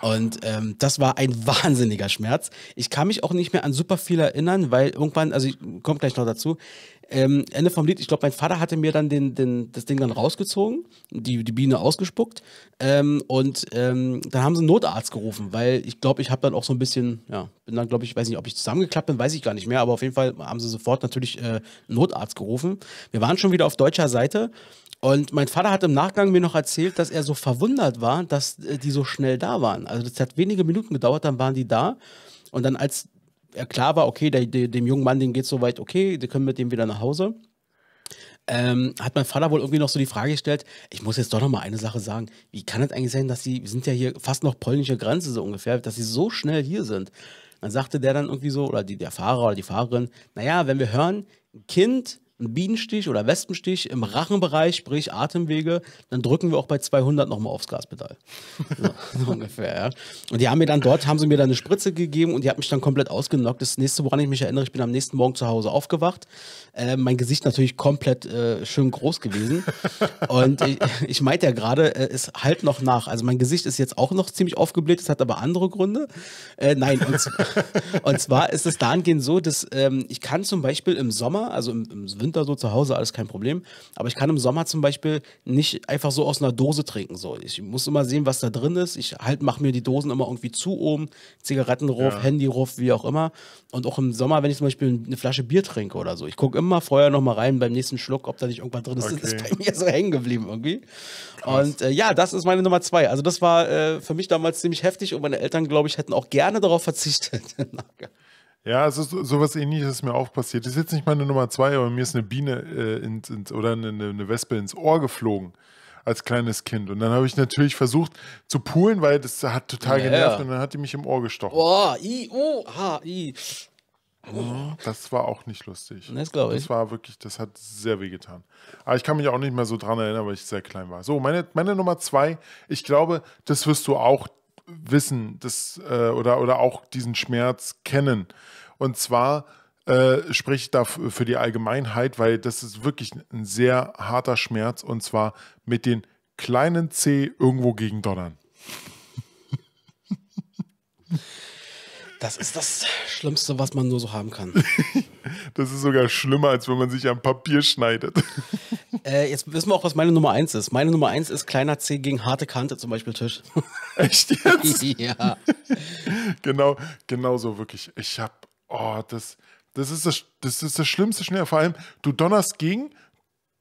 B: Und ähm, das war ein wahnsinniger Schmerz. Ich kann mich auch nicht mehr an super viel erinnern, weil irgendwann, also ich komme gleich noch dazu, ähm, Ende vom Lied, ich glaube, mein Vater hatte mir dann den, den, das Ding dann rausgezogen, die, die Biene ausgespuckt. Ähm, und ähm, dann haben sie einen Notarzt gerufen, weil ich glaube, ich habe dann auch so ein bisschen, ja, bin dann, glaube ich, weiß nicht, ob ich zusammengeklappt bin, weiß ich gar nicht mehr, aber auf jeden Fall haben sie sofort natürlich äh, einen Notarzt gerufen. Wir waren schon wieder auf deutscher Seite und mein Vater hat im Nachgang mir noch erzählt, dass er so verwundert war, dass äh, die so schnell da waren. Also das hat wenige Minuten gedauert, dann waren die da. Und dann, als ja, klar war, okay, der, der, dem jungen Mann, dem geht es soweit okay, die können mit dem wieder nach Hause. Ähm, hat mein Vater wohl irgendwie noch so die Frage gestellt, ich muss jetzt doch noch mal eine Sache sagen, wie kann es eigentlich sein, dass sie, wir sind ja hier fast noch polnische Grenze so ungefähr, dass sie so schnell hier sind. Dann sagte der dann irgendwie so, oder die, der Fahrer oder die Fahrerin, naja, wenn wir hören, ein Kind einen Bienenstich oder Wespenstich im Rachenbereich, sprich Atemwege, dann drücken wir auch bei 200 nochmal aufs Gaspedal. So, so ungefähr, ja. Und die haben mir dann dort, haben sie mir dann eine Spritze gegeben und die hat mich dann komplett ausgenockt. Das nächste, woran ich mich erinnere, ich bin am nächsten Morgen zu Hause aufgewacht. Äh, mein Gesicht natürlich komplett äh, schön groß gewesen. und ich, ich meinte ja gerade, äh, es halt noch nach. Also mein Gesicht ist jetzt auch noch ziemlich aufgebläht, es hat aber andere Gründe. Äh, nein, und, und, zwar ist es dahingehend so, dass ähm, ich kann zum Beispiel im Sommer, also im, im Winter, Winter so zu Hause, alles kein Problem. Aber ich kann im Sommer zum Beispiel nicht einfach so aus einer Dose trinken. So. Ich muss immer sehen, was da drin ist. Ich halt mache mir die Dosen immer irgendwie zu oben, Zigarettenruf, ja. Handyruf, wie auch immer. Und auch im Sommer, wenn ich zum Beispiel eine Flasche Bier trinke oder so. Ich gucke immer vorher nochmal rein beim nächsten Schluck, ob da nicht irgendwas drin ist. Okay. Das ist bei mir so hängen geblieben irgendwie. Krass. Und äh, ja, das ist meine Nummer zwei. Also das war äh, für mich damals ziemlich heftig und meine Eltern, glaube ich, hätten auch gerne darauf verzichtet.
A: Ja, es also ist sowas ähnliches ist mir auch passiert. Das ist jetzt nicht meine Nummer zwei, aber mir ist eine Biene äh, ins, ins, oder eine, eine, Wespe ins Ohr geflogen als kleines Kind. Und dann habe ich natürlich versucht zu pulen, weil das hat total ja. genervt und dann hat die mich im Ohr gestochen.
B: Boah, i, U, H, i.
A: Das war auch nicht lustig. Das glaube ich. Das war wirklich, das hat sehr weh getan. Aber ich kann mich auch nicht mehr so dran erinnern, weil ich sehr klein war. So, meine, meine Nummer zwei, ich glaube, das wirst du auch wissen das, äh, oder, oder auch diesen Schmerz kennen. Und zwar äh, spricht da für die Allgemeinheit, weil das ist wirklich ein sehr harter Schmerz und zwar mit den kleinen C irgendwo gegen donnern. Das ist das Schlimmste, was man nur so haben kann. Das ist sogar schlimmer, als wenn man sich am Papier schneidet.
B: Äh, jetzt wissen wir auch, was meine Nummer 1 ist. Meine Nummer 1 ist kleiner C gegen harte Kante, zum Beispiel Tisch. Echt
A: jetzt? ja. Genau, genau so wirklich. Ich hab, oh, das, das, ist das, das ist das schlimmste Schnell. Vor allem, du donnerst gegen,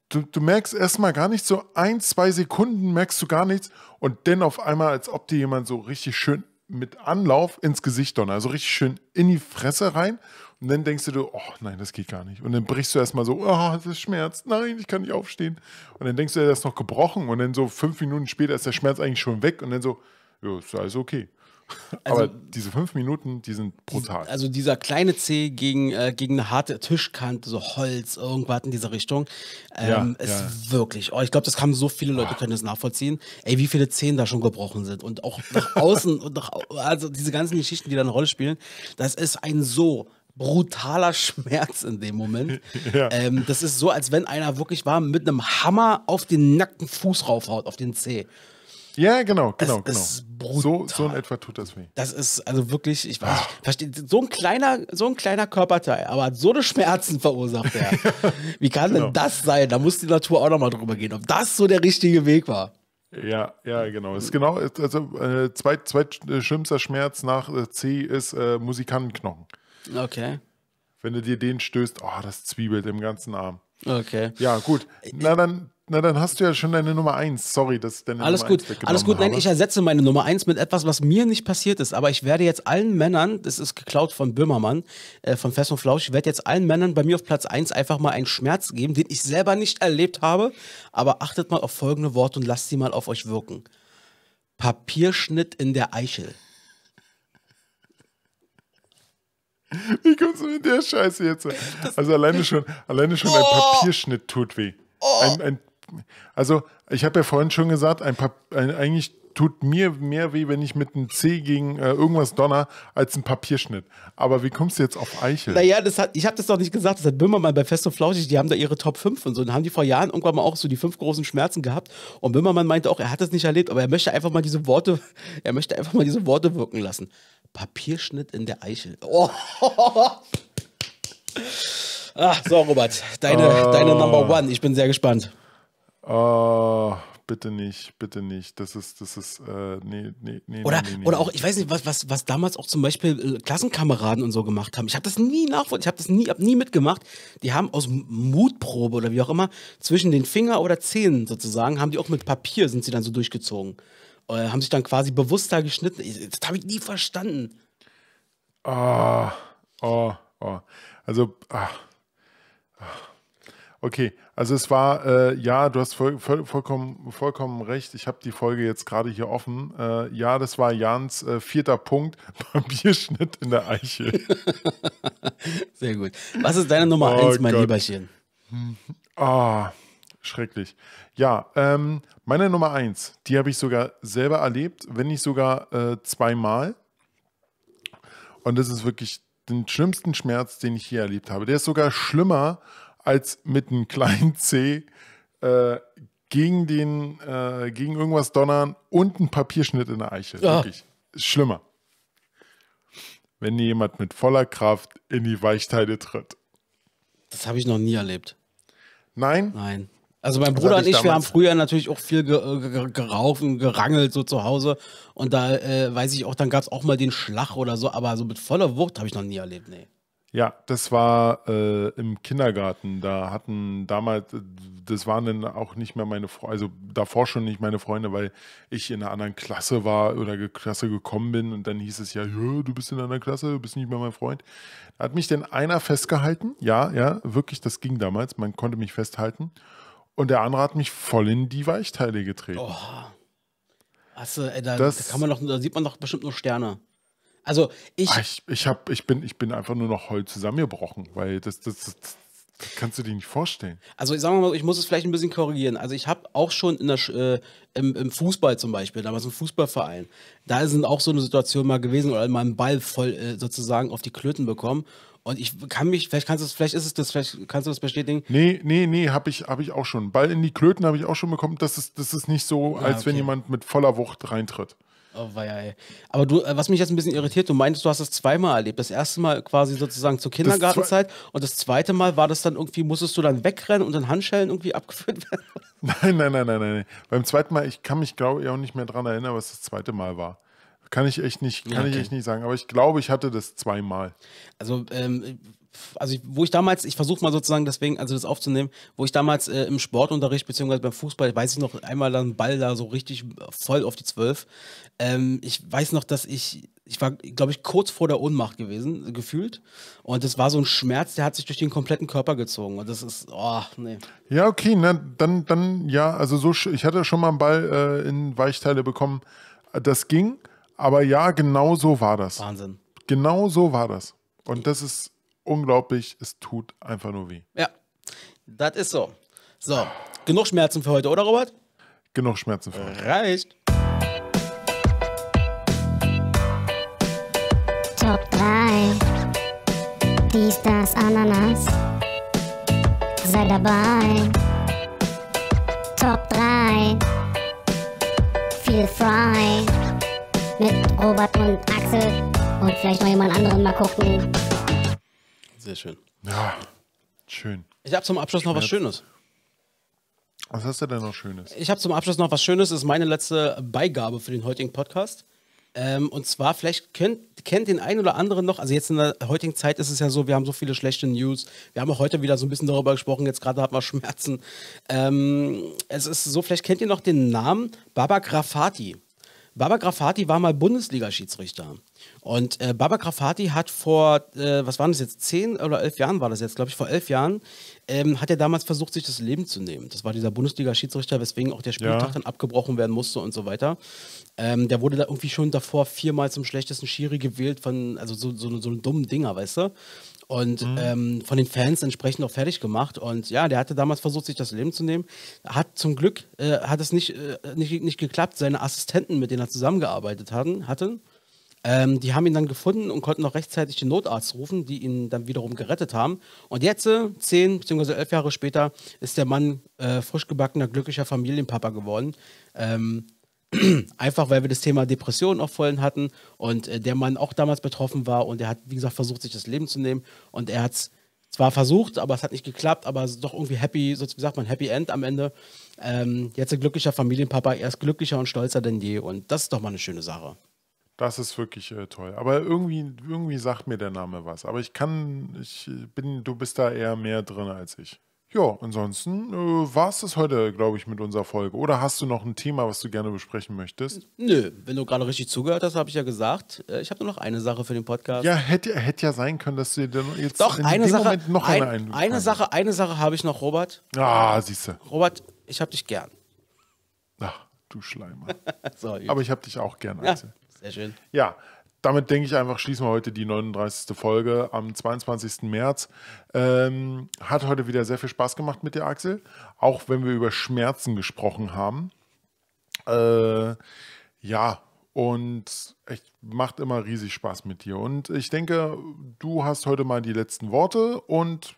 A: du, du merkst erstmal gar nichts, so ein, zwei Sekunden merkst du gar nichts und dann auf einmal, als ob dir jemand so richtig schön mit Anlauf ins Gesicht donnern. Also richtig schön in die Fresse rein. Und dann denkst du, oh nein, das geht gar nicht. Und dann brichst du erstmal so, oh, das ist Schmerz, Nein, ich kann nicht aufstehen. Und dann denkst du, er ist noch gebrochen. Und dann so fünf Minuten später ist der Schmerz eigentlich schon weg. Und dann so, ja, ist alles okay. Also, Aber diese fünf Minuten, die sind brutal. Also dieser kleine Zeh
B: gegen, äh, gegen eine harte Tischkante, so Holz, irgendwas in dieser Richtung, ähm, ja, ist ja. wirklich. Oh, ich glaube, das haben so viele Leute, können das nachvollziehen. Ey, wie viele Zehen da schon gebrochen sind und auch nach außen und nach, also diese ganzen Geschichten, die da eine Rolle spielen, das ist ein so brutaler Schmerz in dem Moment. Ja. Ähm, das ist so, als wenn einer wirklich war mit einem Hammer auf den nackten Fuß raufhaut, auf den Zeh. Ja, genau, genau, das genau. genau. So, so in etwa tut das weh. Das ist also wirklich, ich weiß, ah. verstehe, so ein kleiner, so ein kleiner Körperteil, aber hat so eine Schmerzen verursacht er. Wie kann genau. denn das sein? Da muss die Natur auch nochmal
A: drüber gehen, ob das so der richtige Weg war. Ja, ja, genau. Das ist genau, also äh, zweit, zweitschlimmster äh, Schmerz nach äh, C ist äh, Musikantenknochen. Okay. Wenn du dir den stößt, oh, das zwiebelt im ganzen Arm. Okay. Ja, gut. Na dann na, dann hast du ja schon deine Nummer 1. Sorry, dass deine alles Nummer gut, eins Alles gut, nein, habe. ich ersetze meine Nummer 1 mit
B: etwas, was mir nicht passiert ist. Aber ich werde jetzt allen Männern, das ist geklaut von Böhmermann, äh, von Fest und Flausch, ich werde jetzt allen Männern bei mir auf Platz 1 einfach mal einen Schmerz geben, den ich selber nicht erlebt habe. Aber achtet mal auf folgende Worte und lasst sie mal auf euch wirken. Papierschnitt in
A: der Eichel. Wie kommst du mit der Scheiße jetzt? Also alleine schon, alleine schon oh. ein Papierschnitt tut weh. Oh. Ein, ein, also ich habe ja vorhin schon gesagt, ein Pap ein, eigentlich tut mir mehr weh, wenn ich mit einem C gegen äh, irgendwas donner, als ein Papierschnitt. Aber wie kommst du jetzt auf Eichel?
B: Naja, das hat, ich habe das doch nicht gesagt. Das hat Böhmermann bei Fest und Flauschig, die haben da ihre Top 5 und so. Dann haben die vor Jahren irgendwann mal auch so die fünf großen Schmerzen gehabt. Und Böhmermann meinte auch, er hat das nicht erlebt, aber er möchte einfach mal diese Worte, er möchte einfach mal diese Worte wirken lassen. Papierschnitt in der Eichel. Oh. Ach, so, Robert, deine, oh. deine Number One.
A: Ich bin sehr gespannt. Oh, bitte nicht, bitte nicht. Das ist, das ist, äh, nee, nee, nee. Oder, nee, nee, oder auch,
B: ich weiß nicht, was, was, was damals auch zum Beispiel äh, Klassenkameraden und so gemacht haben. Ich habe das nie nachvollzogen, ich habe das nie, hab nie mitgemacht. Die haben aus Mutprobe oder wie auch immer zwischen den Finger oder Zähnen sozusagen, haben die auch mit Papier sind sie dann so durchgezogen. Äh, haben sich dann quasi bewusst da
A: geschnitten. Das habe ich nie verstanden. Ah, oh, oh, oh. Also, ah, ah. Okay, also es war, äh, ja, du hast voll, voll, vollkommen, vollkommen recht. Ich habe die Folge jetzt gerade hier offen. Äh, ja, das war Jans äh, vierter Punkt, Papierschnitt in der Eiche. Sehr gut. Was ist deine Nummer oh eins, mein Gott. Lieberchen? Ah, oh, schrecklich. Ja, ähm, meine Nummer eins, die habe ich sogar selber erlebt, wenn nicht sogar äh, zweimal. Und das ist wirklich den schlimmsten Schmerz, den ich hier erlebt habe. Der ist sogar schlimmer als mit einem kleinen C äh, gegen, den, äh, gegen irgendwas donnern und ein Papierschnitt in der Eiche. Ah. Wirklich. Ist schlimmer. Wenn jemand mit voller Kraft in die Weichteile tritt. Das habe ich noch nie erlebt. Nein? Nein. Also mein Bruder und ich, wir haben
B: früher natürlich auch viel äh, geraufen, gerangelt so zu Hause. Und da äh, weiß ich auch, dann gab es auch mal den Schlag oder so, aber so mit voller Wucht habe ich noch nie erlebt, nee.
A: Ja, das war äh, im Kindergarten. Da hatten damals, äh, das waren dann auch nicht mehr meine Freunde, also davor schon nicht meine Freunde, weil ich in einer anderen Klasse war oder ge Klasse gekommen bin und dann hieß es ja, du bist in einer Klasse, du bist nicht mehr mein Freund. Da hat mich denn einer festgehalten, ja, ja, wirklich, das ging damals, man konnte mich festhalten. Und der andere hat mich voll in die Weichteile getreten. Oh.
B: Hast du, ey, da, das, da kann man noch, da sieht
A: man doch bestimmt nur Sterne. Also ich. Ah, ich, ich, hab, ich, bin, ich bin einfach nur noch heul zusammengebrochen, weil das, das, das, das kannst du dir nicht vorstellen. Also ich sage mal, ich muss es vielleicht ein bisschen korrigieren.
B: Also ich habe auch schon in der, äh, im, im, Fußball zum Beispiel, damals im Fußballverein, da sind auch so eine Situation mal gewesen oder mal einen Ball voll äh, sozusagen auf die Klöten bekommen. Und ich
A: kann mich, vielleicht kannst du es, vielleicht ist es das, vielleicht kannst du das bestätigen. Nee, nee, nee, habe ich, hab ich auch schon. Ball in die Klöten habe ich auch schon bekommen. Das ist, das ist nicht so, ah, als okay. wenn jemand mit voller Wucht reintritt.
B: Oh, weia, ey. Aber du, äh, was mich jetzt ein bisschen irritiert, du meintest, du hast das zweimal erlebt. Das erste Mal quasi sozusagen zur Kindergartenzeit
A: und das zweite Mal war das dann irgendwie, musstest du dann wegrennen und in Handschellen irgendwie abgeführt werden? Nein, nein, nein, nein, nein. Beim zweiten Mal, ich kann mich glaube ich auch nicht mehr daran erinnern, was das zweite Mal war. Kann ich echt nicht, kann okay. ich echt nicht sagen. Aber ich glaube, ich hatte das zweimal. Also ähm,
B: also ich, wo ich damals, ich versuche mal sozusagen deswegen, also das aufzunehmen, wo ich damals äh, im Sportunterricht beziehungsweise beim Fußball, weiß ich noch, einmal dann Ball da so richtig voll auf die Zwölf. Ähm, ich weiß noch, dass ich, ich war, glaube ich, kurz vor der Ohnmacht gewesen, gefühlt. Und das war so ein Schmerz, der hat sich durch den kompletten Körper gezogen. Und das ist, oh, nee.
A: Ja, okay, na, dann, dann, ja, also so, ich hatte schon mal einen Ball äh, in Weichteile bekommen. Das ging, aber ja, genau so war das. Wahnsinn. Genau so war das. Und das ist unglaublich, es tut einfach nur weh.
B: Ja, das ist so. So, genug Schmerzen für heute, oder Robert? Genug Schmerzen für heute. Reicht. Top 3. Dies, das, Ananas. Sei dabei.
C: Top 3. Feel frei. Mit Robert und Axel. Und vielleicht noch jemand anderen mal gucken.
B: Sehr
A: schön. Ja, schön. Ich habe zum Abschluss Schmerz. noch was Schönes. Was hast du denn noch Schönes? Ich
B: habe zum Abschluss noch was Schönes. Das ist meine letzte Beigabe für den heutigen Podcast. Ähm, und zwar, vielleicht könnt, kennt den einen oder anderen noch, also jetzt in der heutigen Zeit ist es ja so, wir haben so viele schlechte News. Wir haben auch heute wieder so ein bisschen darüber gesprochen, jetzt gerade hatten wir Schmerzen. Ähm, es ist so, vielleicht kennt ihr noch den Namen Baba Grafati. Baba Grafati war mal Bundesliga-Schiedsrichter. Und äh, Baba Grafati hat vor, äh, was waren das jetzt, zehn oder elf Jahren war das jetzt, glaube ich, vor elf Jahren, ähm, hat er damals versucht, sich das Leben zu nehmen. Das war dieser Bundesliga-Schiedsrichter, weswegen auch der Spieltag ja. dann abgebrochen werden musste und so weiter. Ähm, der wurde da irgendwie schon davor viermal zum schlechtesten Schiri gewählt von, also so, so, so einen dummen Dinger, weißt du? und mhm. ähm, von den Fans entsprechend auch fertig gemacht. Und ja, der hatte damals versucht, sich das Leben zu nehmen. Hat zum Glück, äh, hat es nicht, äh, nicht, nicht geklappt. Seine Assistenten, mit denen er zusammengearbeitet hatten, hatten ähm, die haben ihn dann gefunden und konnten auch rechtzeitig den Notarzt rufen, die ihn dann wiederum gerettet haben. Und jetzt, äh, zehn bzw. elf Jahre später, ist der Mann äh, frisch gebackener, glücklicher Familienpapa geworden. Ähm, Einfach weil wir das Thema Depressionen auch vorhin hatten und äh, der Mann auch damals betroffen war und er hat, wie gesagt, versucht, sich das Leben zu nehmen und er hat es zwar versucht, aber es hat nicht geklappt, aber ist doch irgendwie happy, so wie sagt man, happy end am Ende. Ähm, jetzt ein glücklicher Familienpapa, er ist glücklicher und stolzer denn je und das ist doch mal eine schöne Sache.
A: Das ist wirklich äh, toll. Aber irgendwie, irgendwie sagt mir der Name was. Aber ich kann, ich bin, du bist da eher mehr drin als ich. Ja, ansonsten äh, war es das heute, glaube ich, mit unserer Folge. Oder hast du noch ein Thema, was du gerne besprechen möchtest? Nö, wenn du gerade richtig zugehört hast, habe ich ja gesagt, äh, ich habe nur noch eine Sache für den Podcast. Ja, hätte, hätte ja sein können, dass du dir jetzt Doch, in eine dem Sache, Moment noch ein, eine ein,
B: Eine Sache, eine Sache habe ich noch, Robert. Ah, siehst du. Robert, ich habe
A: dich gern. Ach, du Schleimer. Sorry. Aber ich habe dich auch gern, Axel. Ja, sehr schön. Ja, damit denke ich einfach, schließen wir heute die 39. Folge am 22. März. Ähm, hat heute wieder sehr viel Spaß gemacht mit dir, Axel. Auch wenn wir über Schmerzen gesprochen haben. Äh, ja, und echt macht immer riesig Spaß mit dir. Und ich denke, du hast heute mal die letzten Worte und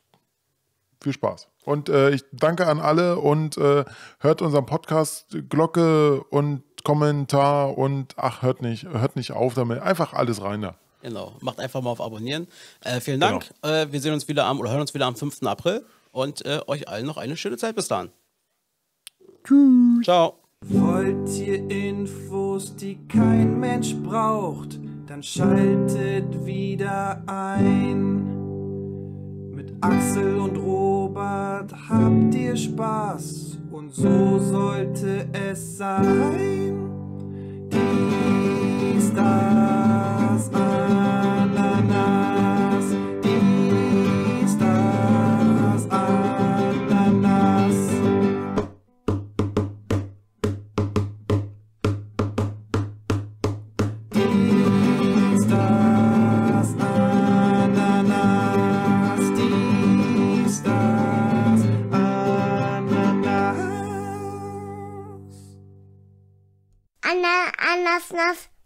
A: viel Spaß. Und äh, ich danke an alle und äh, hört unseren Podcast Glocke und Kommentar und ach, hört nicht, hört nicht auf damit. Einfach alles rein da.
B: Genau. Macht einfach mal auf Abonnieren. Äh, vielen Dank. Genau. Äh, wir sehen uns wieder am oder hören uns wieder am 5. April und äh, euch allen noch eine schöne Zeit bis dann. Tschüss. Ciao. Wollt ihr Infos, die kein Mensch
A: braucht, dann schaltet wieder ein mit Axel und Roh labert, habt ihr Spaß und so sollte es sein. Dies, das, ein.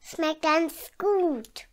B: Schmeckt ganz gut.